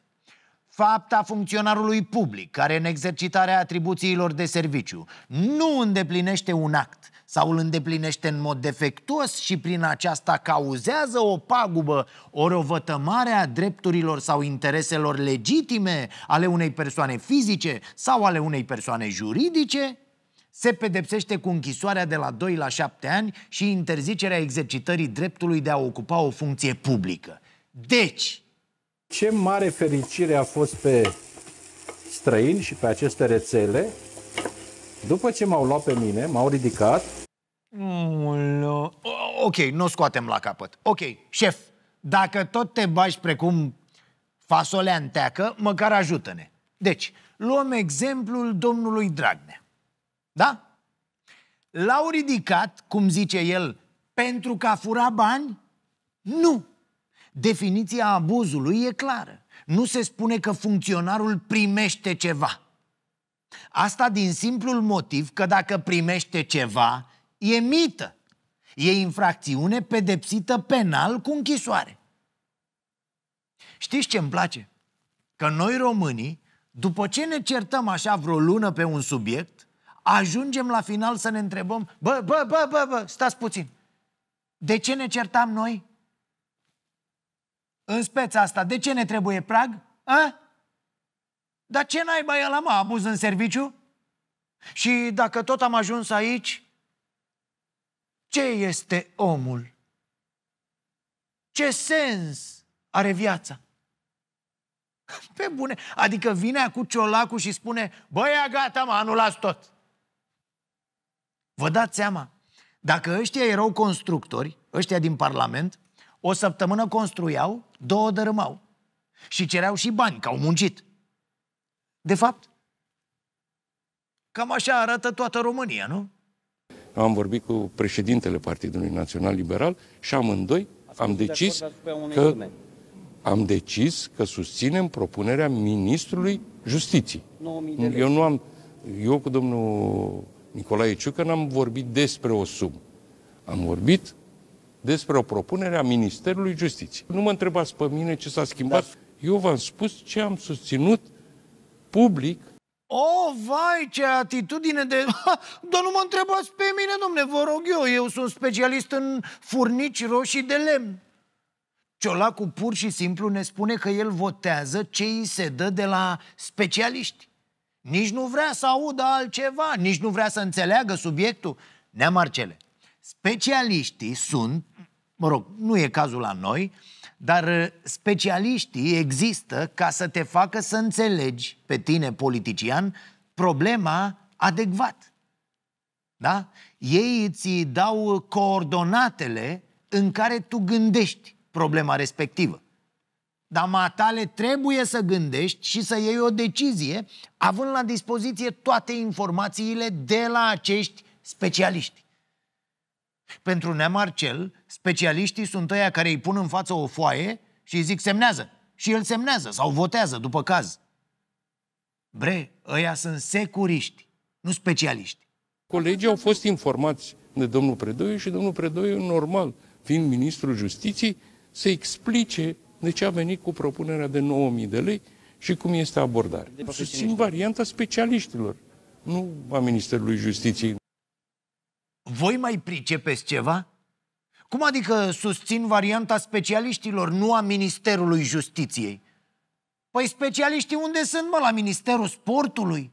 Fapta funcționarului public care în exercitarea atribuțiilor de serviciu nu îndeplinește un act sau îl îndeplinește în mod defectuos și prin aceasta cauzează o pagubă, ori o vătămare a drepturilor sau intereselor legitime ale unei persoane fizice sau ale unei persoane juridice, se pedepsește cu închisoarea de la 2 la 7 ani și interzicerea exercitării dreptului de a ocupa o funcție publică. Deci... Ce mare fericire a fost pe străini și pe aceste rețele după ce m-au luat pe mine, m-au ridicat Ok, nu scoatem la capăt. Ok, șef, dacă tot te bași precum fasolea în teacă, măcar ajută-ne. Deci, luăm exemplul domnului Dragnea. Da? L-au ridicat, cum zice el, pentru că a furat bani? Nu! Definiția abuzului e clară. Nu se spune că funcționarul primește ceva. Asta din simplul motiv că dacă primește ceva, e mită. E infracțiune pedepsită penal cu închisoare. Știți ce îmi place? Că noi românii, după ce ne certăm așa vreo lună pe un subiect, ajungem la final să ne întrebăm, bă, bă, bă, bă, bă, stați puțin. De ce ne certam noi? În speța asta, de ce ne trebuie prag? A? Dar ce naiba la mă, abuz în serviciu? Și dacă tot am ajuns aici, ce este omul? Ce sens are viața? Pe bune. Adică vine cu ciolacul și spune, băi, gata, mă, anulați tot. Vă dați seama, dacă ăștia erau constructori, ăștia din Parlament, o săptămână construiau, două dărâmau. Și cereau și bani, că au muncit. De fapt, cam așa arată toată România, nu? am vorbit cu președintele Partidului Național Liberal și amândoi am decis de că am decis că susținem propunerea ministrului justiției. Eu nu am eu cu domnul Nicolae Ciucă n-am vorbit despre o sumă. Am vorbit despre o propunere a Ministerului Justiției. Nu mă întrebați pe mine ce s-a schimbat. Da. Eu v-am spus ce am susținut public o, vai, ce atitudine de... Ha, dar nu mă întrebați pe mine, domne, vă rog eu, eu sunt specialist în furnici roșii de lemn. Ciolacu pur și simplu ne spune că el votează ce îi se dă de la specialiști. Nici nu vrea să audă altceva, nici nu vrea să înțeleagă subiectul. Nea Marcele, specialiștii sunt, mă rog, nu e cazul la noi, dar uh, specialiștii există ca să te facă să înțelegi pe tine, politician, problema adecvat. Da? Ei îți dau coordonatele în care tu gândești problema respectivă. Dar matale trebuie să gândești și să iei o decizie având la dispoziție toate informațiile de la acești specialiști. Pentru neamarcel, specialiștii sunt ăia care îi pun în față o foaie și îi zic semnează. Și el semnează sau votează după caz. Bre, ăia sunt securiști, nu specialiști. Colegii au fost informați de domnul Predoiu și domnul Predoiu, normal, fiind ministrul justiției, să explice de ce a venit cu propunerea de 9.000 de lei și cum este abordarea. Susțin varianta specialiștilor, nu a Ministerului Justiției voi mai pricepeți ceva? Cum adică susțin varianta specialiștilor, nu a Ministerului Justiției? Păi specialiștii unde sunt, mă, la Ministerul Sportului?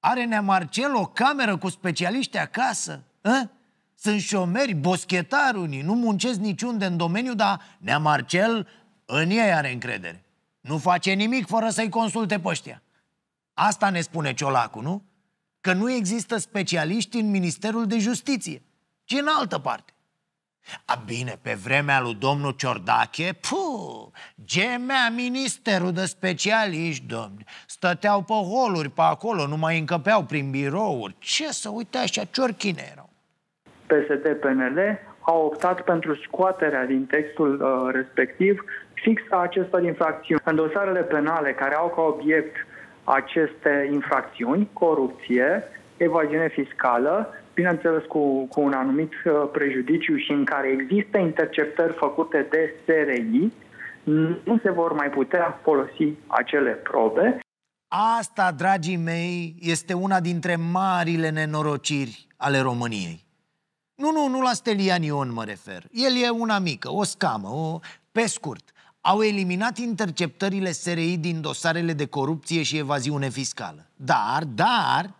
Are nea Marcel o cameră cu specialiști acasă? A? Ă? Sunt șomeri, boschetari unii, nu muncesc niciunde în domeniu, dar nea Marcel în ei are încredere. Nu face nimic fără să-i consulte poștia. Asta ne spune Ciolacu, nu? că nu există specialiști în Ministerul de Justiție, ci în altă parte. A bine, pe vremea lui domnul Ciordache, pu, gemea ministerul de specialiști, domni. Stăteau pe holuri pe acolo, nu mai încăpeau prin birouri. Ce să uite așa, ciorchine erau. PSD-PNL au optat pentru scoaterea din textul uh, respectiv fix a acestor infracțiuni. În dosarele penale care au ca obiect aceste infracțiuni, corupție, evaziune fiscală, bineînțeles cu, cu un anumit uh, prejudiciu și în care există interceptări făcute de SRI, nu se vor mai putea folosi acele probe. Asta, dragii mei, este una dintre marile nenorociri ale României. Nu, nu, nu la Stelian Ion mă refer. El e una mică, o scamă, o... pe scurt au eliminat interceptările SRI din dosarele de corupție și evaziune fiscală. Dar, dar,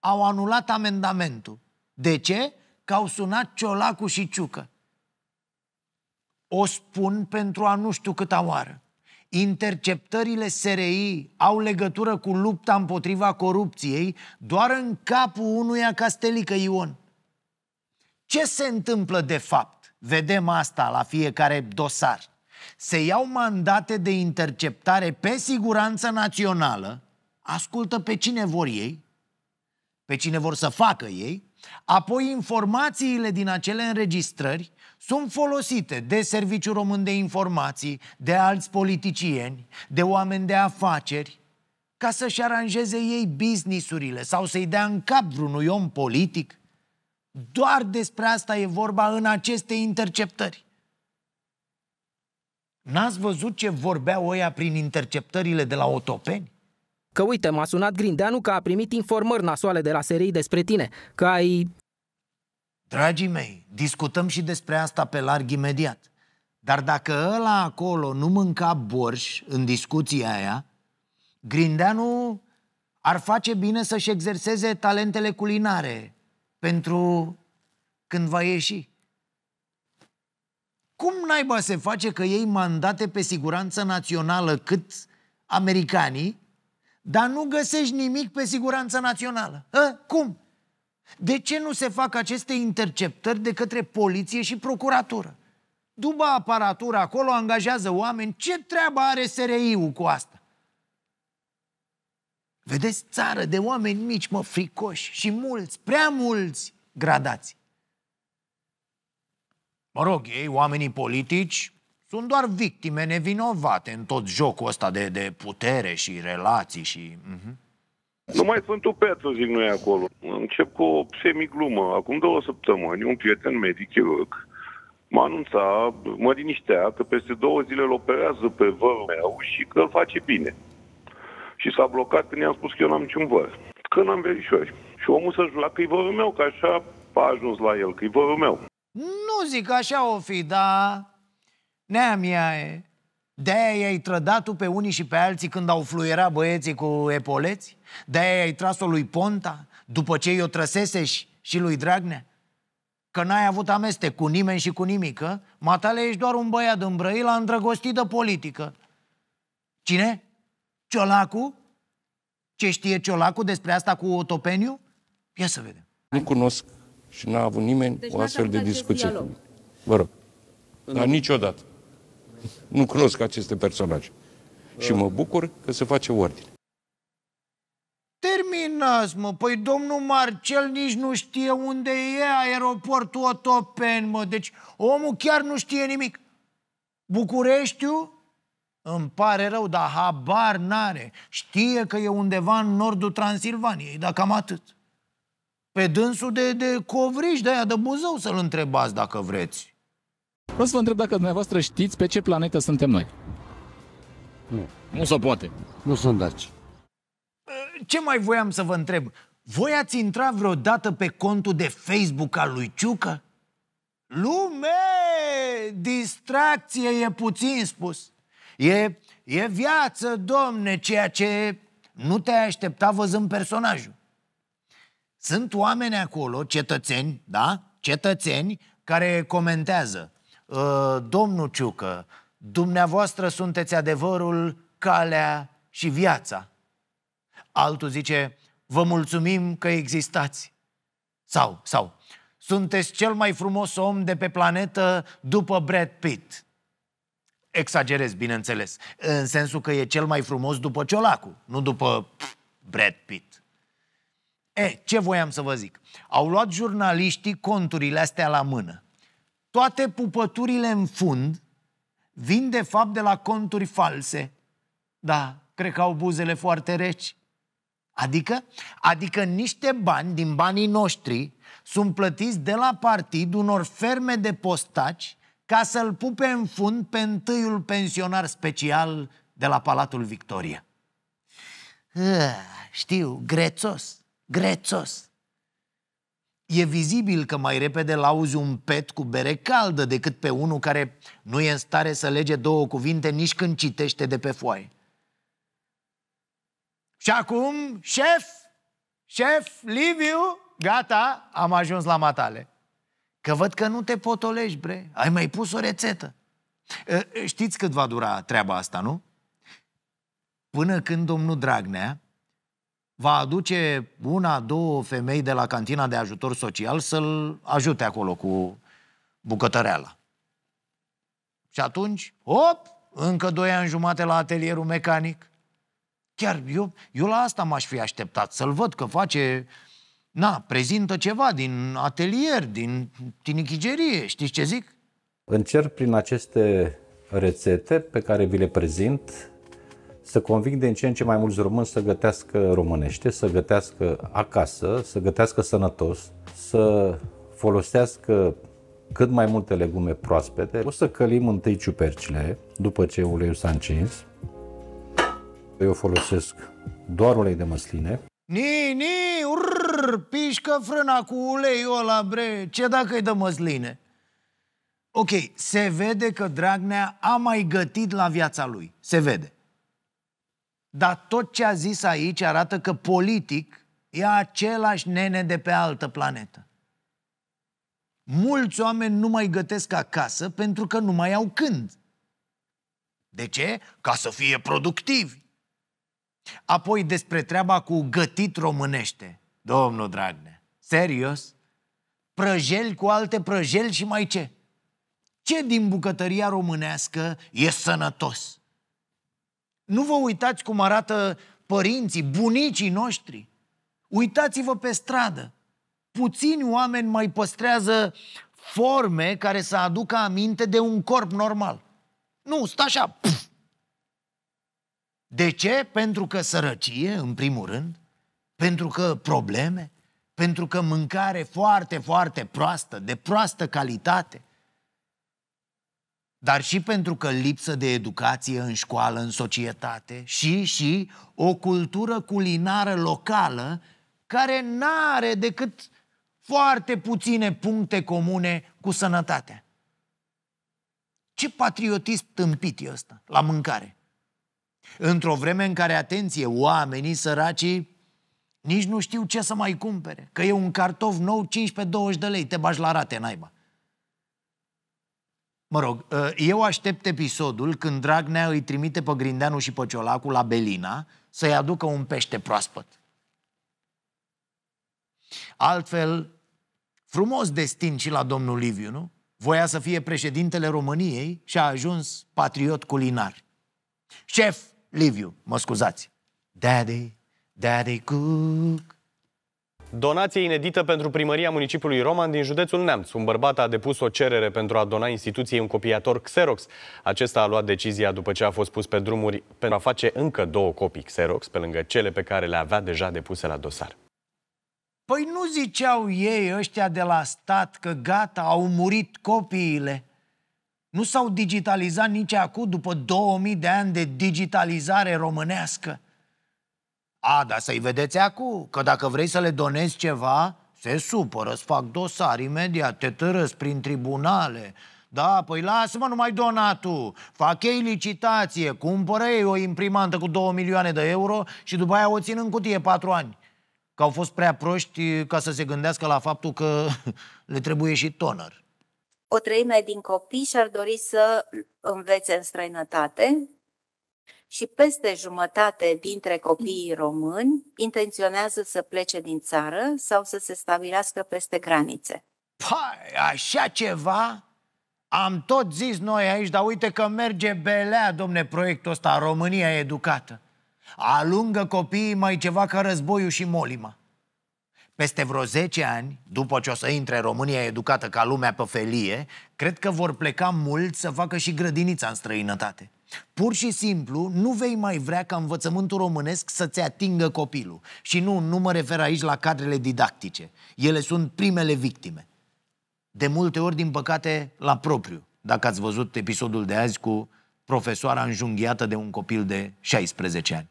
au anulat amendamentul. De ce? Că au sunat Ciolacu și Ciucă. O spun pentru a nu știu câta oară. Interceptările SRI au legătură cu lupta împotriva corupției doar în capul unuia Castelică Ion. Ce se întâmplă de fapt? Vedem asta la fiecare dosar se iau mandate de interceptare pe siguranță națională, ascultă pe cine vor ei, pe cine vor să facă ei, apoi informațiile din acele înregistrări sunt folosite de Serviciul Român de Informații, de alți politicieni, de oameni de afaceri, ca să-și aranjeze ei businessurile sau să-i dea în cap vreunui om politic. Doar despre asta e vorba în aceste interceptări. N-ați văzut ce vorbea oia prin interceptările de la otopeni? Că uite, m-a sunat Grindeanu că a primit informări nasoale de la SRI despre tine, că ai... Dragii mei, discutăm și despre asta pe larg imediat. Dar dacă ăla acolo nu mânca borș în discuția aia, Grindeanu ar face bine să-și exerseze talentele culinare pentru când va ieși. Cum naiba se face că ei mandate pe siguranță națională cât americanii, dar nu găsești nimic pe siguranță națională? Hă? Cum? De ce nu se fac aceste interceptări de către poliție și procuratură? Duba aparatura acolo, angajează oameni. Ce treabă are SRI-ul cu asta? Vedeți, țară de oameni mici, mă, fricoși și mulți, prea mulți gradați. Mă rog, ei, oamenii politici, sunt doar victime nevinovate în tot jocul ăsta de, de putere și relații și... Uh-huh. sunt Sfântul Petru, zic noi acolo. Încep cu o semiglumă. Acum două săptămâni, un prieten medic chirurg m-a anunțat, mă liniștea, că peste două zile îl operează pe vărul meu și că îl face bine. Și s-a blocat când i-am spus că eu n-am niciun văr. Că n-am verișori. Și omul să-și că e vărul meu, că așa a ajuns la el, că e vărul meu. Nu zic, așa o fi, da, ea e. De-aia i-ai trădat pe unii și pe alții când au fluierat băieții cu epoleți? De-aia i-ai tras-o lui Ponta după ce i-o trăsese și, și lui Dragnea? Că n-ai avut amestec cu nimeni și cu nimică? Matale, ești doar un băiat în la îndrăgostită politică. Cine? Ciolacu? Ce știe Ciolacu despre asta cu Otopeniu? Ia să vedem. Nu cunosc și n-a avut nimeni deci o astfel de discuție. Dialog. Vă rog. În Dar niciodată. Nu cunosc aceste personaje. Și mă bucur că se face ordine. Terminați, mă. Păi domnul Marcel nici nu știe unde e aeroportul Otopen, mă. Deci omul chiar nu știe nimic. Bucureștiu? Îmi pare rău, dar habar n-are. Știe că e undeva în nordul Transilvaniei, dacă am atât pe dânsul de, de covriș, de aia de Buzău, să-l întrebați dacă vreți. Vreau să vă întreb dacă dumneavoastră știți pe ce planetă suntem noi. Nu. Nu se poate. Nu sunt daci. Ce mai voiam să vă întreb? Voi ați intrat vreodată pe contul de Facebook al lui Ciucă? Lume! Distracție e puțin spus. E, e viață, domne, ceea ce nu te-ai aștepta văzând personajul. Sunt oameni acolo, cetățeni, da? Cetățeni care comentează. Ă, domnul Ciucă, dumneavoastră sunteți adevărul, calea și viața. Altul zice, vă mulțumim că existați. Sau, sau, sunteți cel mai frumos om de pe planetă după Brad Pitt. Exagerez, bineînțeles, în sensul că e cel mai frumos după Ciolacu, nu după Brad Pitt. E, ce voiam să vă zic? Au luat jurnaliștii conturile astea la mână. Toate pupăturile în fund vin de fapt de la conturi false. Da, cred că au buzele foarte reci. Adică? Adică niște bani din banii noștri sunt plătiți de la partid unor ferme de postaci ca să-l pupe în fund pe întâiul pensionar special de la Palatul Victoria. A, știu, grețos grețos. E vizibil că mai repede lauzi un pet cu bere caldă decât pe unul care nu e în stare să lege două cuvinte nici când citește de pe foaie. Și acum, șef, șef, Liviu, gata, am ajuns la matale. Că văd că nu te potolești, bre. Ai mai pus o rețetă. Știți cât va dura treaba asta, nu? Până când domnul Dragnea va aduce una, două femei de la cantina de ajutor social să-l ajute acolo cu bucătăreala. Și atunci, hop, încă doi ani jumate la atelierul mecanic. Chiar eu, eu la asta m-aș fi așteptat, să-l văd că face, na, prezintă ceva din atelier, din tinichigerie, știți ce zic? Încerc prin aceste rețete pe care vi le prezint să conving din ce în ce mai mulți români să gătească românește, să gătească acasă, să gătească sănătos, să folosească cât mai multe legume proaspete. O să călim întâi ciupercile după ce uleiul s-a încins. Eu folosesc doar ulei de măsline. Ni, ni, urr, pișcă frâna cu uleiul ăla, bre. Ce dacă-i de măsline? Ok, se vede că Dragnea a mai gătit la viața lui. Se vede. Dar tot ce a zis aici arată că politic e același nene de pe altă planetă. Mulți oameni nu mai gătesc acasă pentru că nu mai au când. De ce? Ca să fie productivi. Apoi despre treaba cu gătit românește. Domnul Dragnea, serios? Prăjeli cu alte prăjeli și mai ce? Ce din bucătăria românească e sănătos? Nu vă uitați cum arată părinții, bunicii noștri. Uitați-vă pe stradă. Puțini oameni mai păstrează forme care să aducă aminte de un corp normal. Nu, stă așa. Pf. De ce? Pentru că sărăcie, în primul rând, pentru că probleme, pentru că mâncare foarte, foarte proastă, de proastă calitate – dar și pentru că lipsă de educație în școală, în societate și, și o cultură culinară locală care n-are decât foarte puține puncte comune cu sănătatea. Ce patriotism tâmpit e ăsta la mâncare? Într-o vreme în care, atenție, oamenii săracii nici nu știu ce să mai cumpere. Că e un cartof nou 15-20 de lei, te bași la rate, naiba. Mă rog, ă, eu aștept episodul când Dragnea îi trimite pe Grindeanu și pe Ciolacu la Belina să-i aducă un pește proaspăt. Altfel, frumos destin și la domnul Liviu, nu? Voia să fie președintele României și a ajuns patriot culinar. Șef, Liviu, mă scuzați. Daddy, daddy cook, Donație inedită pentru primăria municipiului Roman din județul Neamț. Un bărbat a depus o cerere pentru a dona instituției un copiator Xerox. Acesta a luat decizia după ce a fost pus pe drumuri pentru a face încă două copii Xerox, pe lângă cele pe care le avea deja depuse la dosar. Păi nu ziceau ei ăștia de la stat că gata, au murit copiile. Nu s-au digitalizat nici acum după 2000 de ani de digitalizare românească. A, dar să-i vedeți acum, că dacă vrei să le donezi ceva, se supără, îți fac dosar imediat, te târăsc prin tribunale. Da, păi lasă-mă numai donatul, fac ei licitație, cumpără ei o imprimantă cu 2 milioane de euro și după aia o țin în cutie 4 ani. Că au fost prea proști ca să se gândească la faptul că le trebuie și toner. O treime din copii și-ar dori să învețe în străinătate, și peste jumătate dintre copiii români intenționează să plece din țară sau să se stabilească peste granițe. Păi, așa ceva? Am tot zis noi aici, dar uite că merge belea, domne, proiectul ăsta, România educată. Alungă copiii mai ceva ca războiul și molima. Peste vreo 10 ani, după ce o să intre România educată ca lumea pe felie, cred că vor pleca mulți să facă și grădinița în străinătate. Pur și simplu, nu vei mai vrea ca învățământul românesc să-ți atingă copilul. Și nu, nu mă refer aici la cadrele didactice. Ele sunt primele victime. De multe ori, din păcate, la propriu. Dacă ați văzut episodul de azi cu profesoara înjunghiată de un copil de 16 ani.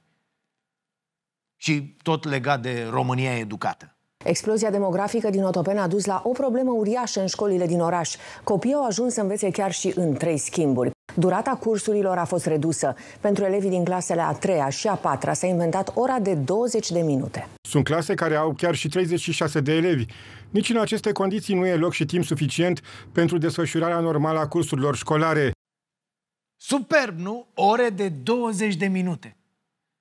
Și tot legat de România educată. Explozia demografică din Otopen a dus la o problemă uriașă în școlile din oraș. Copiii au ajuns să învețe chiar și în trei schimburi. Durata cursurilor a fost redusă. Pentru elevii din clasele a 3-a și a 4 s-a inventat ora de 20 de minute. Sunt clase care au chiar și 36 de elevi. Nici în aceste condiții nu e loc și timp suficient pentru desfășurarea normală a cursurilor școlare. Superb, nu? Ore de 20 de minute.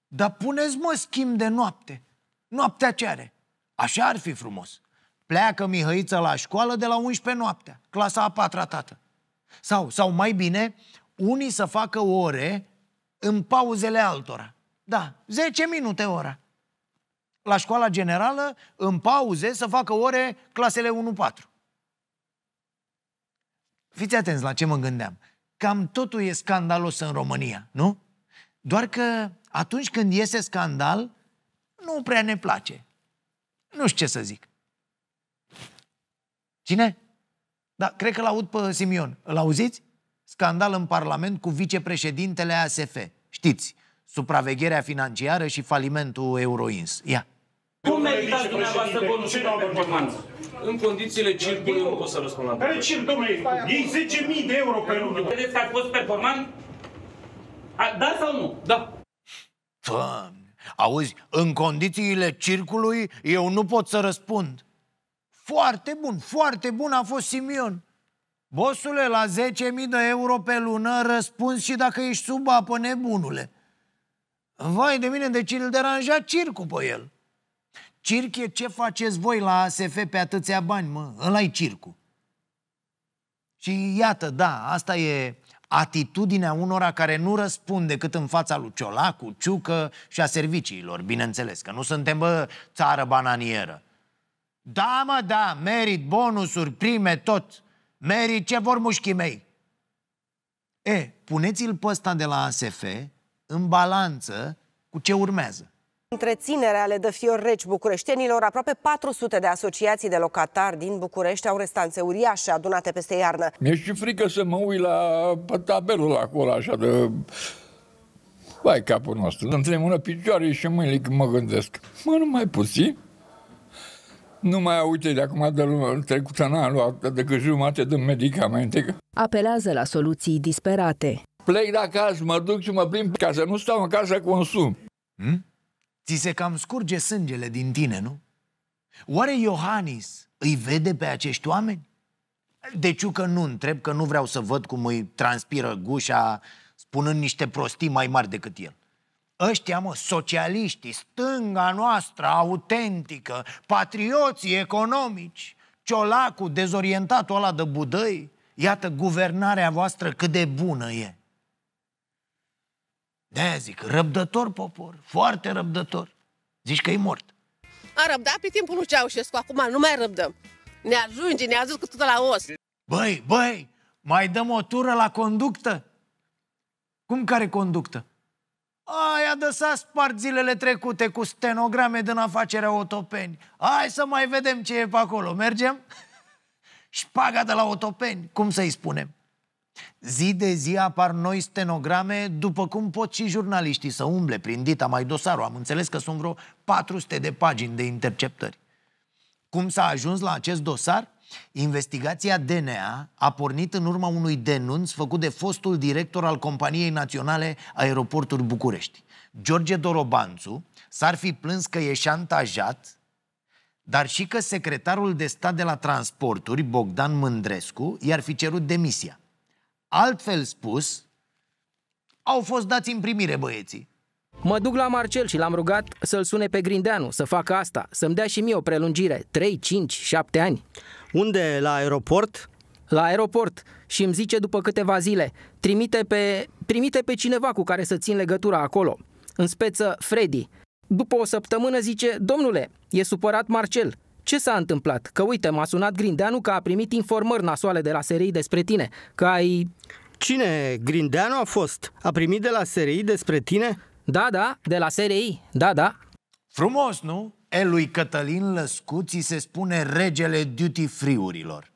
Dar puneți, mă, schimb de noapte. Noaptea ce are? Așa ar fi frumos. Pleacă Mihăiță la școală de la 11 noaptea, clasa a patra tată. Sau, sau mai bine, unii să facă ore în pauzele altora. Da, 10 minute ora. La școala generală, în pauze, să facă ore clasele 1-4. Fiți atenți la ce mă gândeam. Cam totul e scandalos în România, nu? Doar că atunci când iese scandal, nu prea ne place. Nu știu ce să zic. Cine? Da, cred că-l aud pe Simion. Îl auziți? Scandal în Parlament cu vicepreședintele ASF. Știți, supravegherea financiară și falimentul Euroins. Ia. Cum meritați dumneavoastră bonus de performanță? În condițiile circului, nu pot să răspund la Care circ, domnule? E 10.000 de euro pe lună. Credeți că ați fost performant? da sau nu? Da. Doamne. Auzi, în condițiile circului, eu nu pot să răspund. Foarte bun, foarte bun a fost Simion. Bosule, la 10.000 de euro pe lună răspunzi și dacă ești sub apă, nebunule. Vai de mine, deci îl deranja circul pe el. Cirche, ce faceți voi la ASF pe atâția bani, mă? Ăla-i circul. Și iată, da, asta e atitudinea unora care nu răspund decât în fața lui Ciolacu, Ciucă și a serviciilor, bineînțeles, că nu suntem, bă, țară bananieră. Da, mă, da, merit, bonusuri, prime, tot. Merit, ce vor mușchii mei? E, puneți-l pe ăsta de la ASF în balanță cu ce urmează. Întreținerea ale dă fior reci bucureștenilor, aproape 400 de asociații de locatari din București au restanțe uriașe adunate peste iarnă. Mi-e și frică să mă uit la tabelul acolo, așa de... Vai capul nostru, îmi tremură picioare și mâinile când mă gândesc. Mă, numai puțin, nu mai uite, de acum de lumea trecută n am luat decât jumate de medicamente. Apelează la soluții disperate. Plec de acasă, mă duc și mă plimb ca să nu stau în casă consum. Hmm? Ți se cam scurge sângele din tine, nu? Oare Iohannis îi vede pe acești oameni? Deci că nu întreb, că nu vreau să văd cum îi transpiră gușa spunând niște prostii mai mari decât el. Ăștia, mă, socialiștii, stânga noastră autentică, patrioții economici, Ciolacul, dezorientatul ăla de budăi, iată guvernarea voastră cât de bună e. de zic, răbdător popor, foarte răbdător. Zici că e mort. A răbdat pe timpul lui Ceaușescu, acum nu mai răbdăm. Ne ajunge, ne-a zis cu tot la os. Băi, băi, mai dăm o tură la conductă? Cum care conductă? Aia de s-a spart zilele trecute cu stenograme din afacerea Otopeni. Hai să mai vedem ce e pe acolo. Mergem? Șpaga de la Otopeni, cum să-i spunem? Zi de zi apar noi stenograme, după cum pot și jurnaliștii să umble prin dita mai dosarul. Am înțeles că sunt vreo 400 de pagini de interceptări. Cum s-a ajuns la acest dosar? Investigația DNA a pornit în urma unui denunț făcut de fostul director al Companiei Naționale Aeroporturi București. George Dorobanțu s-ar fi plâns că e șantajat, dar și că secretarul de stat de la transporturi, Bogdan Mândrescu, i-ar fi cerut demisia. Altfel spus, au fost dați în primire băieții. Mă duc la Marcel și l-am rugat să-l sune pe Grindeanu, să facă asta, să-mi dea și mie o prelungire, 3, 5, 7 ani. Unde? La aeroport? La aeroport și îmi zice după câteva zile, trimite pe, trimite pe cineva cu care să țin legătura acolo. În speță Freddy. După o săptămână zice, domnule, e supărat Marcel. Ce s-a întâmplat? Că uite, m-a sunat Grindeanu că a primit informări nasoale de la SRI despre tine, că ai... Cine? Grindeanu a fost? A primit de la SRI despre tine? Da, da, de la SRI, da, da. Frumos, nu? El lui Cătălin Lăscuț se spune regele duty free-urilor.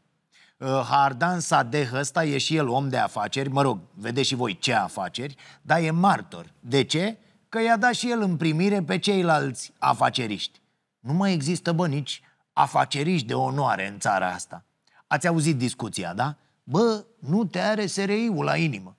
Ă, Hardan Sadeh ăsta e și el om de afaceri, mă rog, vedeți și voi ce afaceri, dar e martor. De ce? Că i-a dat și el în primire pe ceilalți afaceriști. Nu mai există, bă, nici afaceriști de onoare în țara asta. Ați auzit discuția, da? Bă, nu te are SRI-ul la inimă.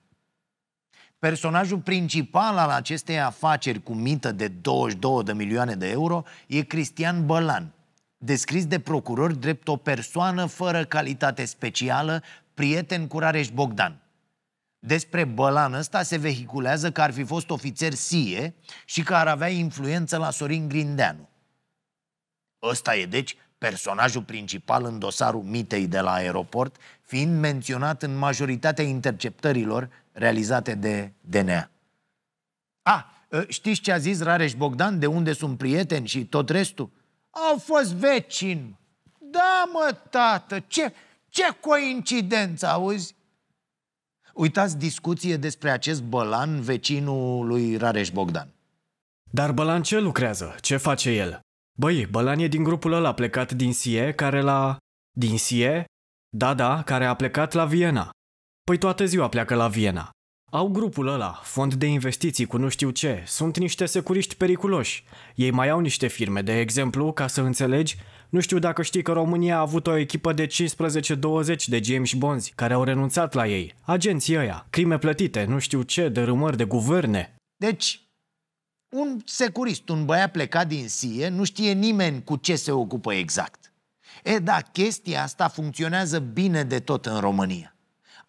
Personajul principal al acestei afaceri cu mită de 22 de milioane de euro e Cristian Bălan, descris de procurori drept o persoană fără calitate specială, prieten cu Rareș Bogdan. Despre Bălan ăsta se vehiculează că ar fi fost ofițer SIE și că ar avea influență la Sorin Grindeanu. Ăsta e deci personajul principal în dosarul mitei de la aeroport, fiind menționat în majoritatea interceptărilor realizate de DNA. A, ă, știți ce a zis Rareș Bogdan? De unde sunt prieteni și tot restul? Au fost vecini. Da, mă, tată, ce, ce coincidență, auzi? Uitați discuție despre acest bălan, vecinul lui Rareș Bogdan. Dar Bălan ce lucrează? Ce face el? Băi, Bălan e din grupul ăla plecat din Sie, care la... Din Sie? Da, da, care a plecat la Viena. Păi toată ziua pleacă la Viena. Au grupul ăla, fond de investiții cu nu știu ce, sunt niște securiști periculoși. Ei mai au niște firme, de exemplu, ca să înțelegi, nu știu dacă știi că România a avut o echipă de 15-20 de James Bonds care au renunțat la ei. Agenții ăia, crime plătite, nu știu ce, dărâmări de guverne. Deci, un securist, un băiat plecat din SIE, nu știe nimeni cu ce se ocupă exact. E, da, chestia asta funcționează bine de tot în România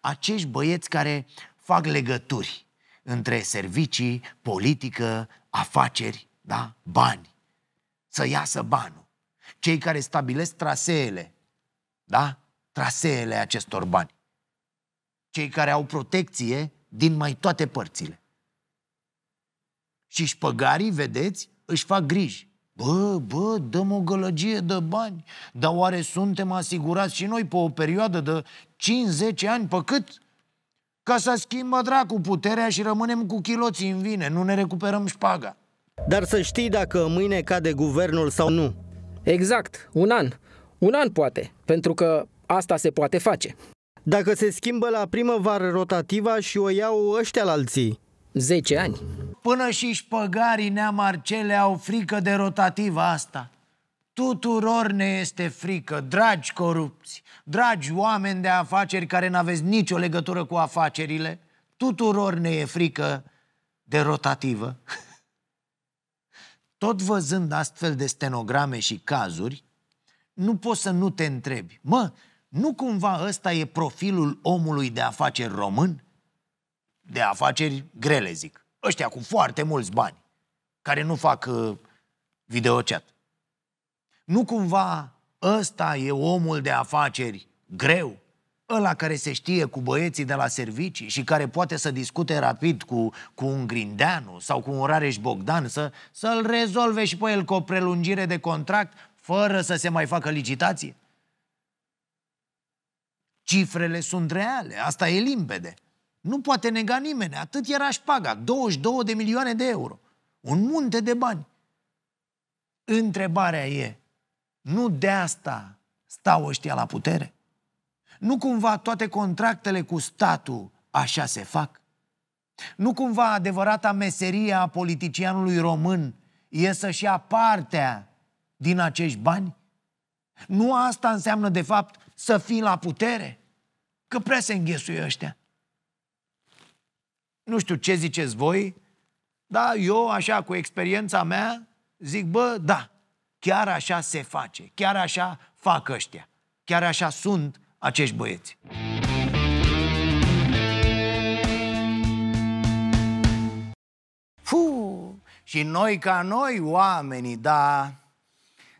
acești băieți care fac legături între servicii, politică, afaceri, da? bani. Să iasă banul. Cei care stabilesc traseele, da? traseele acestor bani. Cei care au protecție din mai toate părțile Și șpăgarii, vedeți, își fac griji. Bă, bă, dăm o gălăgie de bani, dar oare suntem asigurați și noi pe o perioadă de 5-10 ani, pe cât? Ca să schimbă dracu puterea și rămânem cu chiloții în vine, nu ne recuperăm șpaga. Dar să știi dacă mâine cade guvernul sau nu. Exact, un an. Un an poate, pentru că asta se poate face. Dacă se schimbă la primăvară rotativa și o iau ăștia la alții, 10 ani. Până și șpăgarii neamarcele au frică de rotativa asta. Tuturor ne este frică, dragi corupți, dragi oameni de afaceri care n-aveți nicio legătură cu afacerile, tuturor ne e frică de rotativă. Tot văzând astfel de stenograme și cazuri, nu poți să nu te întrebi, mă, nu cumva ăsta e profilul omului de afaceri român? de afaceri grele, zic. Ăștia cu foarte mulți bani, care nu fac uh, videochat. Nu cumva ăsta e omul de afaceri greu, ăla care se știe cu băieții de la servicii și care poate să discute rapid cu, cu un Grindeanu sau cu un Rareș Bogdan, să, să-l rezolve și pe el cu o prelungire de contract fără să se mai facă licitație? Cifrele sunt reale, asta e limpede. Nu poate nega nimeni, atât era șpaga, 22 de milioane de euro. Un munte de bani. Întrebarea e, nu de asta stau ăștia la putere? Nu cumva toate contractele cu statul așa se fac? Nu cumva adevărata meserie a politicianului român e să-și ia partea din acești bani? Nu asta înseamnă, de fapt, să fii la putere? Că prea se înghesuie ăștia. Nu știu ce ziceți voi, dar eu, așa, cu experiența mea, zic, bă, da, chiar așa se face, chiar așa fac ăștia, chiar așa sunt acești băieți. Fu, și noi ca noi, oamenii, da,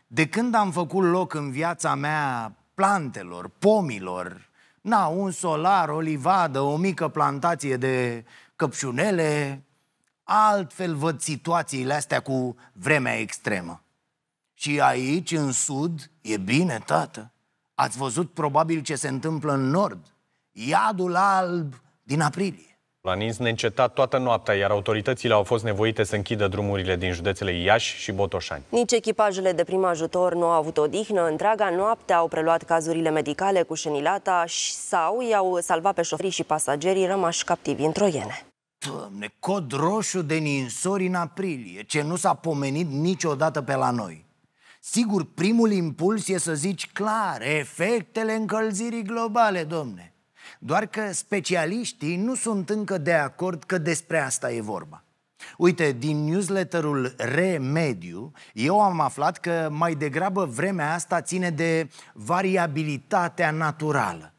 de când am făcut loc în viața mea plantelor, pomilor, na, un solar, o livadă, o mică plantație de căpșunele, altfel văd situațiile astea cu vremea extremă. Și aici, în sud, e bine, tată. Ați văzut probabil ce se întâmplă în nord. Iadul alb din aprilie. La nins neîncetat toată noaptea, iar autoritățile au fost nevoite să închidă drumurile din județele Iași și Botoșani. Nici echipajele de prim ajutor nu au avut odihnă. Întreaga noapte au preluat cazurile medicale cu șenilata sau i-au salvat pe șoferii și pasagerii rămași captivi în troiene. Doamne, cod roșu de ninsori în aprilie, ce nu s-a pomenit niciodată pe la noi. Sigur, primul impuls e să zici clar efectele încălzirii globale, domne. Doar că specialiștii nu sunt încă de acord că despre asta e vorba. Uite, din newsletterul Remediu, eu am aflat că mai degrabă vremea asta ține de variabilitatea naturală.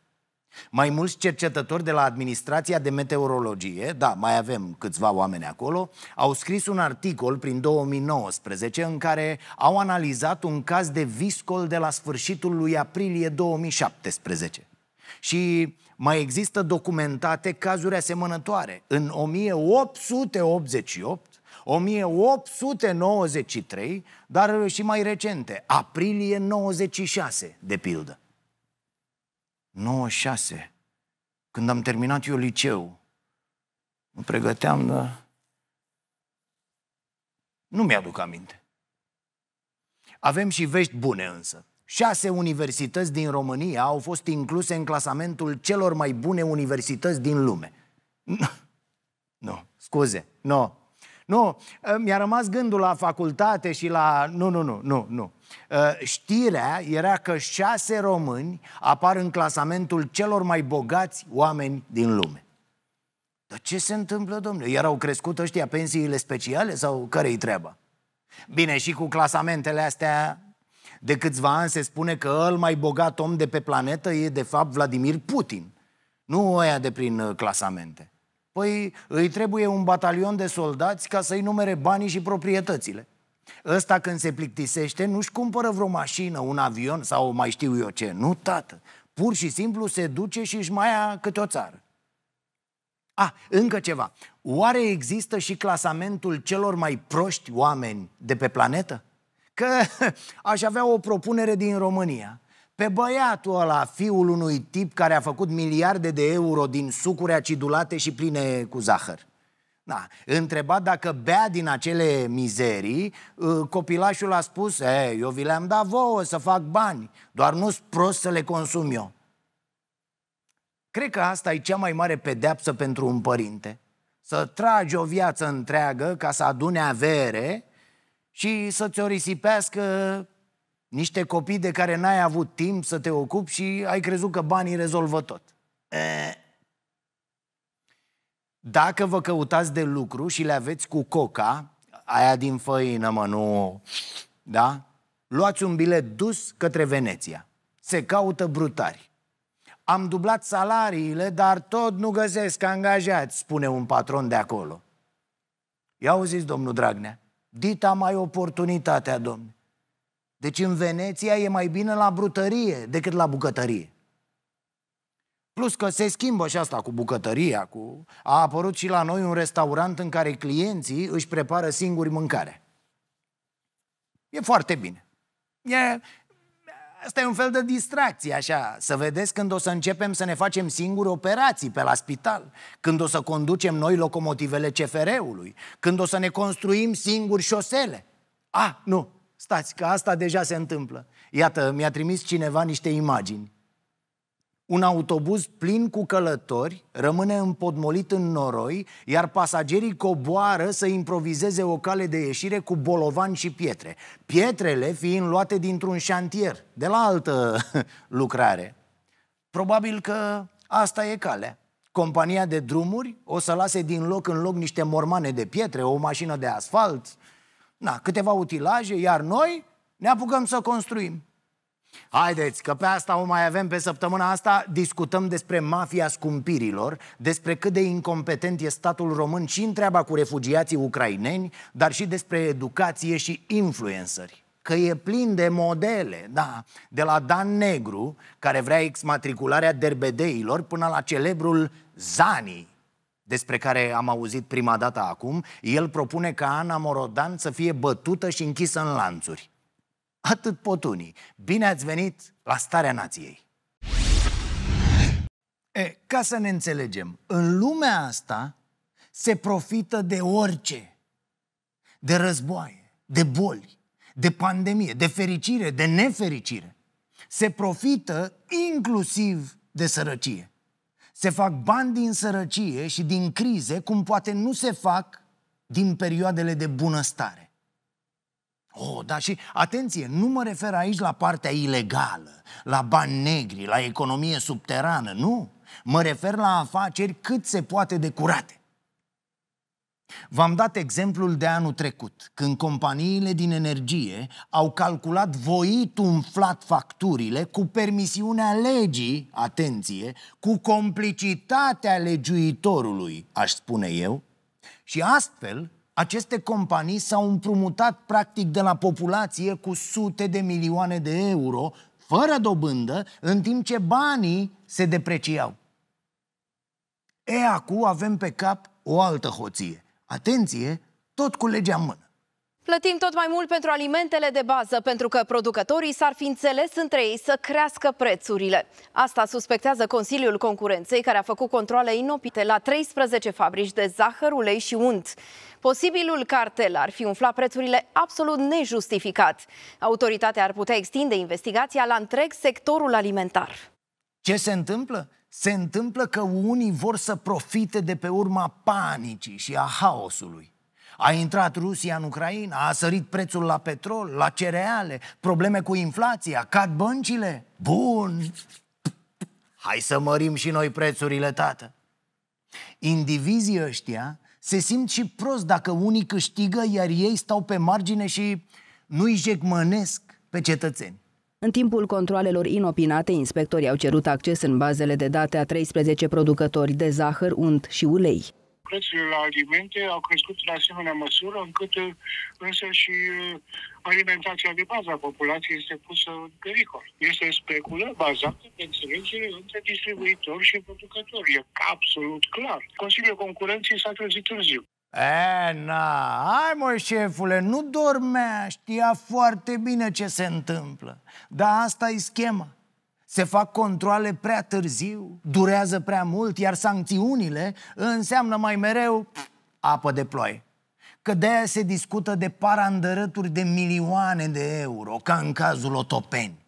Mai mulți cercetători de la Administrația de Meteorologie, da, mai avem câțiva oameni acolo, au scris un articol prin 2019 în care au analizat un caz de viscol de la sfârșitul lui aprilie 2017. Și mai există documentate cazuri asemănătoare. În 1888, 1893, dar și mai recente, aprilie 96, de pildă. 96, când am terminat eu liceu, mă pregăteam, dar nu mi-aduc aminte. Avem și vești bune însă. Șase universități din România au fost incluse în clasamentul celor mai bune universități din lume. Nu, scuze, nu. Nu, mi-a rămas gândul la facultate și la... Nu, nu, nu, nu, nu. Ă, știrea era că șase români apar în clasamentul celor mai bogați oameni din lume. Dar ce se întâmplă, domnule? Erau crescut ăștia pensiile speciale sau care-i treaba? Bine, și cu clasamentele astea de câțiva ani se spune că el mai bogat om de pe planetă e de fapt Vladimir Putin, nu oia de prin ă, clasamente. Păi îi trebuie un batalion de soldați ca să-i numere banii și proprietățile. Ăsta când se plictisește nu-și cumpără vreo mașină, un avion sau mai știu eu ce. Nu, tată. Pur și simplu se duce și își mai ia câte o țară. A, ah, încă ceva. Oare există și clasamentul celor mai proști oameni de pe planetă? Că aș avea o propunere din România. Pe băiatul ăla, fiul unui tip care a făcut miliarde de euro din sucuri acidulate și pline cu zahăr. Da. Întrebat dacă bea din acele mizerii, ă, copilașul a spus, e, eu vi le-am dat vouă să fac bani, doar nu-s prost să le consum eu. Cred că asta e cea mai mare pedeapsă pentru un părinte. Să tragi o viață întreagă ca să adune avere și să-ți o risipească niște copii de care n-ai avut timp să te ocupi și ai crezut că banii rezolvă tot. E, dacă vă căutați de lucru și le aveți cu coca, aia din făină, mă, nu... Da? Luați un bilet dus către Veneția. Se caută brutari. Am dublat salariile, dar tot nu găsesc angajați, spune un patron de acolo. Ia auziți, domnul Dragnea, dita mai oportunitatea, domne. Deci în Veneția e mai bine la brutărie decât la bucătărie. Plus că se schimbă și asta cu bucătăria, cu... a apărut și la noi un restaurant în care clienții își prepară singuri mâncare. E foarte bine. E... Asta e un fel de distracție, așa, să vedeți când o să începem să ne facem singuri operații pe la spital, când o să conducem noi locomotivele CFR-ului, când o să ne construim singuri șosele. A, nu, stați, că asta deja se întâmplă. Iată, mi-a trimis cineva niște imagini un autobuz plin cu călători rămâne împodmolit în noroi, iar pasagerii coboară să improvizeze o cale de ieșire cu bolovan și pietre. Pietrele fiind luate dintr-un șantier, de la altă lucrare. Probabil că asta e calea. Compania de drumuri o să lase din loc în loc niște mormane de pietre, o mașină de asfalt, na, câteva utilaje, iar noi ne apucăm să construim. Haideți, că pe asta o mai avem pe săptămâna asta, discutăm despre mafia scumpirilor, despre cât de incompetent e statul român și în treaba cu refugiații ucraineni, dar și despre educație și influențări. Că e plin de modele, da, de la Dan Negru, care vrea exmatricularea derbedeilor, până la celebrul Zani, despre care am auzit prima dată acum, el propune ca Ana Morodan să fie bătută și închisă în lanțuri. Atât pot unii. Bine ați venit la Starea Nației! E, ca să ne înțelegem, în lumea asta se profită de orice. De războaie, de boli, de pandemie, de fericire, de nefericire. Se profită inclusiv de sărăcie. Se fac bani din sărăcie și din crize cum poate nu se fac din perioadele de bunăstare. Oh, da, și atenție, nu mă refer aici la partea ilegală, la bani negri, la economie subterană, nu. Mă refer la afaceri cât se poate de curate. V-am dat exemplul de anul trecut, când companiile din energie au calculat voit umflat facturile cu permisiunea legii, atenție, cu complicitatea legiuitorului, aș spune eu, și astfel aceste companii s-au împrumutat practic de la populație cu sute de milioane de euro, fără dobândă, în timp ce banii se depreciau. E, acum avem pe cap o altă hoție. Atenție, tot cu legea în mână. Plătim tot mai mult pentru alimentele de bază, pentru că producătorii s-ar fi înțeles între ei să crească prețurile. Asta suspectează Consiliul Concurenței, care a făcut controle inopite la 13 fabrici de zahăr, ulei și unt. Posibilul cartel ar fi umflat prețurile absolut nejustificat. Autoritatea ar putea extinde investigația la întreg sectorul alimentar. Ce se întâmplă? Se întâmplă că unii vor să profite de pe urma panicii și a haosului. A intrat Rusia în Ucraina, a sărit prețul la petrol, la cereale, probleme cu inflația, cad băncile. Bun! Hai să mărim și noi prețurile, tată! Indivizii ăștia se simt și prost dacă unii câștigă, iar ei stau pe margine și nu îi jecmănesc pe cetățeni. În timpul controalelor inopinate, inspectorii au cerut acces în bazele de date a 13 producători de zahăr, unt și ulei prețurile la alimente au crescut în asemenea măsură încât uh, însă și uh, alimentația de bază a populației este pusă în pericol. Este speculă bazată pe înțelegere între distribuitori și producători. E absolut clar. Consiliul Concurenței s-a trezit târziu. E, na, hai mă, șefule, nu dormea, știa foarte bine ce se întâmplă. Dar asta e schema se fac controle prea târziu, durează prea mult, iar sancțiunile înseamnă mai mereu apă de ploi. Că de aia se discută de parandărături de milioane de euro, ca în cazul Otopeni.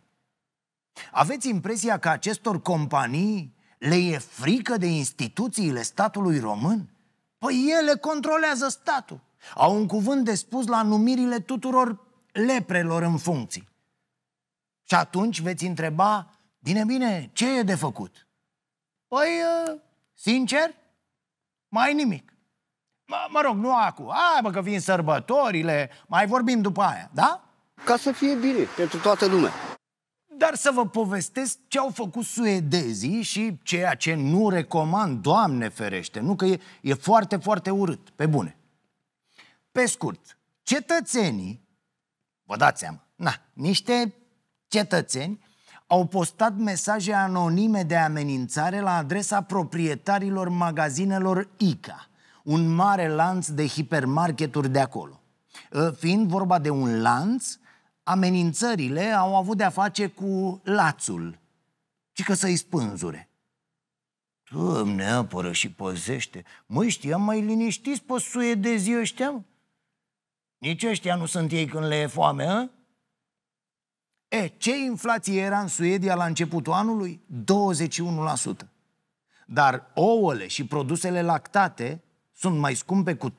Aveți impresia că acestor companii le e frică de instituțiile statului român? Păi ele controlează statul. Au un cuvânt de spus la numirile tuturor leprelor în funcții. Și atunci veți întreba Bine, bine, ce e de făcut? Păi, ă, sincer, mai nimic. Mă, mă rog, nu acum. Hai, mă, că vin sărbătorile, mai vorbim după aia, da? Ca să fie bine pentru toată lumea. Dar să vă povestesc ce au făcut suedezii și ceea ce nu recomand, Doamne ferește, nu că e, e foarte, foarte urât, pe bune. Pe scurt, cetățenii, vă dați seama, na, niște cetățeni au postat mesaje anonime de amenințare la adresa proprietarilor magazinelor ICA, un mare lanț de hipermarketuri de acolo. Ă, fiind vorba de un lanț, amenințările au avut de-a face cu lațul, ci că să-i spânzure. Doamne, apără și păzește. Mă, știam mai liniștiți pe suedezii ăștia? Nici ăștia nu sunt ei când le e foame, a? Ă? E, ce inflație era în Suedia la începutul anului? 21%. Dar ouăle și produsele lactate sunt mai scumpe cu 30%,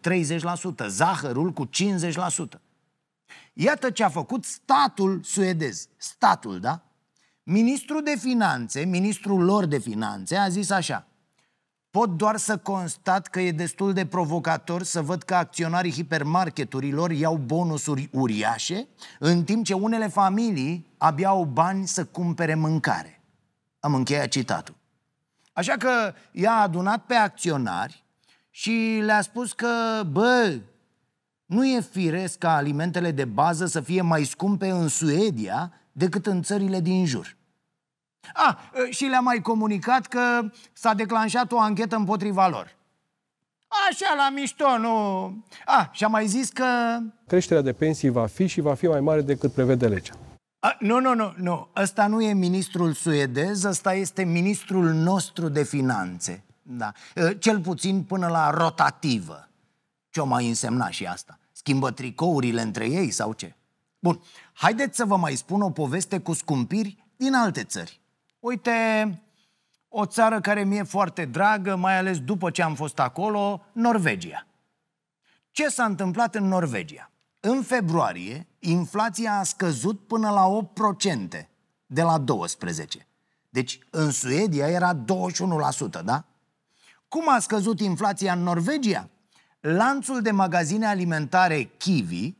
zahărul cu 50%. Iată ce a făcut statul suedez. Statul, da? Ministrul de finanțe, ministrul lor de finanțe, a zis așa. Pot doar să constat că e destul de provocator să văd că acționarii hipermarketurilor iau bonusuri uriașe, în timp ce unele familii abia au bani să cumpere mâncare. Am încheiat citatul. Așa că i-a adunat pe acționari și le-a spus că, bă, nu e firesc ca alimentele de bază să fie mai scumpe în Suedia decât în țările din jur. Ah, ă, și le-a mai comunicat că s-a declanșat o anchetă împotriva lor. Așa, la mișto, nu... Ah, și-a mai zis că... Creșterea de pensii va fi și va fi mai mare decât prevede legea. A, nu, nu, nu, nu. Ăsta nu e ministrul suedez, ăsta este ministrul nostru de finanțe. Da. Ă, cel puțin până la rotativă. Ce-o mai însemna și asta? Schimbă tricourile între ei sau ce? Bun, haideți să vă mai spun o poveste cu scumpiri din alte țări uite, o țară care mi-e foarte dragă, mai ales după ce am fost acolo, Norvegia. Ce s-a întâmplat în Norvegia? În februarie, inflația a scăzut până la 8%, de la 12%. Deci, în Suedia era 21%, da? Cum a scăzut inflația în Norvegia? Lanțul de magazine alimentare Kiwi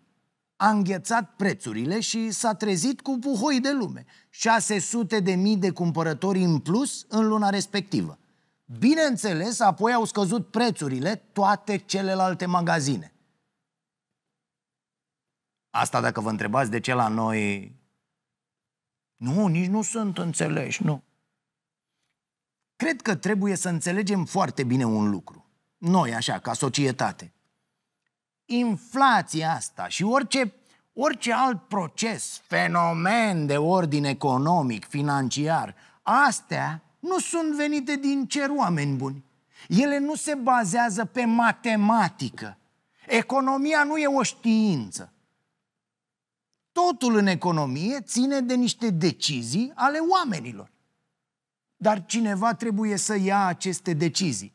a înghețat prețurile și s-a trezit cu buhoi de lume. 600 de mii de cumpărători în plus în luna respectivă. Bineînțeles, apoi au scăzut prețurile toate celelalte magazine. Asta dacă vă întrebați de ce la noi... Nu, nici nu sunt înțeleși, nu. Cred că trebuie să înțelegem foarte bine un lucru. Noi, așa, ca societate inflația asta și orice, orice alt proces, fenomen de ordin economic, financiar, astea nu sunt venite din cer, oameni buni. Ele nu se bazează pe matematică. Economia nu e o știință. Totul în economie ține de niște decizii ale oamenilor. Dar cineva trebuie să ia aceste decizii.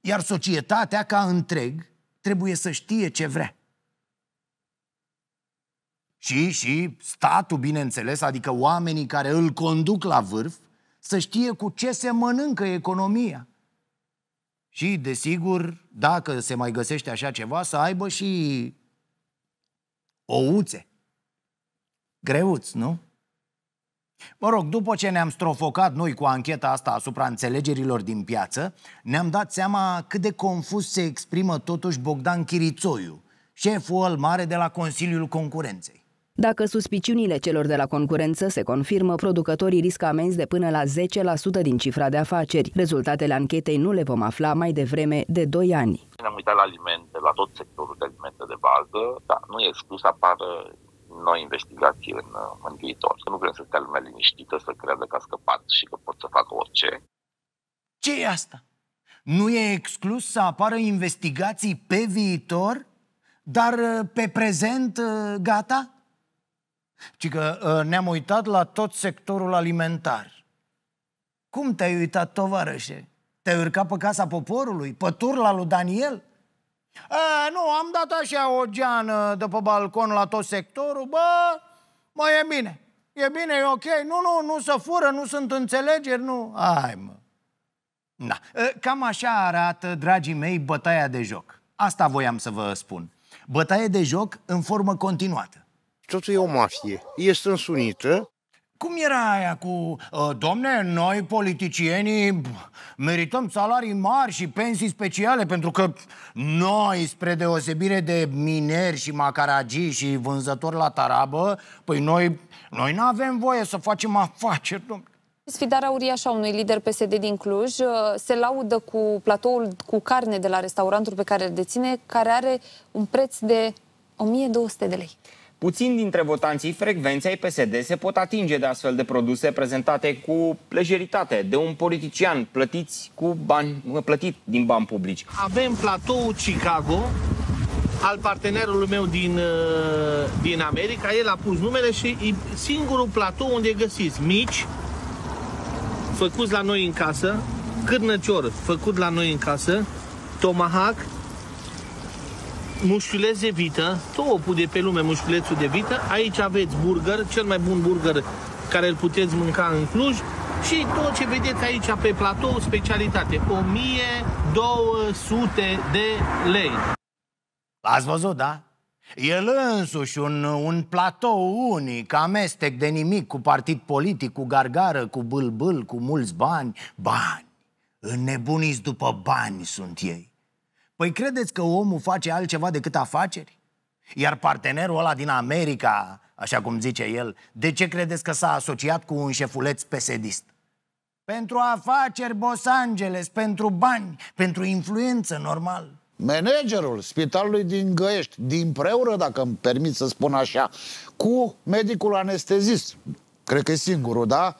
Iar societatea ca întreg trebuie să știe ce vrea. Și, și statul, bineînțeles, adică oamenii care îl conduc la vârf, să știe cu ce se mănâncă economia. Și, desigur, dacă se mai găsește așa ceva, să aibă și ouțe. Greuți, nu? Mă rog, după ce ne-am strofocat noi cu ancheta asta asupra înțelegerilor din piață, ne-am dat seama cât de confuz se exprimă totuși Bogdan Chirițoiu, șeful al mare de la Consiliul Concurenței. Dacă suspiciunile celor de la concurență se confirmă, producătorii riscă amenzi de până la 10% din cifra de afaceri. Rezultatele anchetei nu le vom afla mai devreme de 2 ani. Ne-am uitat la alimente, la tot sectorul de alimente de bază, dar nu e exclus apară noi investigații în, uh, în viitor. Să nu vrem să stea lumea liniștită, să creadă că a scăpat și că pot să facă orice. Ce e asta? Nu e exclus să apară investigații pe viitor, dar uh, pe prezent uh, gata? Ci că ne-am uitat la tot sectorul alimentar. Cum te-ai uitat, tovarășe? Te-ai urcat pe casa poporului? Pe turla lui Daniel? E, nu, am dat așa o geană de pe balcon la tot sectorul, bă, mă, e bine. E bine, e ok. Nu, nu, nu se fură, nu sunt înțelegeri, nu. Hai, mă. Da. Cam așa arată, dragii mei, bătaia de joc. Asta voiam să vă spun. Bătaie de joc în formă continuată. Totul e o mafie. E strânsunită, cum era aia cu, ă, domne, noi politicienii merităm salarii mari și pensii speciale pentru că noi, spre deosebire de mineri și macaragii și vânzători la tarabă, păi noi, noi nu avem voie să facem afaceri, domne. Sfidarea uriașă a unui lider PSD din Cluj ă, se laudă cu platoul cu carne de la restaurantul pe care îl deține, care are un preț de 1200 de lei. Puțin dintre votanții frecvenței PSD se pot atinge de astfel de produse prezentate cu lejeritate de un politician plătiți cu bani, plătit din bani publici. Avem platoul Chicago al partenerului meu din, uh, din America. El a pus numele și e singurul platou unde găsiți mici, făcuți la noi în casă, cârnăcior făcut la noi în casă, tomahawk, mușchiuleț de vită, topul de pe lume mușchiulețul de vită. Aici aveți burger, cel mai bun burger care îl puteți mânca în Cluj și tot ce vedeți aici pe platou, specialitate, 1200 de lei. Ați văzut, da? El însuși, un, un platou unic, amestec de nimic cu partid politic, cu gargară, cu bâlbâl, cu mulți bani, bani. Înnebuniți după bani sunt ei. Păi credeți că omul face altceva decât afaceri? Iar partenerul ăla din America, așa cum zice el, de ce credeți că s-a asociat cu un șefuleț pesedist? Pentru afaceri, Los Angeles, pentru bani, pentru influență, normal. Managerul spitalului din Găiești, din preură, dacă îmi permit să spun așa, cu medicul anestezist, cred că e singurul, da?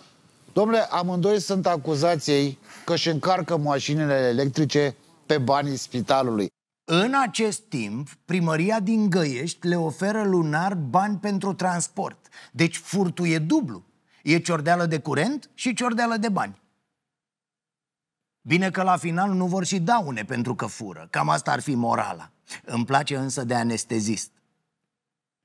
Domnule, amândoi sunt acuzației că își încarcă mașinile electrice pe banii spitalului. În acest timp, primăria din Găiești le oferă lunar bani pentru transport. Deci furtul e dublu. E ciordeală de curent și ciordeală de bani. Bine că la final nu vor și daune pentru că fură. Cam asta ar fi morala. Îmi place însă de anestezist.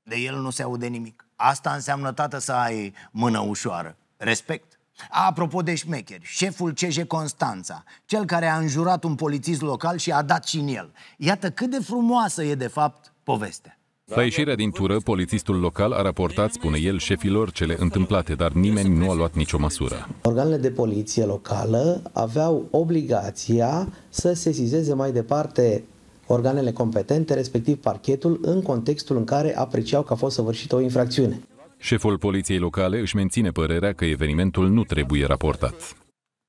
De el nu se aude nimic. Asta înseamnă, tată, să ai mână ușoară. Respect. Apropo de șmecheri, șeful CJ Constanța, cel care a înjurat un polițist local și a dat și în el. Iată cât de frumoasă e de fapt povestea. La ieșirea din tură, polițistul local a raportat, spune el, șefilor cele întâmplate, dar nimeni nu a luat nicio măsură. Organele de poliție locală aveau obligația să sesizeze mai departe organele competente, respectiv parchetul, în contextul în care apreciau că a fost săvârșită o infracțiune. Șeful poliției locale își menține părerea că evenimentul nu trebuie raportat.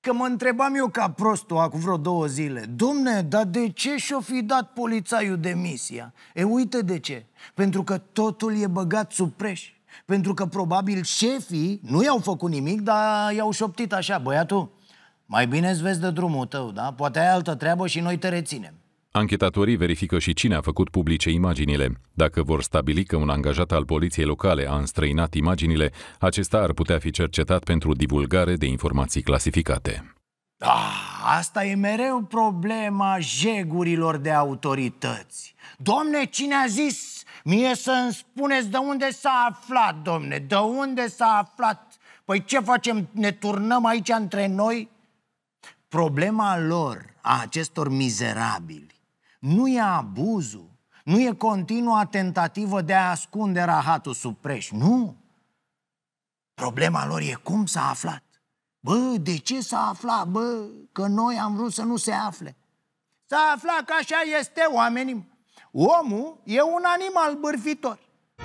Că mă întrebam eu ca prostul acum vreo două zile Dumne, dar de ce și-o fi dat polițaiul demisia? E uite de ce Pentru că totul e băgat sub preș Pentru că probabil șefii nu i-au făcut nimic Dar i-au șoptit așa, băiatul Mai bine îți vezi de drumul tău, da? Poate ai altă treabă și noi te reținem Anchetatorii verifică și cine a făcut publice imaginile. Dacă vor stabili că un angajat al poliției locale a înstrăinat imaginile, acesta ar putea fi cercetat pentru divulgare de informații clasificate. Ah, asta e mereu problema jegurilor de autorități. Domne, cine a zis? Mie să-mi spuneți de unde s-a aflat, domne, de unde s-a aflat. Păi ce facem? Ne turnăm aici între noi? Problema lor, a acestor mizerabili, nu e abuzul, nu e continua tentativă de a ascunde rahatul sub preș, nu. Problema lor e cum s-a aflat. Bă, de ce s-a aflat? Bă, că noi am vrut să nu se afle. S-a aflat că așa este oamenii. Omul e un animal bârfitor.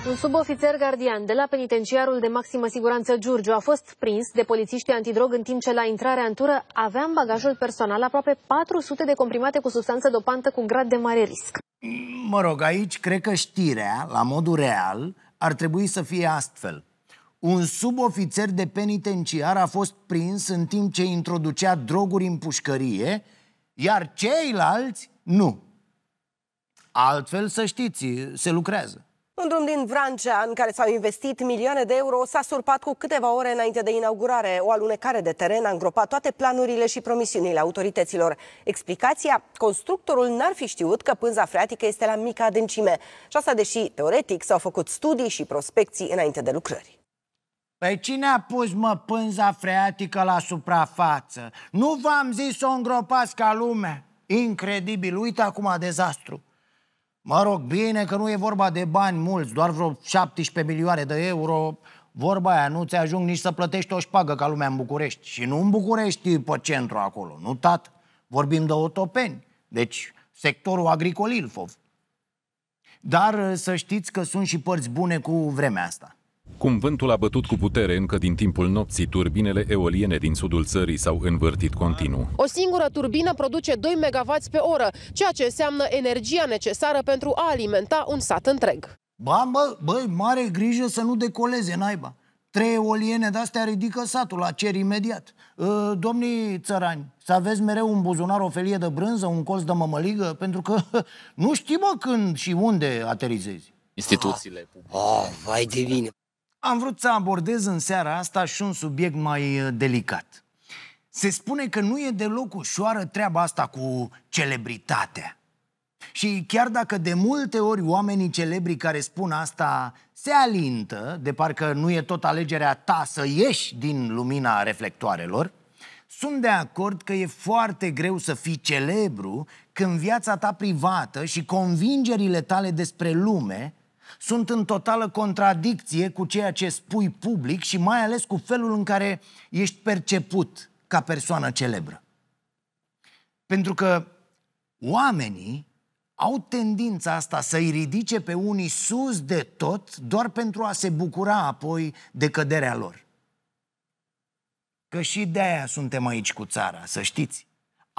Un subofițer gardian de la penitenciarul de maximă siguranță Giurgiu a fost prins de polițiști antidrog în timp ce la intrarea în tură avea în bagajul personal aproape 400 de comprimate cu substanță dopantă cu grad de mare risc. Mă rog, aici cred că știrea, la modul real, ar trebui să fie astfel. Un subofițer de penitenciar a fost prins în timp ce introducea droguri în pușcărie, iar ceilalți nu. Altfel, să știți, se lucrează. Un drum din Vrancea, în care s-au investit milioane de euro, s-a surpat cu câteva ore înainte de inaugurare. O alunecare de teren a îngropat toate planurile și promisiunile autorităților. Explicația? Constructorul n-ar fi știut că pânza freatică este la mică adâncime. Și asta deși, teoretic, s-au făcut studii și prospecții înainte de lucrări. Păi cine a pus, mă, pânza freatică la suprafață? Nu v-am zis să o îngropați ca lume? Incredibil, uite acum dezastru. Mă rog, bine că nu e vorba de bani mulți, doar vreo 17 milioane de euro. Vorba aia, nu ți ajung nici să plătești o șpagă ca lumea în București. Și nu în București pe centru acolo, nu tat. Vorbim de otopeni, deci sectorul agricol Ilfov. Dar să știți că sunt și părți bune cu vremea asta. Cum vântul a bătut cu putere încă din timpul nopții, turbinele eoliene din sudul țării s-au învârtit continuu. O singură turbină produce 2 MW pe oră, ceea ce înseamnă energia necesară pentru a alimenta un sat întreg. Ba, bă, bă mare grijă să nu decoleze naiba. Trei eoliene de-astea ridică satul la cer imediat. Ă, domnii țărani, să aveți mereu un buzunar, o felie de brânză, un colț de mămăligă, pentru că nu știi, mă, când și unde aterizezi. Instituțiile publice. Oh, ah, vai de bine. Am vrut să abordez în seara asta și un subiect mai uh, delicat. Se spune că nu e deloc ușoară treaba asta cu celebritatea. Și chiar dacă de multe ori oamenii celebri care spun asta se alintă, de parcă nu e tot alegerea ta să ieși din lumina reflectoarelor, sunt de acord că e foarte greu să fii celebru când viața ta privată și convingerile tale despre lume sunt în totală contradicție cu ceea ce spui public și mai ales cu felul în care ești perceput ca persoană celebră. Pentru că oamenii au tendința asta să-i ridice pe unii sus de tot doar pentru a se bucura apoi de căderea lor. Că și de aia suntem aici cu țara, să știți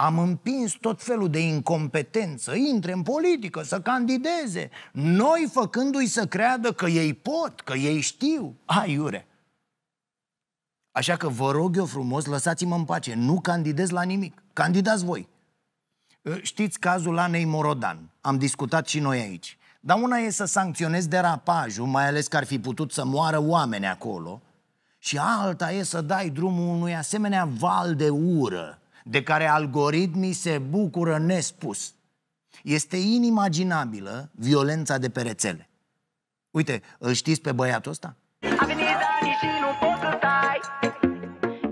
am împins tot felul de incompetență, intre în politică, să candideze, noi făcându-i să creadă că ei pot, că ei știu, aiure. Așa că vă rog eu frumos, lăsați-mă în pace, nu candidez la nimic, candidați voi. Ă, știți cazul Anei Morodan, am discutat și noi aici. Dar una e să sancționez derapajul, mai ales că ar fi putut să moară oameni acolo, și alta e să dai drumul unui asemenea val de ură de care algoritmii se bucură nespus. Este inimaginabilă violența de pe rețele. Uite, îl știți pe băiatul ăsta? A venit anii și nu pot să stai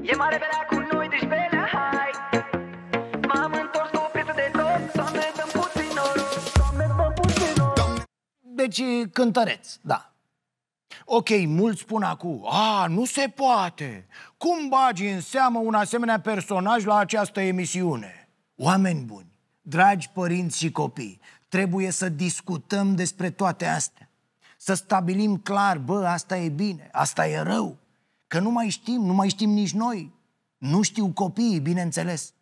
E mare berea cu noi, deci belea hai M-am întors o piesă de tot Doamne, dăm puțin noroc Doamne, dăm puțin noroc Deci cântăreț, da Ok, mulți spun acum, a, nu se poate, cum bagi în seamă un asemenea personaj la această emisiune? Oameni buni, dragi părinți și copii, trebuie să discutăm despre toate astea. Să stabilim clar, bă, asta e bine, asta e rău. Că nu mai știm, nu mai știm nici noi. Nu știu copiii, bineînțeles.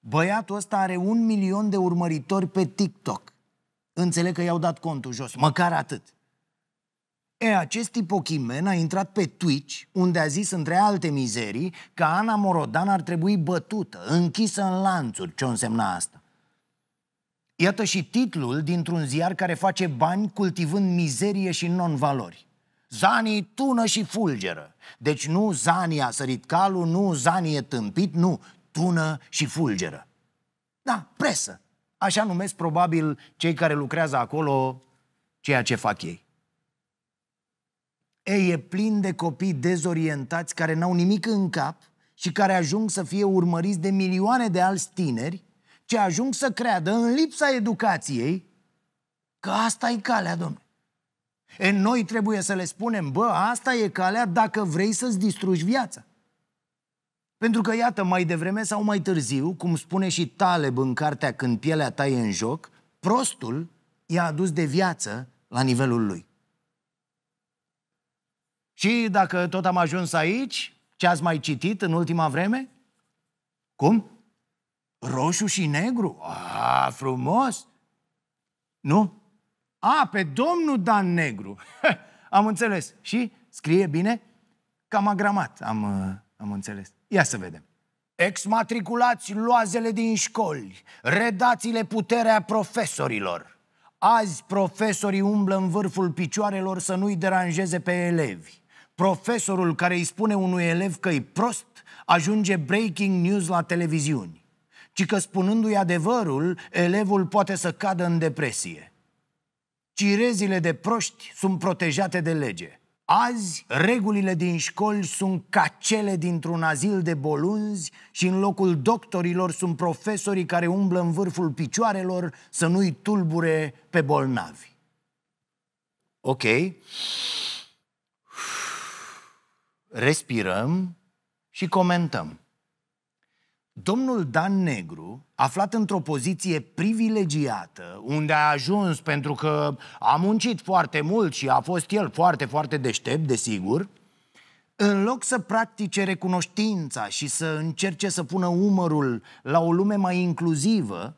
Băiatul ăsta are un milion de urmăritori pe TikTok. Înțeleg că i-au dat contul jos, măcar atât. E, acest ochimen a intrat pe Twitch, unde a zis, între alte mizerii, că Ana Morodan ar trebui bătută, închisă în lanțuri. Ce însemna asta? Iată și titlul dintr-un ziar care face bani cultivând mizerie și non-valori. Zani, tună și fulgeră. Deci nu Zani a sărit calul, nu Zani e tâmpit, nu. Tună și fulgeră. Da, presă. Așa numesc probabil cei care lucrează acolo ceea ce fac ei. Ei, e plin de copii dezorientați care n-au nimic în cap și care ajung să fie urmăriți de milioane de alți tineri ce ajung să creadă în lipsa educației că asta e calea, domnule. E, noi trebuie să le spunem, bă, asta e calea dacă vrei să-ți distrugi viața. Pentru că, iată, mai devreme sau mai târziu, cum spune și Taleb în cartea Când pielea ta e în joc, prostul i-a adus de viață la nivelul lui. Și dacă tot am ajuns aici, ce ați mai citit în ultima vreme? Cum? Roșu și negru? A, frumos! Nu? A, pe domnul Dan Negru. am înțeles. Și scrie bine? Cam agramat, am, uh, am înțeles. Ia să vedem. Exmatriculați loazele din școli, redați-le puterea profesorilor. Azi profesorii umblă în vârful picioarelor să nu-i deranjeze pe elevi. Profesorul care îi spune unui elev că e prost ajunge breaking news la televiziuni, ci că spunându-i adevărul, elevul poate să cadă în depresie. Cirezile de proști sunt protejate de lege. Azi, regulile din școli sunt ca cele dintr-un azil de bolunzi și în locul doctorilor sunt profesorii care umblă în vârful picioarelor să nu-i tulbure pe bolnavi. Ok respirăm și comentăm. Domnul Dan Negru, aflat într-o poziție privilegiată, unde a ajuns pentru că a muncit foarte mult și a fost el foarte, foarte deștept, desigur, în loc să practice recunoștința și să încerce să pună umărul la o lume mai inclusivă,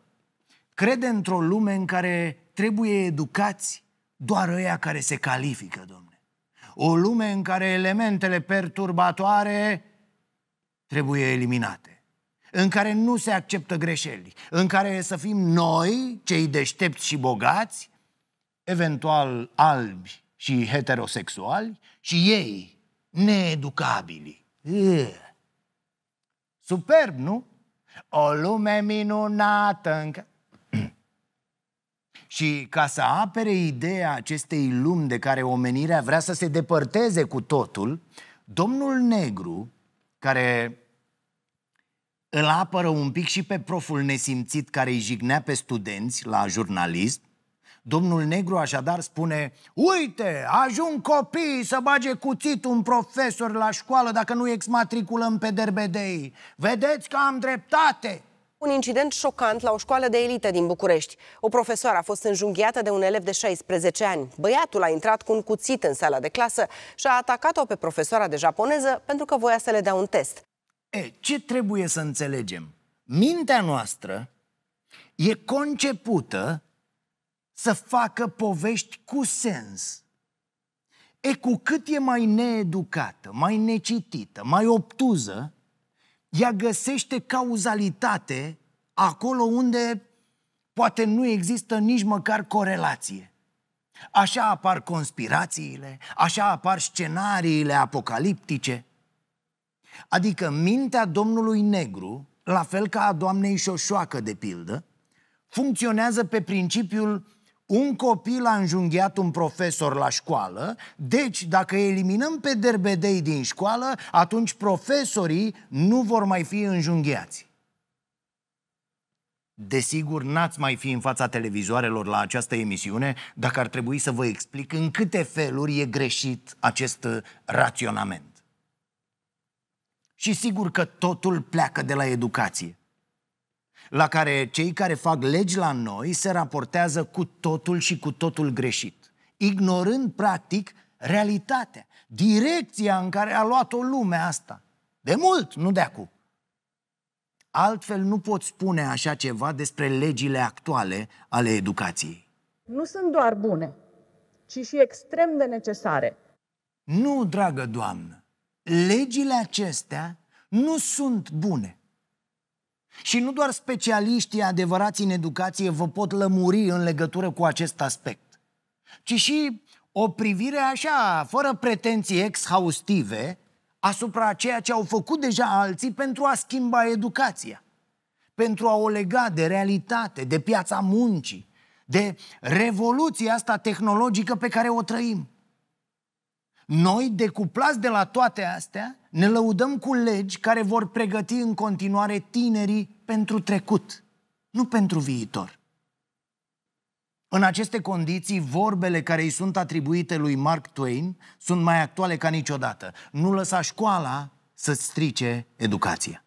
crede într-o lume în care trebuie educați doar ăia care se califică, domnul o lume în care elementele perturbatoare trebuie eliminate, în care nu se acceptă greșeli, în care să fim noi, cei deștepți și bogați, eventual albi și heterosexuali, și ei, needucabili. Superb, nu? O lume minunată încă. Și ca să apere ideea acestei lumi de care omenirea vrea să se depărteze cu totul, domnul negru, care îl apără un pic și pe proful nesimțit care îi jignea pe studenți la jurnalist, Domnul Negru așadar spune Uite, ajung copiii să bage cuțitul un profesor la școală dacă nu exmatriculăm pe derbedei Vedeți că am dreptate un incident șocant la o școală de elită din București. O profesoară a fost înjunghiată de un elev de 16 ani. Băiatul a intrat cu un cuțit în sala de clasă și a atacat-o pe profesoara de japoneză pentru că voia să le dea un test. E, ce trebuie să înțelegem? Mintea noastră e concepută să facă povești cu sens. E cu cât e mai needucată, mai necitită, mai obtuză, ea găsește cauzalitate acolo unde poate nu există nici măcar corelație. Așa apar conspirațiile, așa apar scenariile apocaliptice. Adică mintea domnului negru, la fel ca a doamnei Șoșoacă de pildă, funcționează pe principiul un copil a înjunghiat un profesor la școală, deci dacă eliminăm pe derbedei din școală, atunci profesorii nu vor mai fi înjunghiați. Desigur, n-ați mai fi în fața televizoarelor la această emisiune dacă ar trebui să vă explic în câte feluri e greșit acest uh, raționament. Și sigur că totul pleacă de la educație la care cei care fac legi la noi se raportează cu totul și cu totul greșit, ignorând practic realitatea, direcția în care a luat-o lumea asta. De mult, nu de acum. Altfel nu pot spune așa ceva despre legile actuale ale educației. Nu sunt doar bune, ci și extrem de necesare. Nu, dragă doamnă, legile acestea nu sunt bune. Și nu doar specialiștii adevărați în educație vă pot lămuri în legătură cu acest aspect, ci și o privire așa, fără pretenții exhaustive, asupra ceea ce au făcut deja alții pentru a schimba educația, pentru a o lega de realitate, de piața muncii, de revoluția asta tehnologică pe care o trăim. Noi, decuplați de la toate astea, ne lăudăm cu legi care vor pregăti în continuare tinerii pentru trecut, nu pentru viitor. În aceste condiții, vorbele care îi sunt atribuite lui Mark Twain sunt mai actuale ca niciodată. Nu lăsa școala să strice educația.